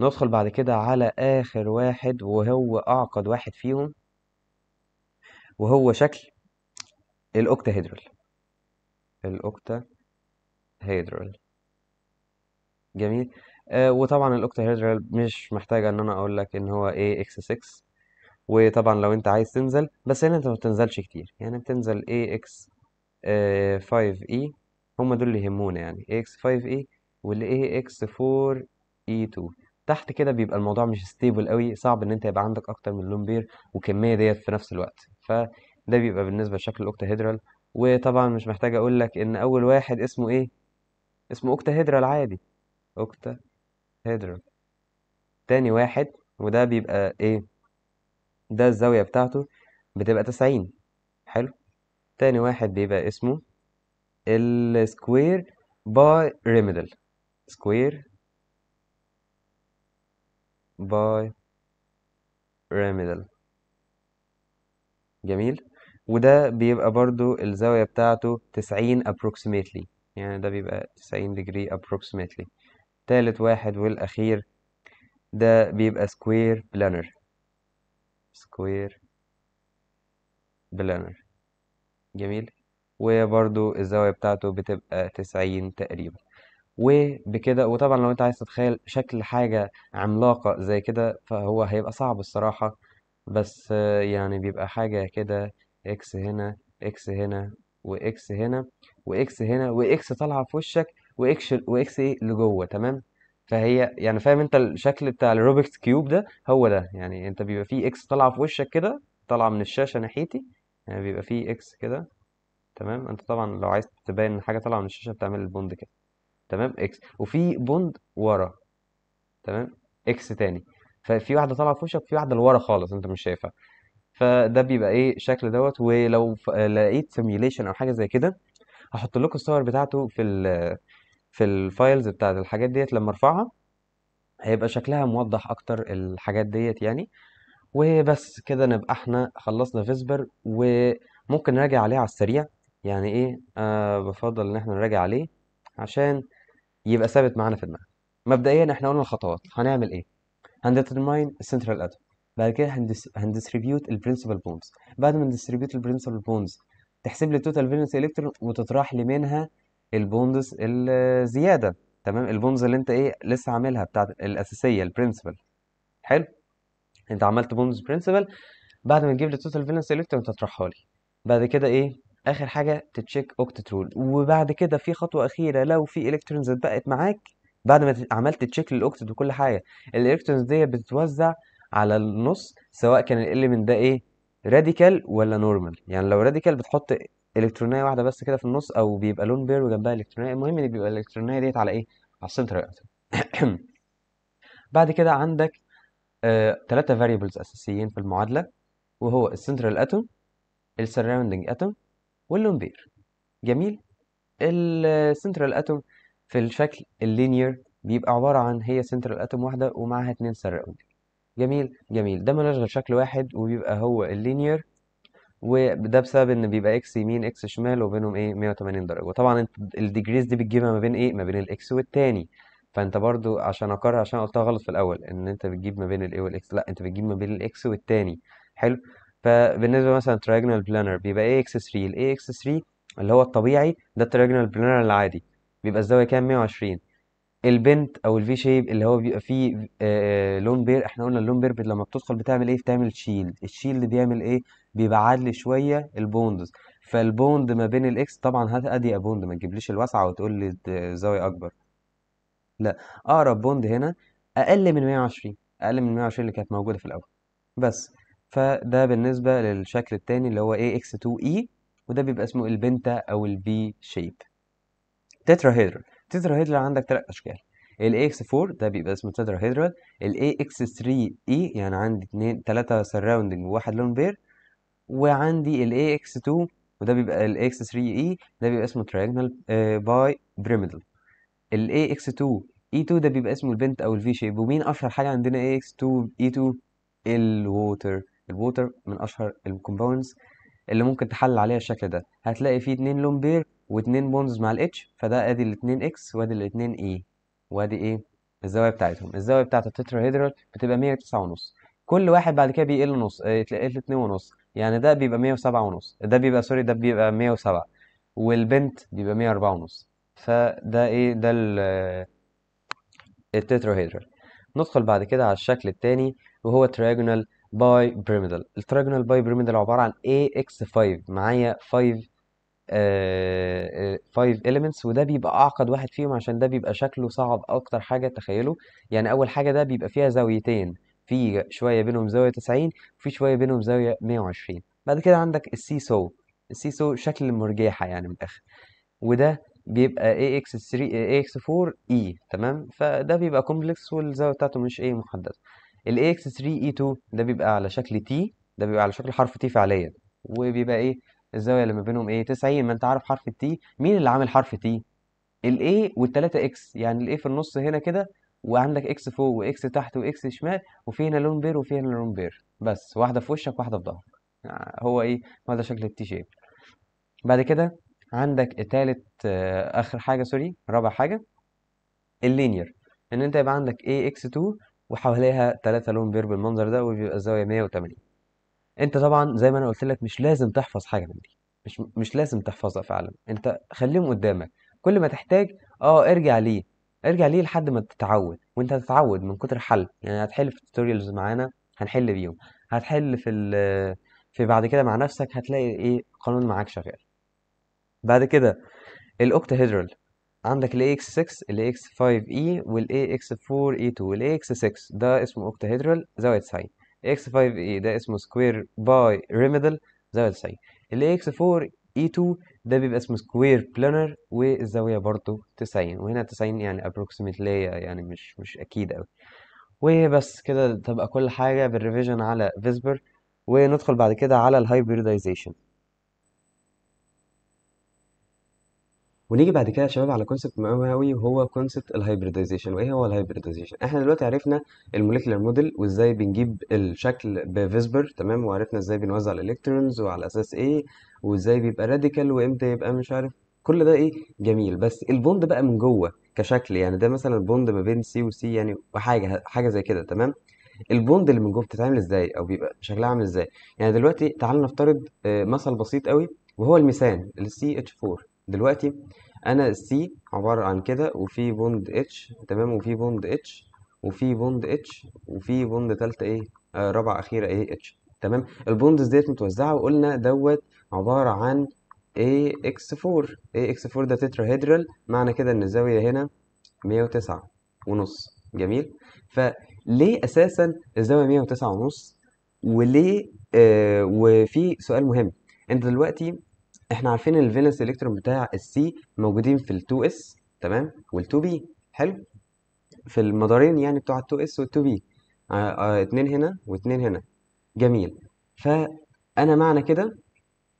ندخل بعد كده على آخر واحد وهو أعقد واحد فيهم وهو شكل الأكتاهيدرال الأكتاهيدرال جميل آه وطبعا الأكتاهيدرال مش محتاجة إن أنا أقول لك إن هو إيه إكس 6 وطبعا لو أنت عايز تنزل بس هنا أنت ما بتنزلش كتير يعني بتنزل اي إكس 5 إي هما دول اللي يهمونا يعني إيه إكس 5 إي والاي إكس 4 E2 ايه تحت كده بيبقى الموضوع مش ستيبل قوي صعب ان انت يبقى عندك اكتر من لون بير وكميه ديت في نفس الوقت فده بيبقى بالنسبه لشكل الاوكتاهيدرال وطبعا مش محتاج اقول لك ان اول واحد اسمه ايه اسمه اوكتاهيدرال عادي اوكتاهيدرال تاني واحد وده بيبقى ايه ده الزاويه بتاعته بتبقى تسعين حلو تاني واحد بيبقى اسمه السكوير باي ريميدل سكوير باي راميدال جميل وده بيبقى برضو الزاوية بتاعته تسعين approximately يعني ده بيبقى تسعين degree approximately تالت واحد والأخير ده بيبقى square planner square planner جميل وبرضو الزاوية بتاعته بتبقى تسعين تقريبا وبكده وطبعا لو انت عايز تتخيل شكل حاجة عملاقة زي كده فهو هيبقى صعب الصراحة بس يعني بيبقى حاجة كده اكس هنا اكس هنا واكس هنا واكس هنا واكس طالعة في وشك واكس واكس ايه لجوه تمام فهي يعني فاهم انت الشكل بتاع الروبكس كيوب ده هو ده يعني انت بيبقى فيه اكس طالعة في وشك كده طالعة من الشاشة ناحيتي يعني بيبقى فيه اكس كده تمام انت طبعا لو عايز تبين حاجة طالعة من الشاشة بتعمل البوند كده تمام اكس وفي بوند ورا تمام اكس تاني ففي واحده طالعه في وشك في واحده لورا خالص انت مش شايفها فده بيبقى ايه شكل دوت ولو لقيت سيميليشن او حاجه زي كده هحط لكم الصور بتاعته في الـ في الفايلز بتاعت الحاجات ديت لما ارفعها هيبقى شكلها موضح اكتر الحاجات ديت يعني وبس كده نبقى احنا خلصنا فيسبر وممكن نراجع عليه على السريع يعني ايه آه بفضل ان احنا نراجع عليه عشان يبقى ثابت معانا في دماغنا مبدئيا احنا قلنا الخطوات هنعمل ايه هنديترماين السنترال اتوم بعد كده هندستريبيوت البرنسبل بونز بعد ما ندستريبيوت البرنسبل بونز تحسب لي التوتال فيلنس الكترون وتطرح لي منها البوندز الزياده تمام البوندز اللي انت ايه لسه عاملها بتاعت الاساسيه البرنسبل حلو انت عملت بوندز برنسبل بعد ما تجيب لي التوتال فيلنس الكترون تطرحها لي بعد كده ايه اخر حاجه تتشيك اوكتترول وبعد كده في خطوه اخيره لو في الكترونز اتبقت معاك بعد ما عملت تشيك للاوكتت وكل حاجه الالكترونز دي بتتوزع على النص سواء كان الاليمنت ده ايه راديكال ولا نورمال يعني لو راديكال بتحط الكترونيه واحده بس كده في النص او بيبقى لون بير وجنبها الكترونيه المهم ان بيبقى الالكترونيه ديت على ايه على السنتر بعد كده عندك ثلاثه آه، فاريبلز اساسيين في المعادله وهو السنترال اتوم السراوندنج اتوم واللومبير جميل السنترال اتوم في الشكل اللينير بيبقى عبارة عن هي سنترال اتوم واحدة ومعاها اتنين سرقون جميل جميل ده ملوش غير شكل واحد وبيبقى هو اللينير وده بسبب ان بيبقى اكس يمين اكس شمال وبينهم ايه 180 درجه وطبعا الديجريز دي بتجيبها ما بين ايه ما بين الاكس والتاني فانت برضو عشان اقرر عشان قلتها غلط في الاول ان انت بتجيب ما بين الايه والاكس لا انت بتجيب ما بين الاكس والتاني حلو فبالنسبه مثلا triangular بلانر بيبقى اي اكس 3 الاي اكس 3 اللي هو الطبيعي ده التراجنال بلانر العادي بيبقى الزاويه كام 120 البنت او الفي شيب اللي هو بيبقى فيه آه،, آه لون بير احنا قلنا اللون بير لما بتدخل بتعمل ايه بتعمل الشيل اللي بيعمل ايه بيبقى لي شويه البوندز فالبوند ما بين الاكس طبعا هات ادي بوند ما تجيبليش الواسعه وتقول لي زاويه اكبر لا اقرب بوند هنا اقل من 120 اقل من 120 اللي كانت موجوده في الاول بس فده بالنسبة للشكل التاني اللي هو AX2E وده بيبقى اسمه البنتا أو V-shape تتراهيدرال تتراهيدرال عندك تلات أشكال ال AX4 ده بيبقى اسمه تتراهيدرال ال AX3E e، يعني عندي اتنين تلاتة سراوندنج وواحد لون بير وعندي ال AX2 وده بيبقى ال AX3E e، ده بيبقى اسمه ترايجنال باي بريميدال ال AX2 E2 ده بيبقى اسمه البنت أو الفي شيب ومين أشهر حاجة عندنا AX2 E2 الووتر الووتر من اشهر الكومباوندز اللي ممكن تحلل عليها الشكل ده هتلاقي فيه اتنين لون بير واتنين بونز مع الاتش فده ادي الاتنين اكس وادي الاتنين اي e وادي ايه الزاويه بتاعتهم الزاويه بتاعت التتراهيدرال بتبقى 109 ونص كل واحد بعد كده بيقل نص آه، يقل 2 ونص يعني ده بيبقى 107 ونص ده بيبقى سوري ده بيبقى 107 والبنت بيبقى 104 ونص فده ايه ده آه، التتراهيدرال ندخل بعد كده على الشكل الثاني وهو تراجونال باي بيرميدال الترايجونال باي بيرميدال عباره عن AX5 معايا 5 5 آه، آه، elements وده بيبقى اعقد واحد فيهم عشان ده بيبقى شكله صعب اكتر حاجه تخيله يعني اول حاجه ده بيبقى فيها زاويتين في شويه بينهم زاويه 90 وفي شويه بينهم زاويه 120 بعد كده عندك السي سو السي سو شكل المرجحه يعني من الاخر وده بيبقى AX3 AX4E تمام فده بيبقى كومبلكس والزاويه بتاعته مش A محدده ال AX3E2 e ده بيبقى على شكل T ده بيبقى على شكل حرف T فعليا وبيبقى إيه الزاوية اللي ما بينهم إيه 90 ما أنت عارف حرف T مين اللي عامل حرف T ال A والتلاتة إكس يعني ال A في النص هنا كده وعندك إكس فوق وإكس تحت وإكس شمال وفي هنا لون بير وفي هنا لون بير بس واحدة في وشك واحدة في ظهرك آه، هو إيه هو ده شكل التي شيب بعد كده عندك تالت آه، آخر حاجة سوري رابع حاجة اللينير ان انت يبقى عندك ax2 وحواليها تلاتة لون بير بالمنظر ده وبيبقى الزاوية 180 انت طبعا زي ما انا قلت لك مش لازم تحفظ حاجة من دي مش مش لازم تحفظها فعلا انت خليهم قدامك كل ما تحتاج اه ارجع ليه ارجع ليه لحد ما تتعود وانت هتتعود من كتر حل يعني هتحل في التوتوريالز معانا هنحل بيهم هتحل في ال في بعد كده مع نفسك هتلاقي ايه قانون معاك شغال بعد كده الاوكتاهيدرال عندك الاي AX6 الاي AX5E والاي AX4E2 الاي AX6 ده اسمه اوكتاهيدرال زاوية 90 AX5E e ده اسمه سكوير باي ريميدال زاوية 90 الاي AX4E2 ده بيبقى اسمه سكوير بلانر والزاوية برضه 90 وهنا 90 يعني ابروكسيمتلي يعني مش مش أكيد أوي وبس كده تبقى كل حاجة بالريفيجن على فيسبر وندخل بعد كده على الهايبريدايزيشن ونيجي بعد كده يا شباب على كونسبت مهم قوي وهو كونسبت الهايبريدايزيشن وايه هو الهايبريدايزيشن احنا دلوقتي عرفنا الموليكولار موديل وازاي بنجيب الشكل بفيسبر تمام وعرفنا ازاي بنوزع الالكترونز وعلى اساس ايه وازاي بيبقى راديكال وامتى يبقى مش عارف كل ده ايه جميل بس البوند بقى من جوه كشكل يعني ده مثلا بوند ما بين سي وسي يعني وحاجه حاجه زي كده تمام البوند اللي من جوه بتتعمل ازاي او بيبقى شكلها عامل ازاي يعني دلوقتي تعال نفترض آه، مثل بسيط قوي وهو الميثان ال CH4 دلوقتي انا السي عباره عن كده وفي بوند اتش تمام وفي بوند اتش وفي بوند اتش وفي بوند تالتة ايه آه رابعه اخيره ايه اتش تمام البوندز ديت متوزعه وقلنا دوت عباره عن ايه اكس 4 ايه اكس 4 ده تتراهيدرال معنى كده ان الزاويه هنا 109 ونص جميل فليه اساسا الزاويه 109 ونص وليه آه وفي سؤال مهم انت دلوقتي احنا عارفين ان الفينس الكترون بتاع السي موجودين في التو 2 اس تمام والتو 2 بي حلو في المدارين يعني بتوع التو 2 اس وال 2 بي آه، آه، اتنين هنا واتنين هنا جميل فانا معنى كده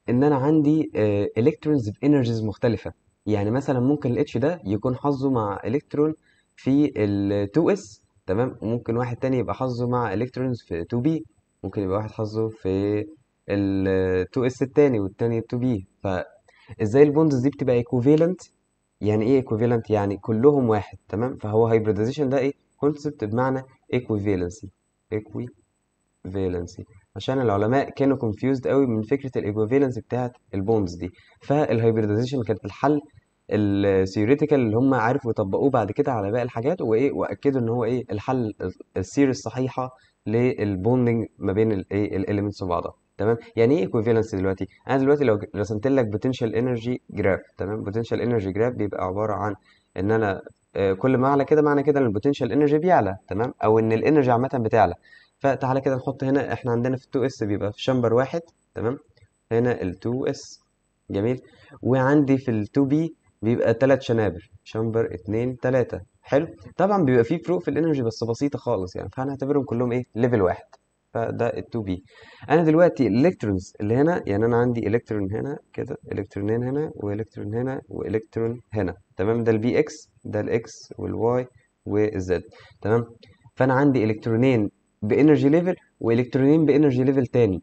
ان انا عندي الكترونز آه، بانرجيز مختلفه يعني مثلا ممكن الاتش ده يكون حظه مع الكترون في ال 2 اس تمام وممكن واحد تاني يبقى حظه مع الكترونز في 2 بي ممكن يبقى واحد حظه في ال 2 آه، اس التاني والتاني ال 2 بي فازاي البوندز دي بتبقى ايكوفالنت يعني ايه ايكوفالنت يعني كلهم واحد تمام فهو هايبريدايزيشن ده ايه كونسبت بمعنى ايكوفالنسي ايكوفالنسي عشان العلماء كانوا كونفيوزد قوي من فكره الايكوفالنس بتاعه البوندز دي فالهايبريدايزيشن كانت الحل الثيوريتيكال اللي هم عرفوا يطبقوه بعد كده على باقي الحاجات وايه واكدوا ان هو ايه الحل السير الصحيحه للبوندنج ما بين الايه الاليمنتس وبعضها تمام يعني ايه ايكوفالنس دلوقتي انا دلوقتي لو رسمت لك بوتنشال انرجي جراف تمام بوتنشال انرجي جراف بيبقى عباره عن ان انا آه، كل ما اعلى كده معنى كده ان البوتنشال انرجي بيعلى تمام او ان الانرجي عامه بتعلى فتعالى كده نحط هنا احنا عندنا في 2 اس بيبقى في شامبر واحد تمام هنا ال 2 اس جميل وعندي في ال 2 بي بيبقى ثلاث شنابر شامبر اثنين ثلاثه حلو طبعا بيبقى فيه فروق في الانرجي بس بسيطه خالص يعني فهنعتبرهم كلهم ايه ليفل واحد فده ال 2 بي انا دلوقتي الالكترونز اللي هنا يعني انا عندي الكترون هنا كده الكترونين هنا والكترون هنا والكترون هنا تمام ده البي اكس ده الاكس والواي والزد تمام فانا عندي الكترونين بانرجي ليفل والكترونين بانرجي ليفل تاني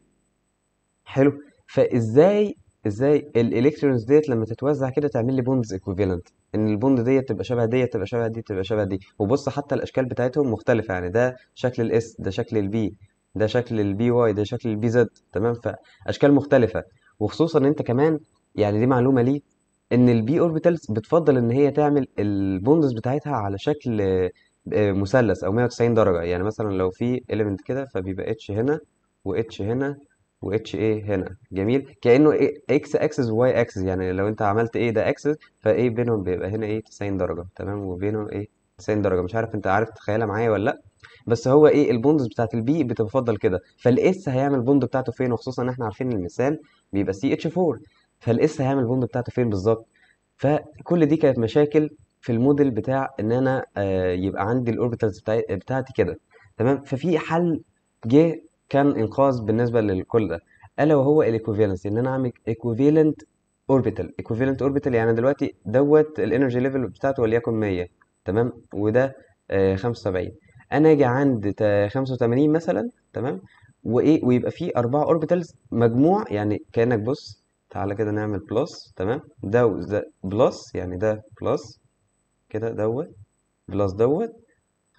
حلو فازاي ازاي الالكترونز ديت لما تتوزع كده تعمل لي بوندز ايكوفالنت ان البوند ديت تبقى شبه ديت تبقى شبه دي تبقى شبه دي وبص حتى الاشكال بتاعتهم مختلفه يعني ده شكل الاس ده شكل البي ده شكل البي واي ده شكل البي زد تمام فاشكال مختلفه وخصوصا ان انت كمان يعني دي معلومه ليك ان البي اوربيتالز بتفضل ان هي تعمل البوندز بتاعتها على شكل آه، مثلث او 190 درجه يعني مثلا لو في اليمنت كده فبيبقى اتش هنا واتش هنا واتش ايه هنا جميل كانه اكس اكسس وواي اكسس يعني لو انت عملت ايه ده اكسس فايه بينهم بيبقى هنا ايه 90 درجه تمام وبينهم ايه 90 درجه مش عارف انت عارف تتخيلها معايا ولا لا بس هو ايه البوندز بتاعت البي بتفضل كده فالاس هيعمل بوند بتاعته فين وخصوصا ان احنا عارفين المثال بيبقى سي اتش 4 فالاس هيعمل بوند بتاعته فين بالظبط فكل دي كانت مشاكل في الموديل بتاع ان انا آه يبقى عندي الاوربيتالز بتاعتي كده تمام ففي حل جه كان انقاذ بالنسبه للكل ده الا وهو الايكوفالنس ان انا اعمل ايكوفالنت اوربيتال ايكوفالنت اوربيتال يعني دلوقتي دوت الانرجي ليفل بتاعته وليكن 100 تمام وده آه 75 انا اجي عند 85 مثلا تمام وايه ويبقى فيه اربعه اوربيتالز مجموع يعني كانك بص تعالى كده نعمل بلس تمام ده وده بلس يعني ده بلس كده دوت بلس دوت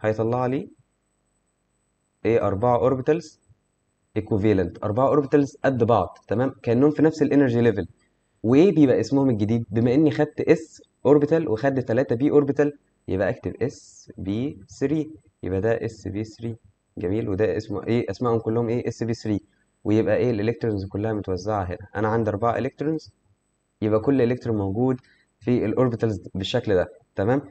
هيطلع لي ايه اربعه اوربيتالز ايكوفالنت اربعه اوربيتالز قد بعض تمام كانهم في نفس الانرجي ليفل وايه بيبقى اسمهم الجديد بما اني خدت اس اوربيتال وخدت 3 بي اوربيتال يبقى اكتب اس بي 3 يبقى ده اس بي 3 جميل وده اسمه ايه اسمائهم كلهم ايه اس بي 3 ويبقى ايه الالكترونز كلها متوزعه هنا انا عندي اربعه الكترونز يبقى كل الكترون موجود في الاوربيتالز بالشكل ده تمام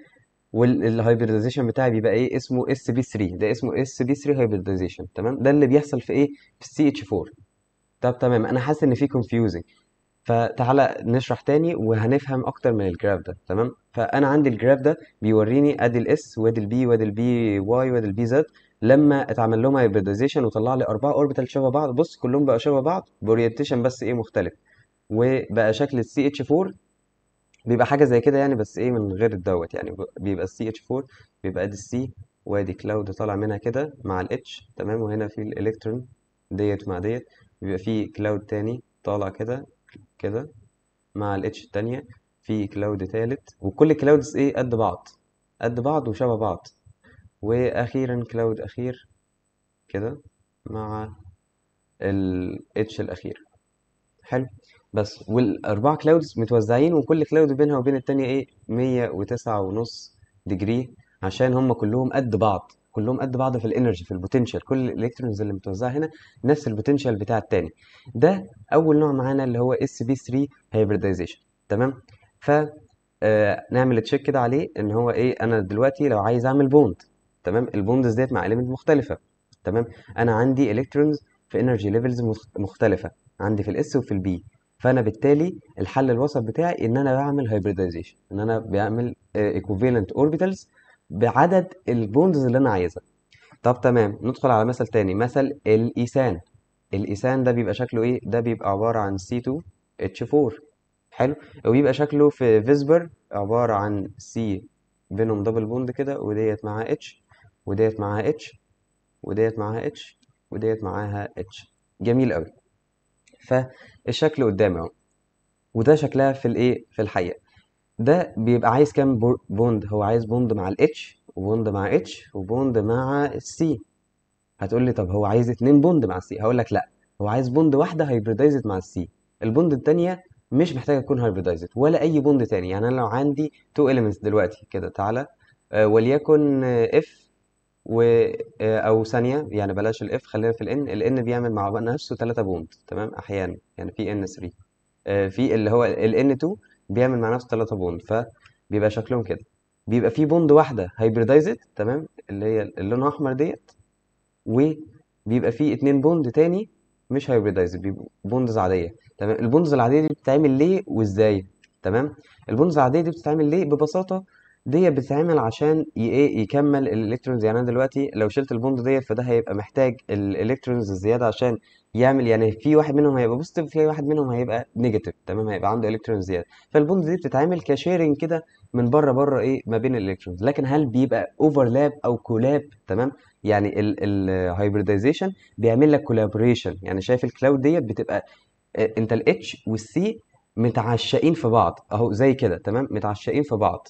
والهايبريدايزيشن بتاعي بيبقى ايه اسمه اس بي 3 ده اسمه اس بي 3 هايبريدايزيشن تمام ده اللي بيحصل في ايه في سي اتش 4 طب تمام انا حاسس ان في كونفيوزنج فتعالى نشرح تاني وهنفهم اكتر من الجراف ده تمام فانا عندي الجراف ده بيوريني ادي الاس وادي البي وادي البي واي وادي البي زد لما اتعمل لهم هايبريدايزيشن وطلع لي اربعه اوربيتال شبه بعض بص كلهم بقى شبه بعض باورينتيشن بس ايه مختلف وبقى شكل السي اتش 4 بيبقى حاجه زي كده يعني بس ايه من غير دوت يعني بيبقى السي اتش 4 بيبقى ادي السي وادي كلاود طالع منها كده مع الاتش تمام وهنا في الالكترون ديت مع ديت بيبقى في كلاود تاني طالع كده كده مع الاتش التانية في كلاود تالت وكل كلاودز ايه قد بعض قد بعض وشبه بعض واخيرا كلاود اخير كده مع الاتش الاخير حلو بس والاربع كلاودز متوزعين وكل كلاود بينها وبين التانية ايه مية وتسعة ونص ديجري عشان هم كلهم قد بعض كلهم قد بعض في الانرجي في البوتنشال كل الالكترونز اللي متوزعه هنا نفس البوتنشال بتاع التاني ده اول نوع معانا اللي هو اس بي 3 هايبريدايزيشن تمام ف آه، نعمل تشيك كده عليه ان هو ايه انا دلوقتي لو عايز اعمل بوند تمام البوندز ديت مع اليمنت مختلفه تمام انا عندي الكترونز في انرجي ليفلز مختلفه عندي في الاس وفي البي فانا بالتالي الحل الوسط بتاعي ان انا بعمل هايبريدايزيشن ان انا بعمل ايكوفالنت آه، اوربيتالز بعدد البونز اللي انا عايزها طب تمام ندخل على مثل تاني مثل الإيسان الإيسان ده بيبقى شكله ايه ده بيبقى عباره عن C2 H4 حلو وبيبقى شكله في فيسبر عباره عن C بينهم دبل بوند كده وديت معاها H وديت معاها H وديت معاها H وديت معاها H جميل قوي فالشكل قدامي اهو وده شكلها في الايه في الحقيقه ده بيبقى عايز كام بوند هو عايز بوند مع الاتش وبوند مع اتش وبوند مع السي هتقول لي طب هو عايز اتنين بوند مع السي هقول لك لا هو عايز بوند واحده هايبريدايزد مع السي البوند التانية مش محتاجه تكون هايبريدايزد ولا اي بوند تاني يعني انا لو عندي تو اليمنتس دلوقتي كده تعالى آه، وليكن اف آه، و آه، او ثانيه يعني بلاش الاف خلينا في الان الان بيعمل مع نفسه ثلاثه بوند تمام احيانا يعني في ان 3 في اللي هو الان 2 بيعمل مع نفسه ثلاثة بوند فبيبقى شكلهم كده بيبقى في بوند واحدة هايبريدايزد تمام اللي هي اللون الاحمر ديت وبيبقى في اتنين بوند تاني مش هايبريدايزد بيبقوا بوندز عادية تمام البوندز العادية دي بتتعمل ليه وازاي تمام البوندز العادية دي بتتعمل ليه ببساطة دي بتتعمل عشان ايه يكمل الالكترونز يعني انا دلوقتي لو شلت البوند ديت فده هيبقى محتاج الالكترونز الزياده عشان يعمل يعني في واحد منهم هيبقى بوزيتيف في واحد منهم هيبقى نيجاتيف تمام هيبقى عنده الكترون زياده فالبوند دي بتتعامل كشيرنج كده من بره بره ايه ما بين الالكترونز لكن هل بيبقى اوفرلاب او كولاب تمام يعني الهايبريدايزيشن بيعمل لك كولابوريشن يعني شايف الكلاود ديت بتبقى آه، انت الاتش والسي متعشقين في بعض اهو زي كده تمام متعشقين في بعض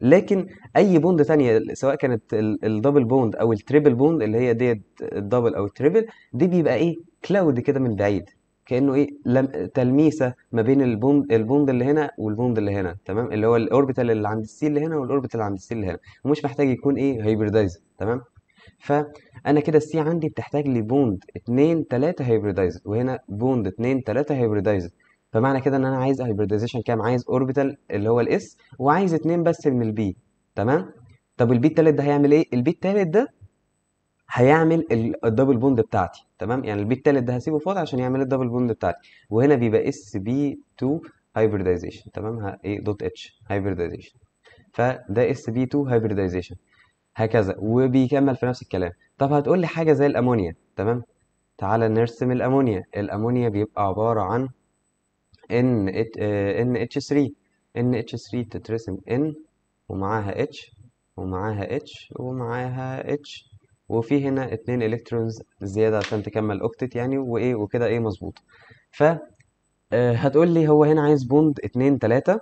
لكن اي بوند تانية سواء كانت الدبل بوند او التريبل بوند اللي هي ديت الدبل او التريبل دي بيبقى ايه كلاود كده من بعيد كانه ايه لم... تلميسه ما بين البوند البوند اللي هنا والبوند اللي هنا تمام اللي هو الاوربيتال اللي عند السي اللي هنا والاوربيتال اللي عند السي اللي هنا ومش محتاج يكون ايه هايبريدايز تمام فانا كده السي عندي بتحتاج لبوند 2 3 هايبريدايز وهنا بوند 2 3 هايبريدايز فمعنى كده ان انا عايز هايبريدايزيشن كام عايز اوربيتال اللي هو الاس وعايز اتنين بس من البي تمام طب البي التالت ده هيعمل ايه البي التالت ده هيعمل الدبل بوند بتاعتي تمام يعني البي التالت ده هسيبه فاضي عشان يعمل الدبل بوند بتاعتي وهنا بيبقى اس بي 2 هايبريدايزيشن تمام ايه دوت اتش هايبريدايزيشن فده اس بي 2 هايبريدايزيشن هكذا وبيكمل في نفس الكلام طب هتقول لي حاجه زي الامونيا تمام تعالى نرسم الامونيا الامونيا بيبقى عباره عن ان ان اتش 3 ان اتش 3 تترسم ان ومعاها اتش ومعاها اتش ومعاها اتش وفي هنا اتنين الكترونز زياده عشان تكمل اوكتت يعني وايه وكده ايه مظبوط ف آه، هتقول لي هو هنا عايز بوند اتنين تلاتة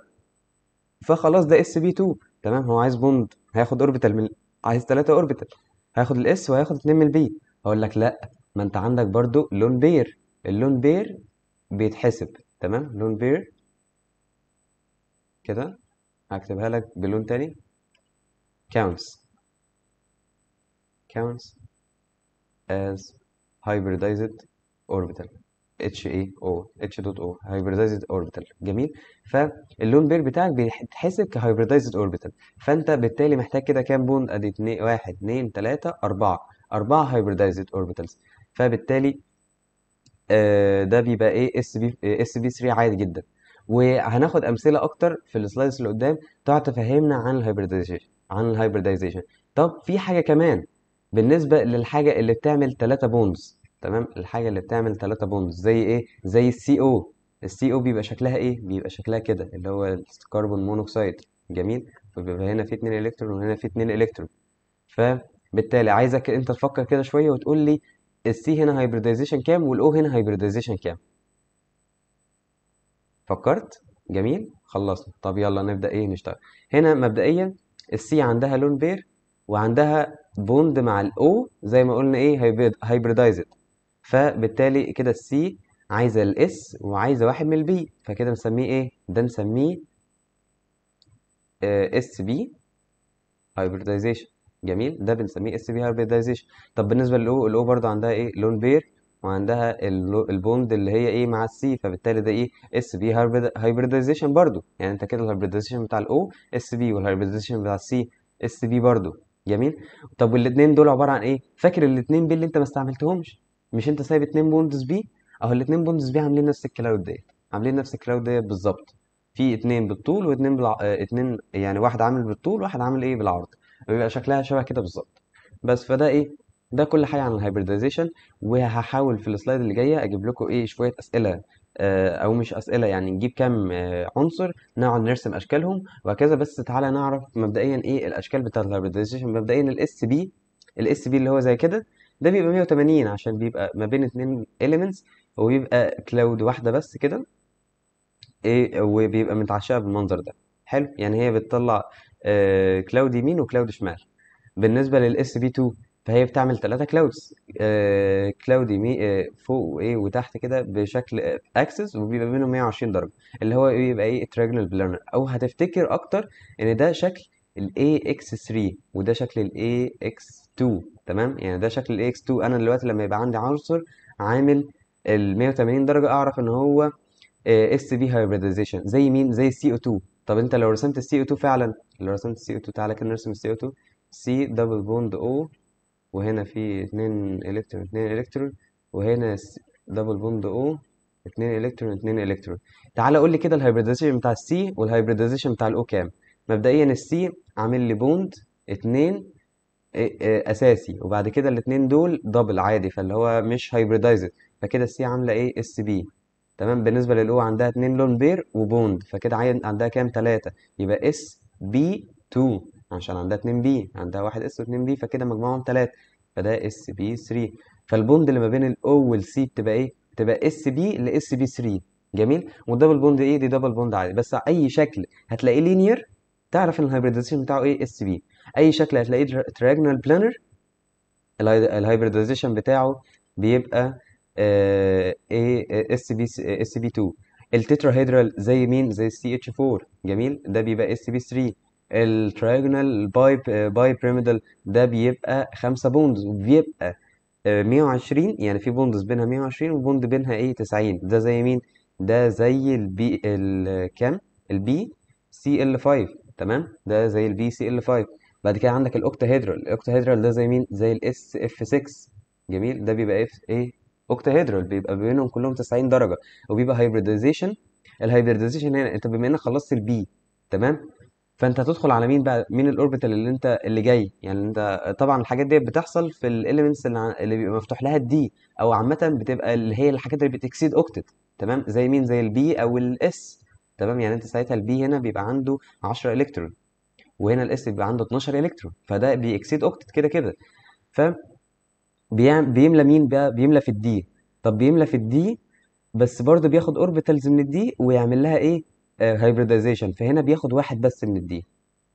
فخلاص ده اس بي 2 تمام هو عايز بوند هياخد اوربيتال من عايز تلاتة اوربيتال هياخد الاس وهياخد اتنين من البي هقول لك لا ما انت عندك برضو لون بير اللون بير بيتحسب تمام لون بير كده هكتبها لك بلون تاني counts counts as hybridized orbital HAO H.O hybridized orbital جميل فاللون بير بتاعك بيتحسب كهايبردايزد اوربيتال فانت بالتالي محتاج كده كام بوند ادي 2 1 2 3 4 4 هايبردايزد اوربيتالز فبالتالي آه ده بيبقى ايه اس بي اس بي 3 عادي جدا وهناخد امثله اكتر في السلايدز اللي قدام تقعد تفهمنا عن الهايبردايزيشن عن الهايبردايزيشن طب في حاجه كمان بالنسبة للحاجة اللي بتعمل 3 بونز تمام الحاجة اللي بتعمل 3 بونز زي ايه زي السي او السي او بيبقى شكلها ايه بيبقى شكلها كده اللي هو الكربون مونوكسيد جميل فبيبقى هنا في 2 الكترون وهنا في 2 الكترون فبالتالي عايزك انت تفكر كده شوية وتقول لي السي هنا هايبريدايزيشن كام والاو هنا هايبريدايزيشن كام فكرت جميل خلصنا طب يلا نبدأ ايه نشتغل هنا مبدئيا السي عندها لون بير وعندها بوند مع الاو زي ما قلنا ايه هايبريدايزد فبالتالي كده السي عايزه الاس وعايزه واحد من البي فكده نسميه ايه ده نسميه اس بي هايبريدايزيشن جميل ده بنسميه اس بي هايبريدايزيشن طب بالنسبه للاو الاو برضه عندها ايه لون بير وعندها البوند اللي هي ايه مع السي فبالتالي ده ايه اس بي هايبريدايزيشن برضه يعني انت كده الهايبريدايزيشن بتاع الاو اس بي والهايبريدايزيشن بتاع السي اس بي برضه جميل طب والاثنين دول عباره عن ايه فاكر الاثنين بي اللي انت ما استعملتهمش مش انت سايب اثنين بوندز بي اهو الاثنين بوندز بي عاملين نفس الكلاود ديت عاملين نفس الكلاود ديت بالظبط في اثنين بالطول واثنين بالع... اثنين آه، يعني واحد عامل بالطول وواحد عامل ايه بالعرض بيبقى شكلها شبه كده بالظبط بس فده ايه ده كل حاجه عن الهايبريدايزيشن وهحاول في السلايد اللي جايه اجيب لكم ايه شويه اسئله آه، او مش اسئله يعني نجيب كام آه، عنصر نقعد نرسم اشكالهم وهكذا بس تعالى نعرف مبدئيا ايه الاشكال بتاعه الهايبرديزيشن مبدئيا الاس بي الاس بي اللي هو زي كده ده بيبقى 180 عشان بيبقى ما بين اتنين elements وبيبقى كلاود واحده بس كده ايه وبيبقى متعشقه بالمنظر ده حلو يعني هي بتطلع كلاود آه، يمين وكلاود شمال بالنسبه للاس بي 2 فهي بتعمل ثلاثة كلاودز آه كلاود يمين آه، فوق وايه وتحت كده بشكل اكسس وبيبقى بينهم 120 درجه اللي هو بيبقى ايه تراجنال بلانر او هتفتكر اكتر ان ده شكل الاي اكس 3 وده شكل الاي اكس 2 تمام يعني ده شكل الاي اكس 2 انا دلوقتي لما يبقى عندي عنصر عامل ال 180 درجه اعرف ان هو اس في هايبريديزيشن زي مين زي السي او 2 طب انت لو رسمت السي او 2 فعلا لو رسمت السي او 2 تعالى كده نرسم السي او 2 سي دبل بوند او وهنا في اتنين الكترون اتنين الكترون وهنا دبل بوند او اتنين الكترون اتنين الكترون تعال قول لي كده الهايبريديزيشن بتاع السي والهايبريديزيشن بتاع الاو كام مبدئيا السي عامل لي بوند اتنين اساسي وبعد كده الاتنين دول دبل عادي فاللي هو مش هايبريدايزد فكده السي عامله ايه اس بي تمام بالنسبه للاو عندها اتنين لون بير وبوند فكده عندها كام تلاتة يبقى اس بي 2 عشان عندها 2 بي عندها واحد اس و2 بي فكده مجموعهم 3 فده اس بي 3 فالبوند اللي ما بين الاو والسي بتبقى ايه؟ بتبقى اس بي لاس بي 3 جميل والدبل بوند ايه دي دبل بوند عادي بس اي شكل هتلاقيه لينير تعرف ان الهايبريديزيشن بتاعه ايه اس بي اي شكل هتلاقيه تراجنال بلانر الهايبريديزيشن بتاعه بيبقى آه، ايه اس بي اس بي 2 التتراهيدرال زي مين زي السي اتش 4 جميل ده بيبقى اس بي 3 الترايجونال باي باي بيراميدال ده بيبقى خمسة بوندز وبيبقى 120 آه، يعني في بوندز بينها 120 وبوند بينها ايه 90 ده زي مين ده زي البي الكام البي سي ال 5 تمام ده زي البي سي ال 5 بعد كده عندك الاوكتاهيدرال الاوكتاهيدرال ده زي مين زي الاس اف 6 جميل ده بيبقى اف ايه اوكتاهيدرال بيبقى بينهم كلهم 90 درجه وبيبقى هايبريدايزيشن الهايبريدايزيشن هنا انت بما انك خلصت البي تمام فانت هتدخل على مين بقى مين الاوربيتال اللي انت اللي جاي يعني انت طبعا الحاجات دي بتحصل في الاليمنتس اللي, بيبقى مفتوح لها الدي او عامه بتبقى اللي هي الحاجات اللي بتكسيد اوكتت تمام زي مين زي البي او الاس تمام يعني انت ساعتها البي هنا بيبقى عنده 10 الكترون وهنا الاس بيبقى عنده 12 الكترون فده بيكسيد اوكتت كده كده ف بيملى مين بقى بيملى في الدي طب بيملى في الدي بس برضه بياخد اوربيتالز من الدي ويعمل لها ايه هايبريدايزيشن آه، فهنا بياخد واحد بس من الدي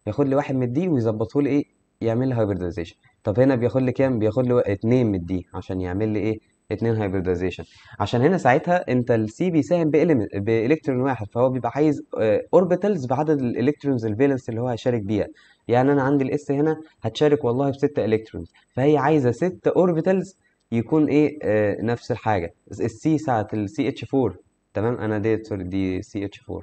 ياخد لي واحد من الدي ويظبطه لي ايه يعمل لي هايبريدايزيشن طب هنا بياخد لي كام بياخد لي اتنين من الدي عشان يعمل لي ايه اتنين هايبريدايزيشن عشان هنا ساعتها انت السي بيساهم بالكترون واحد فهو بيبقى عايز اوربيتالز آه، بعدد الالكترونز الفالنس اللي هو هيشارك بيها يعني انا عندي الاس هنا هتشارك والله بستة الكترونز فهي عايزه ستة اوربيتالز يكون ايه آه نفس الحاجه السي ساعه السي اتش 4 تمام انا ديت سوري دي سي اتش 4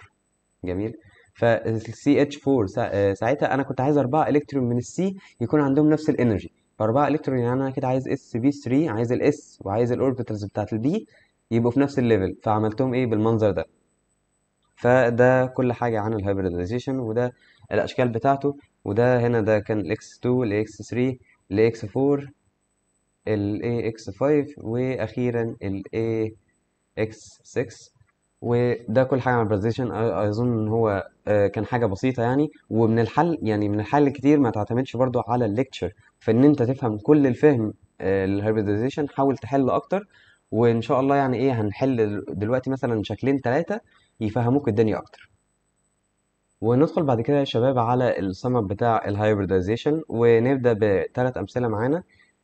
جميل فالسي اتش 4 ساعتها انا كنت عايز 4 الكترون من السي يكون عندهم نفس الانرجي فاربعه الكترون يعني انا كده عايز اس بي 3 عايز الاس وعايز الاوربيتالز بتاعت البي يبقوا في نفس الليفل فعملتهم ايه بالمنظر ده فده كل حاجه عن الهايبريدايزيشن وده الاشكال بتاعته وده هنا ده كان الاكس 2 الاكس 3 الاكس 4 الاي اكس 5 واخيرا الاي اكس 6 وده كل حاجه عن البرزنتيشن اظن ان هو آه، كان حاجه بسيطه يعني ومن الحل يعني من الحل كتير ما تعتمدش برضو على الليكتشر فان انت تفهم كل الفهم آه، للهايبرزيشن حاول تحل اكتر وان شاء الله يعني ايه هنحل دلوقتي مثلا شكلين ثلاثه يفهموك الدنيا اكتر وندخل بعد كده يا شباب على السمب بتاع الهايبرزيشن ونبدا بثلاث امثله معانا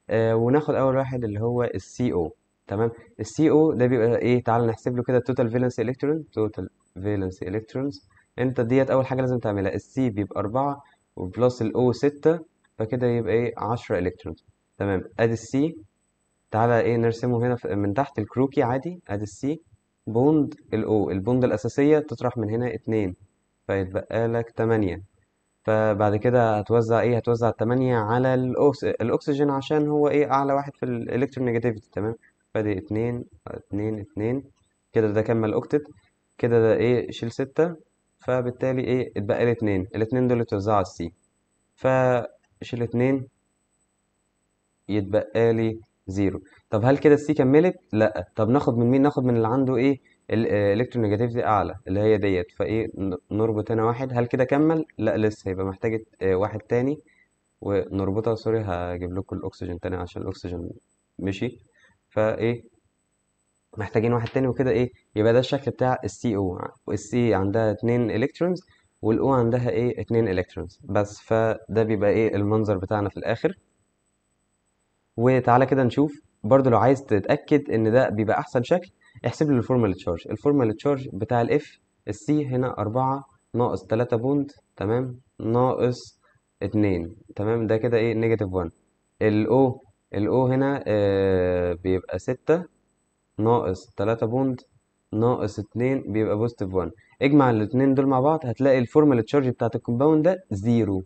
آه، وناخد اول واحد اللي هو السي او تمام السي او ده بيبقى ايه تعال نحسب له كده التوتال فالنسي الكترون توتال فالنسي الكترونز انت ديت اول حاجه لازم تعملها السي بيبقى 4 وبلس الاو 6 فكده يبقى ايه 10 الكترونز تمام ادي السي تعالى ايه نرسمه هنا من تحت الكروكي عادي ادي السي بوند الاو البوند الاساسيه تطرح من هنا 2 فيتبقى لك 8 فبعد كده هتوزع ايه هتوزع 8 على الاوكسجين الاكسجين عشان هو ايه اعلى واحد في الالكترونيجاتيفيتي تمام ادي اتنين اتنين اتنين كده ده كمل اوكتت كده ده ايه شيل ستة فبالتالي ايه اتبقى لي اتنين الاتنين دول اتوزعوا على السي فشيل اتنين يتبقى لي زيرو طب هل كده السي كملت لا طب ناخد من مين ناخد من اللي عنده ايه الالكترونيجاتيفيتي اعلى اللي هي ديت فايه نربط هنا واحد هل كده كمل لا لسه هيبقى محتاج آه، واحد تاني ونربطها سوري هجيب لكم الاكسجين تاني عشان الاكسجين مشي فايه محتاجين واحد تاني وكده ايه يبقى ده الشكل بتاع السي او السي عندها اتنين الكترونز والاو عندها ايه اتنين الكترونز بس فده بيبقى ايه المنظر بتاعنا في الاخر وتعالى كده نشوف برضو لو عايز تتاكد ان ده بيبقى احسن شكل احسب لي الفورمال تشارج الفورمال تشارج بتاع الاف السي هنا أربعة ناقص تلاتة بوند تمام ناقص اتنين تمام ده كده ايه نيجاتيف وان الاو الأو هنا آه، بيبقى ستة ناقص تلاتة بوند ناقص اتنين بيبقى بوزيتيف وان اجمع الاتنين دول مع بعض هتلاقي الفورمال تشارج بتاعت الكومباوند ده زيرو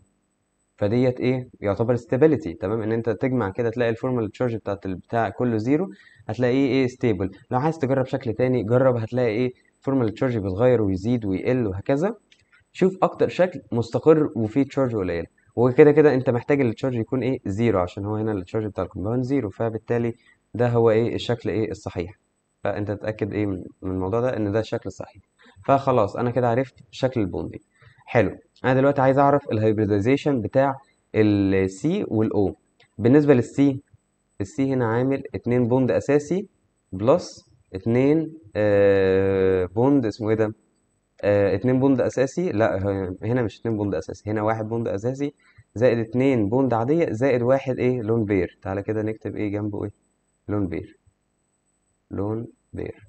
فديت ايه يعتبر ستابيليتي تمام ان انت تجمع كده تلاقي الفورمال تشارج بتاعت البتاع كله زيرو هتلاقيه ايه ستيبل لو عايز تجرب شكل تاني جرب هتلاقي ايه الفورمال تشارج بيتغير ويزيد ويقل وهكذا شوف اكتر شكل مستقر وفيه تشارج قليله وكده كده انت محتاج التشارج يكون ايه زيرو عشان هو هنا التشارج بتاع الكومباوند زيرو فبالتالي ده هو ايه الشكل ايه الصحيح فانت تتاكد ايه من الموضوع ده ان ده الشكل الصحيح فخلاص انا كده عرفت شكل البوندنج حلو انا دلوقتي عايز اعرف الهايبريدايزيشن بتاع السي والاو بالنسبه للسي السي هنا عامل اتنين بوند اساسي بلس اتنين آه بوند اسمه ايه ده آه اتنين بوند اساسي لا هنا مش اتنين بوند اساسي هنا واحد بوند اساسي زائد اتنين بوند عادية زائد واحد ايه لون بير تعالى كده نكتب ايه جنبه ايه لون بير لون بير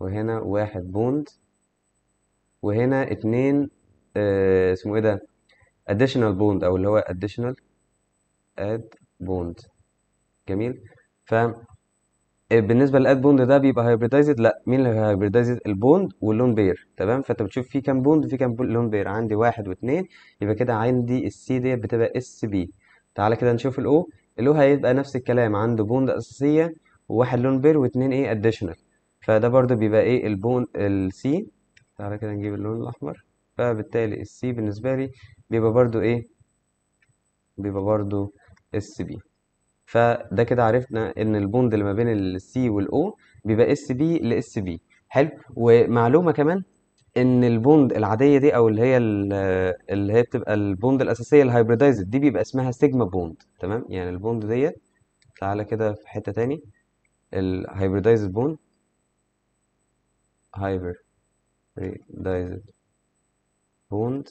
وهنا واحد بوند وهنا اتنين آه اسمه ايه ده additional بوند او اللي هو additional اد بوند جميل ف آه، بالنسبه للاد بوند ده بيبقى هايبريدايزد لا مين اللي هايبريدايزد البوند واللون بير تمام فانت بتشوف في كام بوند وفي كام لون بير عندي واحد واثنين يبقى كده عندي السي ديت بتبقى اس بي تعالى كده نشوف الاو الاو هيبقى نفس الكلام عنده بوند اساسيه وواحد لون بير واثنين ايه اديشنال فده برده بيبقى ايه البوند السي تعالى كده نجيب اللون الاحمر فبالتالي السي بالنسبه لي بيبقى برده ايه بيبقى برده اس بي فده كده عرفنا ان البوند اللي ما بين السي والاو بيبقى اس بي لاس بي حلو ومعلومه كمان ان البوند العاديه دي او اللي هي اللي هي بتبقى البوند الاساسيه الهايبريدايزد دي بيبقى اسمها سيجما بوند تمام يعني البوند ديت تعالى كده في حته تاني الهايبريدايزد بوند hybridized bond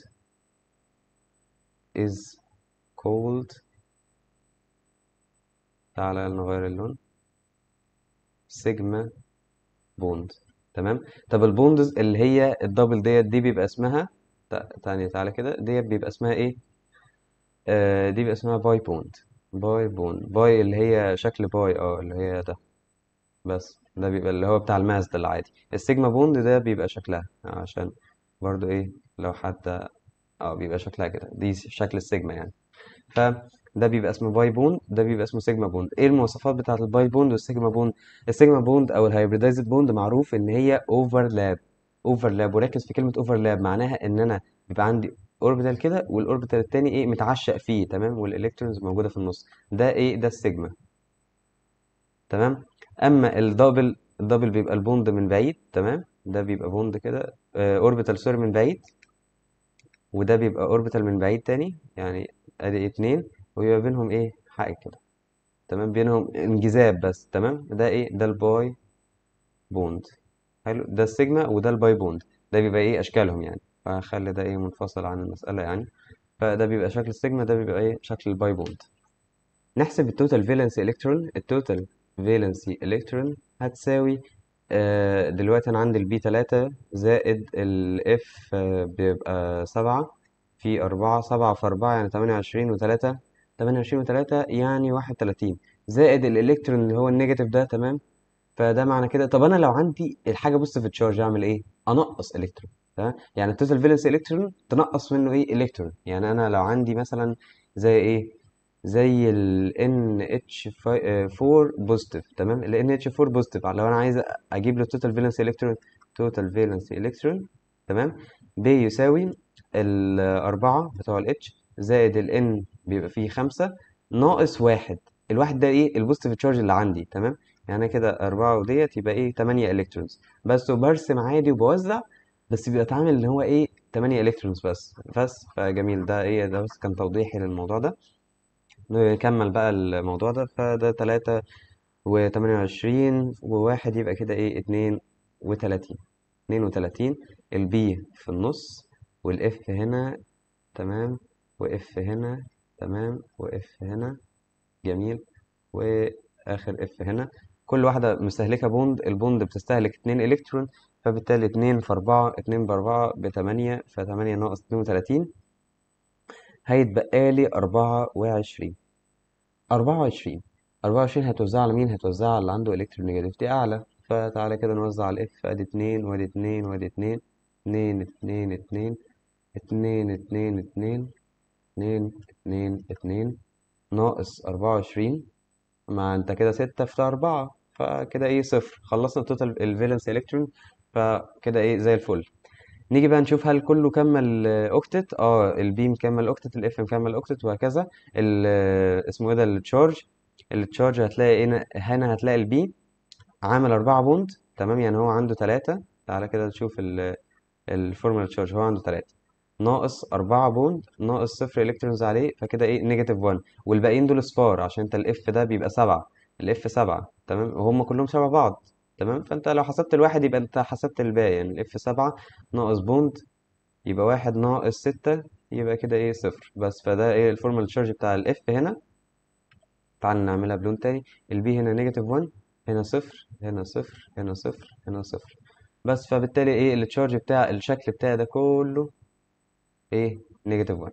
is called تعالى نغير اللون سيجما بوند تمام طب البوندز اللي هي الدبل ديت دي بيبقى اسمها تانية تعالى كده ديت بيبقى اسمها ايه آه دي بيبقى اسمها باي بوند باي بوند باي اللي هي شكل باي اه اللي هي ده بس ده بيبقى اللي هو بتاع الماس ده العادي السيجما بوند ده بيبقى شكلها عشان برضو ايه لو حتى اه بيبقى شكلها كده دي شكل السيجما يعني ف ده بيبقى اسمه باي بوند ده بيبقى اسمه سيجما بوند ايه المواصفات بتاعه الباي بوند والسيجما بوند السيجما بوند او الهايبريدايزد بوند معروف ان هي اوفرلاب اوفرلاب وركز في كلمه اوفرلاب معناها ان انا بيبقى عندي اوربيتال كده والاوربيتال الثاني ايه متعشق فيه تمام والالكترونز موجوده في النص ده ايه ده السيجما تمام اما الدبل الدبل بيبقى البوند من بعيد تمام ده بيبقى بوند كده اوربيتال آه، سوري من بعيد وده بيبقى اوربيتال من بعيد تاني يعني ادي اتنين ويبقى بينهم ايه حائل كده تمام بينهم انجذاب بس تمام ده ايه ده الباي بوند حلو ده السيجما وده الباي بوند ده بيبقى ايه اشكالهم يعني فخلي ده ايه منفصل عن المساله يعني فده بيبقى شكل السيجما ده بيبقى ايه شكل الباي بوند نحسب التوتال فالنسي الكترون التوتال فالنسي الكترون هتساوي آه، دلوقتي انا عندي البي 3 زائد الاف آه، بيبقى 7 في 4 7 في 4 يعني 28 و3 28 و3 يعني 31 زائد الالكترون اللي هو النيجاتيف ده تمام فده معنى كده طب انا لو عندي الحاجه في التشارج اعمل ايه انقص الكترون تمام يعني التوتال فالنس الكترون تنقص منه ايه الكترون يعني انا لو عندي مثلا زي ايه زي ال NH4 بوزيتيف تمام ال NH4 بوزيتيف لو انا عايز اجيب له التوتال فالنس الكترون توتال فالنس الكترون تمام بيساوي الأربعة بتوع ال H زائد ال N بيبقى فيه خمسة ناقص واحد الواحد ده ايه البوستيف تشارج اللي عندي تمام يعني كده أربعة وديت يبقى ايه تمانية إلكترونز بس وبرسم عادي وبوزع بس بيبقى اتعامل اللي هو ايه تمانية إلكترونز بس بس فجميل ده ايه ده بس كان توضيحي للموضوع ده نكمل بقى الموضوع ده فده تلاتة وتمانية وعشرين وواحد يبقى كده ايه اتنين وتلاتين اتنين وتلاتين البي في النص والاف هنا تمام واف هنا تمام واف هنا جميل واخر اف هنا كل واحده مستهلكه بوند البوند بتستهلك 2 الكترون فبالتالي 2 في 4 2 ب 4 ب 8 ف 8 ناقص 32 هيتبقى لي 24 24 24 هتوزع على مين هتوزع على اللي عنده الكترون نيجاتيفيتي اعلى فتعالى كده نوزع على الاف ادي 2 وادي 2 وادي 2 2 2 2 2 2 2 اتنين اتنين اتنين ناقص أربعة وعشرين ما أنت كده ستة في أربعة فكده إيه صفر خلصنا التوتال الفالنس إلكترون فكده إيه زي الفل نيجي بقى نشوف هل كله كمل اوكتت اه البيم كمل اوكتت الاف مكمل اوكتت وهكذا اسمه ايه ده التشارج التشارج هتلاقي هنا هنا هتلاقي البي عامل اربعة بوند تمام يعني هو عنده ثلاثة تعالى كده نشوف الفورمولا تشارج هو عنده ثلاثة ناقص 4 بوند ناقص صفر الكترونز عليه فكده ايه نيجاتيف 1 والباقيين دول صفار عشان انت الاف ده بيبقى 7 الاف 7 تمام وهم كلهم شبه بعض تمام فانت لو حسبت الواحد يبقى انت حسبت الباقي يعني الاف 7 ناقص بوند يبقى واحد ناقص ستة يبقى كده ايه صفر بس فده ايه الفورمال تشارج بتاع الاف هنا تعال نعملها بلون تاني البي هنا نيجاتيف 1 هنا صفر هنا صفر هنا صفر هنا صفر بس فبالتالي ايه التشارج بتاع الشكل بتاعي ده كله ايه نيجاتيف 1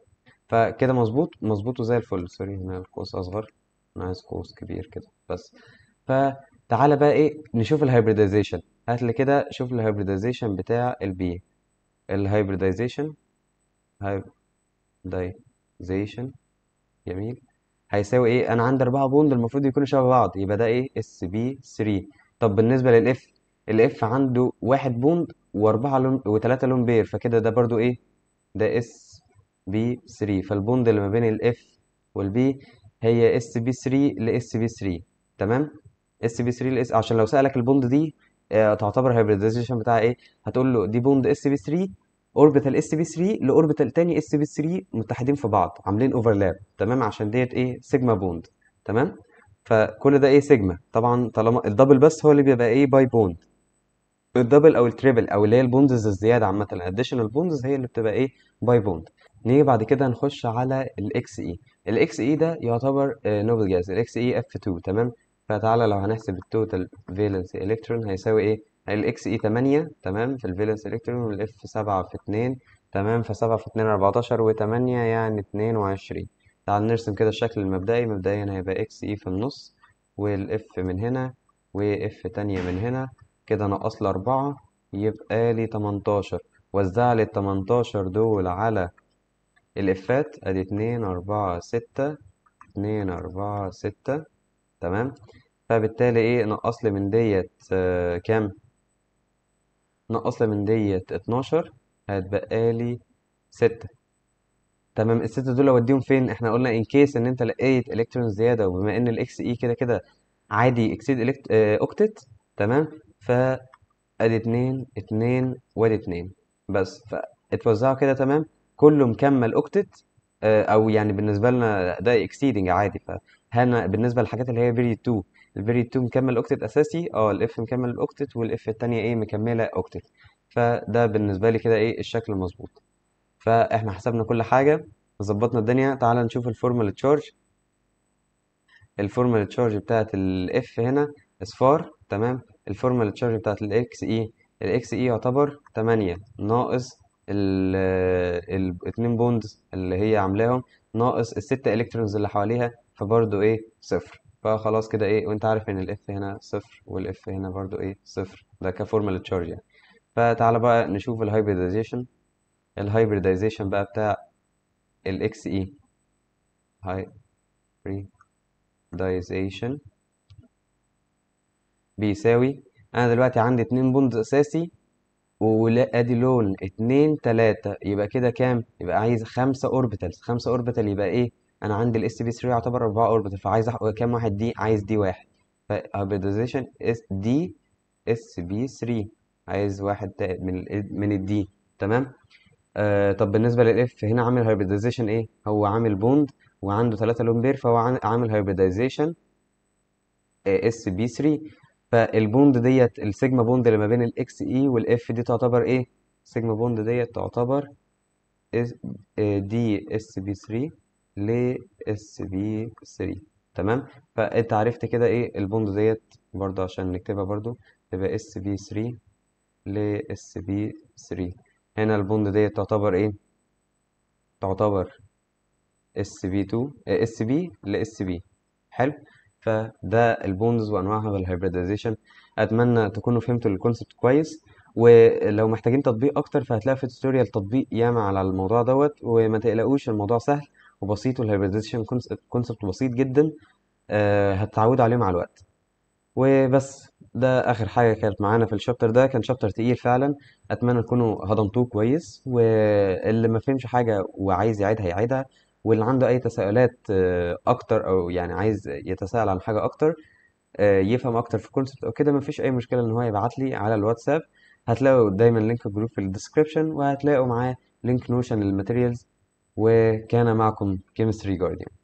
فكده مظبوط مظبوط وزي الفل سوري هنا القوس اصغر انا عايز قوس كبير كده بس فتعالى بقى ايه نشوف الهايبريدايزيشن هات لي كده شوف الهايبريدايزيشن بتاع البي الهايبريدايزيشن هايبريدايزيشن جميل هيساوي ايه انا عندي 4 بوند المفروض يكونوا شبه بعض يبقى ده ايه اس بي 3 طب بالنسبه للاف الاف عنده واحد بوند واربعه لون وثلاثه لون بير فكده ده برضو ايه ده اس بي 3 فالبوند اللي ما بين الاف والبي هي اس بي 3 لاس بي 3 تمام اس بي 3 لاس عشان لو سالك البوند دي آه، تعتبر هايبريدايزيشن بتاعها ايه هتقول له دي بوند اس بي 3 اوربيتال اس بي 3 لاوربيتال تاني اس بي 3 متحدين في بعض عاملين اوفرلاب تمام عشان ديت ايه سيجما بوند تمام فكل ده ايه سيجما طبعا طالما الدبل بس هو اللي بيبقى ايه باي بوند الدبل او التريبل او اللي هي البوندز الزياده عامه الاديشنال بوندز هي اللي بتبقى ايه باي بوند نيجي بعد كده نخش على الاكس اي e. الاكس اي e ده يعتبر نوبل جاز الاكس اي اف 2 تمام فتعالى لو هنحسب التوتال فالنس الكترون هيساوي ايه الاكس اي 8 تمام في الفالنس الكترون والاف 7 في 2 تمام ف 7 في 2 14 و8 يعني 22 تعال نرسم كده الشكل المبدئي مبدئيا هيبقى اكس اي e في النص والاف من هنا واف تانية من هنا كده ناقص لي أربعة يبقى لي تمنتاشر وزع لي التمنتاشر دول على الإفات أدي اتنين أربعة ستة اتنين أربعة ستة تمام فبالتالي إيه نقص لي من ديت آه كام نقص لي من ديت اتناشر هتبقى لي ستة تمام الستة دول أوديهم فين إحنا قلنا إن كيس إن أنت لقيت إلكترون زيادة وبما إن الإكس إي e كده كده عادي إكسيد إلكت... E آه أوكتت تمام فادي اتنين اتنين وادي اتنين بس فاتوزعوا كده تمام كله مكمل اوكتت آه، او يعني بالنسبه لنا ده اكسيدنج عادي فهنا بالنسبه للحاجات اللي هي فيري 2 الفيري 2 مكمل اوكتت اساسي اه الاف مكمل اوكتت والاف التانية ايه مكمله اوكتت فده بالنسبه لي كده ايه الشكل المظبوط فاحنا حسبنا كل حاجه ظبطنا الدنيا تعال نشوف الفورمال تشارج الفورمال تشارج بتاعت الاف هنا اصفار تمام الفورمولا تشارج بتاعت الاكس اي e. الاكس اي e يعتبر 8 ناقص ال اتنين بوندز اللي هي عاملاهم ناقص الستة الكترونز اللي حواليها فبرضه ايه صفر فخلاص كده ايه وانت عارف ان الاف هنا صفر والاف هنا برضه ايه صفر ده كفورمولا تشارج يعني فتعالى بقى نشوف الهايبريدايزيشن الهايبريدايزيشن بقى بتاع الاكس اي هايبريدايزيشن بيساوي انا دلوقتي عندي اتنين بوند اساسي وادي لون اتنين تلاتة يبقى كده كام يبقى عايز خمسة اوربيتالز خمسة اوربيتال يبقى ايه انا عندي الاس بي 3 يعتبر اربعة اوربيتال فعايز أح... كام واحد دي عايز دي واحد فهبريدايزيشن اس دي اس بي 3 عايز واحد من ال من الدي تمام آه طب بالنسبه للاف هنا عامل هايبريدايزيشن ايه هو عامل بوند وعنده 3 لون بير فهو عامل هايبريدايزيشن اس بي 3 فالبوند ديت السيجما بوند اللي ما بين الاكس اي e والاف دي تعتبر ايه سيجما بوند ديت تعتبر دي اس بي 3 ل اس بي 3 تمام فانت عرفت كده ايه البوند ديت برضه عشان نكتبها برضه تبقى اس بي 3 ل اس بي 3 هنا البوند ديت تعتبر ايه تعتبر اس بي 2 اس بي ل اس بي حلو فده البونز وانواعها بالهايبريدايزيشن اتمنى تكونوا فهمتوا الكونسبت كويس ولو محتاجين تطبيق اكتر فهتلاقي في التوتوريال تطبيق ياما على الموضوع دوت وما تقلقوش الموضوع سهل وبسيط والهايبريدايزيشن كونسبت بسيط جدا آه، هتتعودوا عليه مع الوقت وبس ده اخر حاجه كانت معانا في الشابتر ده كان شابتر تقيل فعلا اتمنى تكونوا هضمتوه كويس واللي ما فهمش حاجه وعايز يعيدها يعيدها واللي عنده اي تساؤلات آه، اكتر او يعني عايز يتساءل عن حاجه اكتر آه، يفهم اكتر في الكونسبت او كده مفيش اي مشكله ان هو يبعت لي على الواتساب هتلاقوا دايما لينك الجروب في الديسكربشن وهتلاقوا معاه لينك نوشن للماتيريالز وكان معكم كيمستري جارديان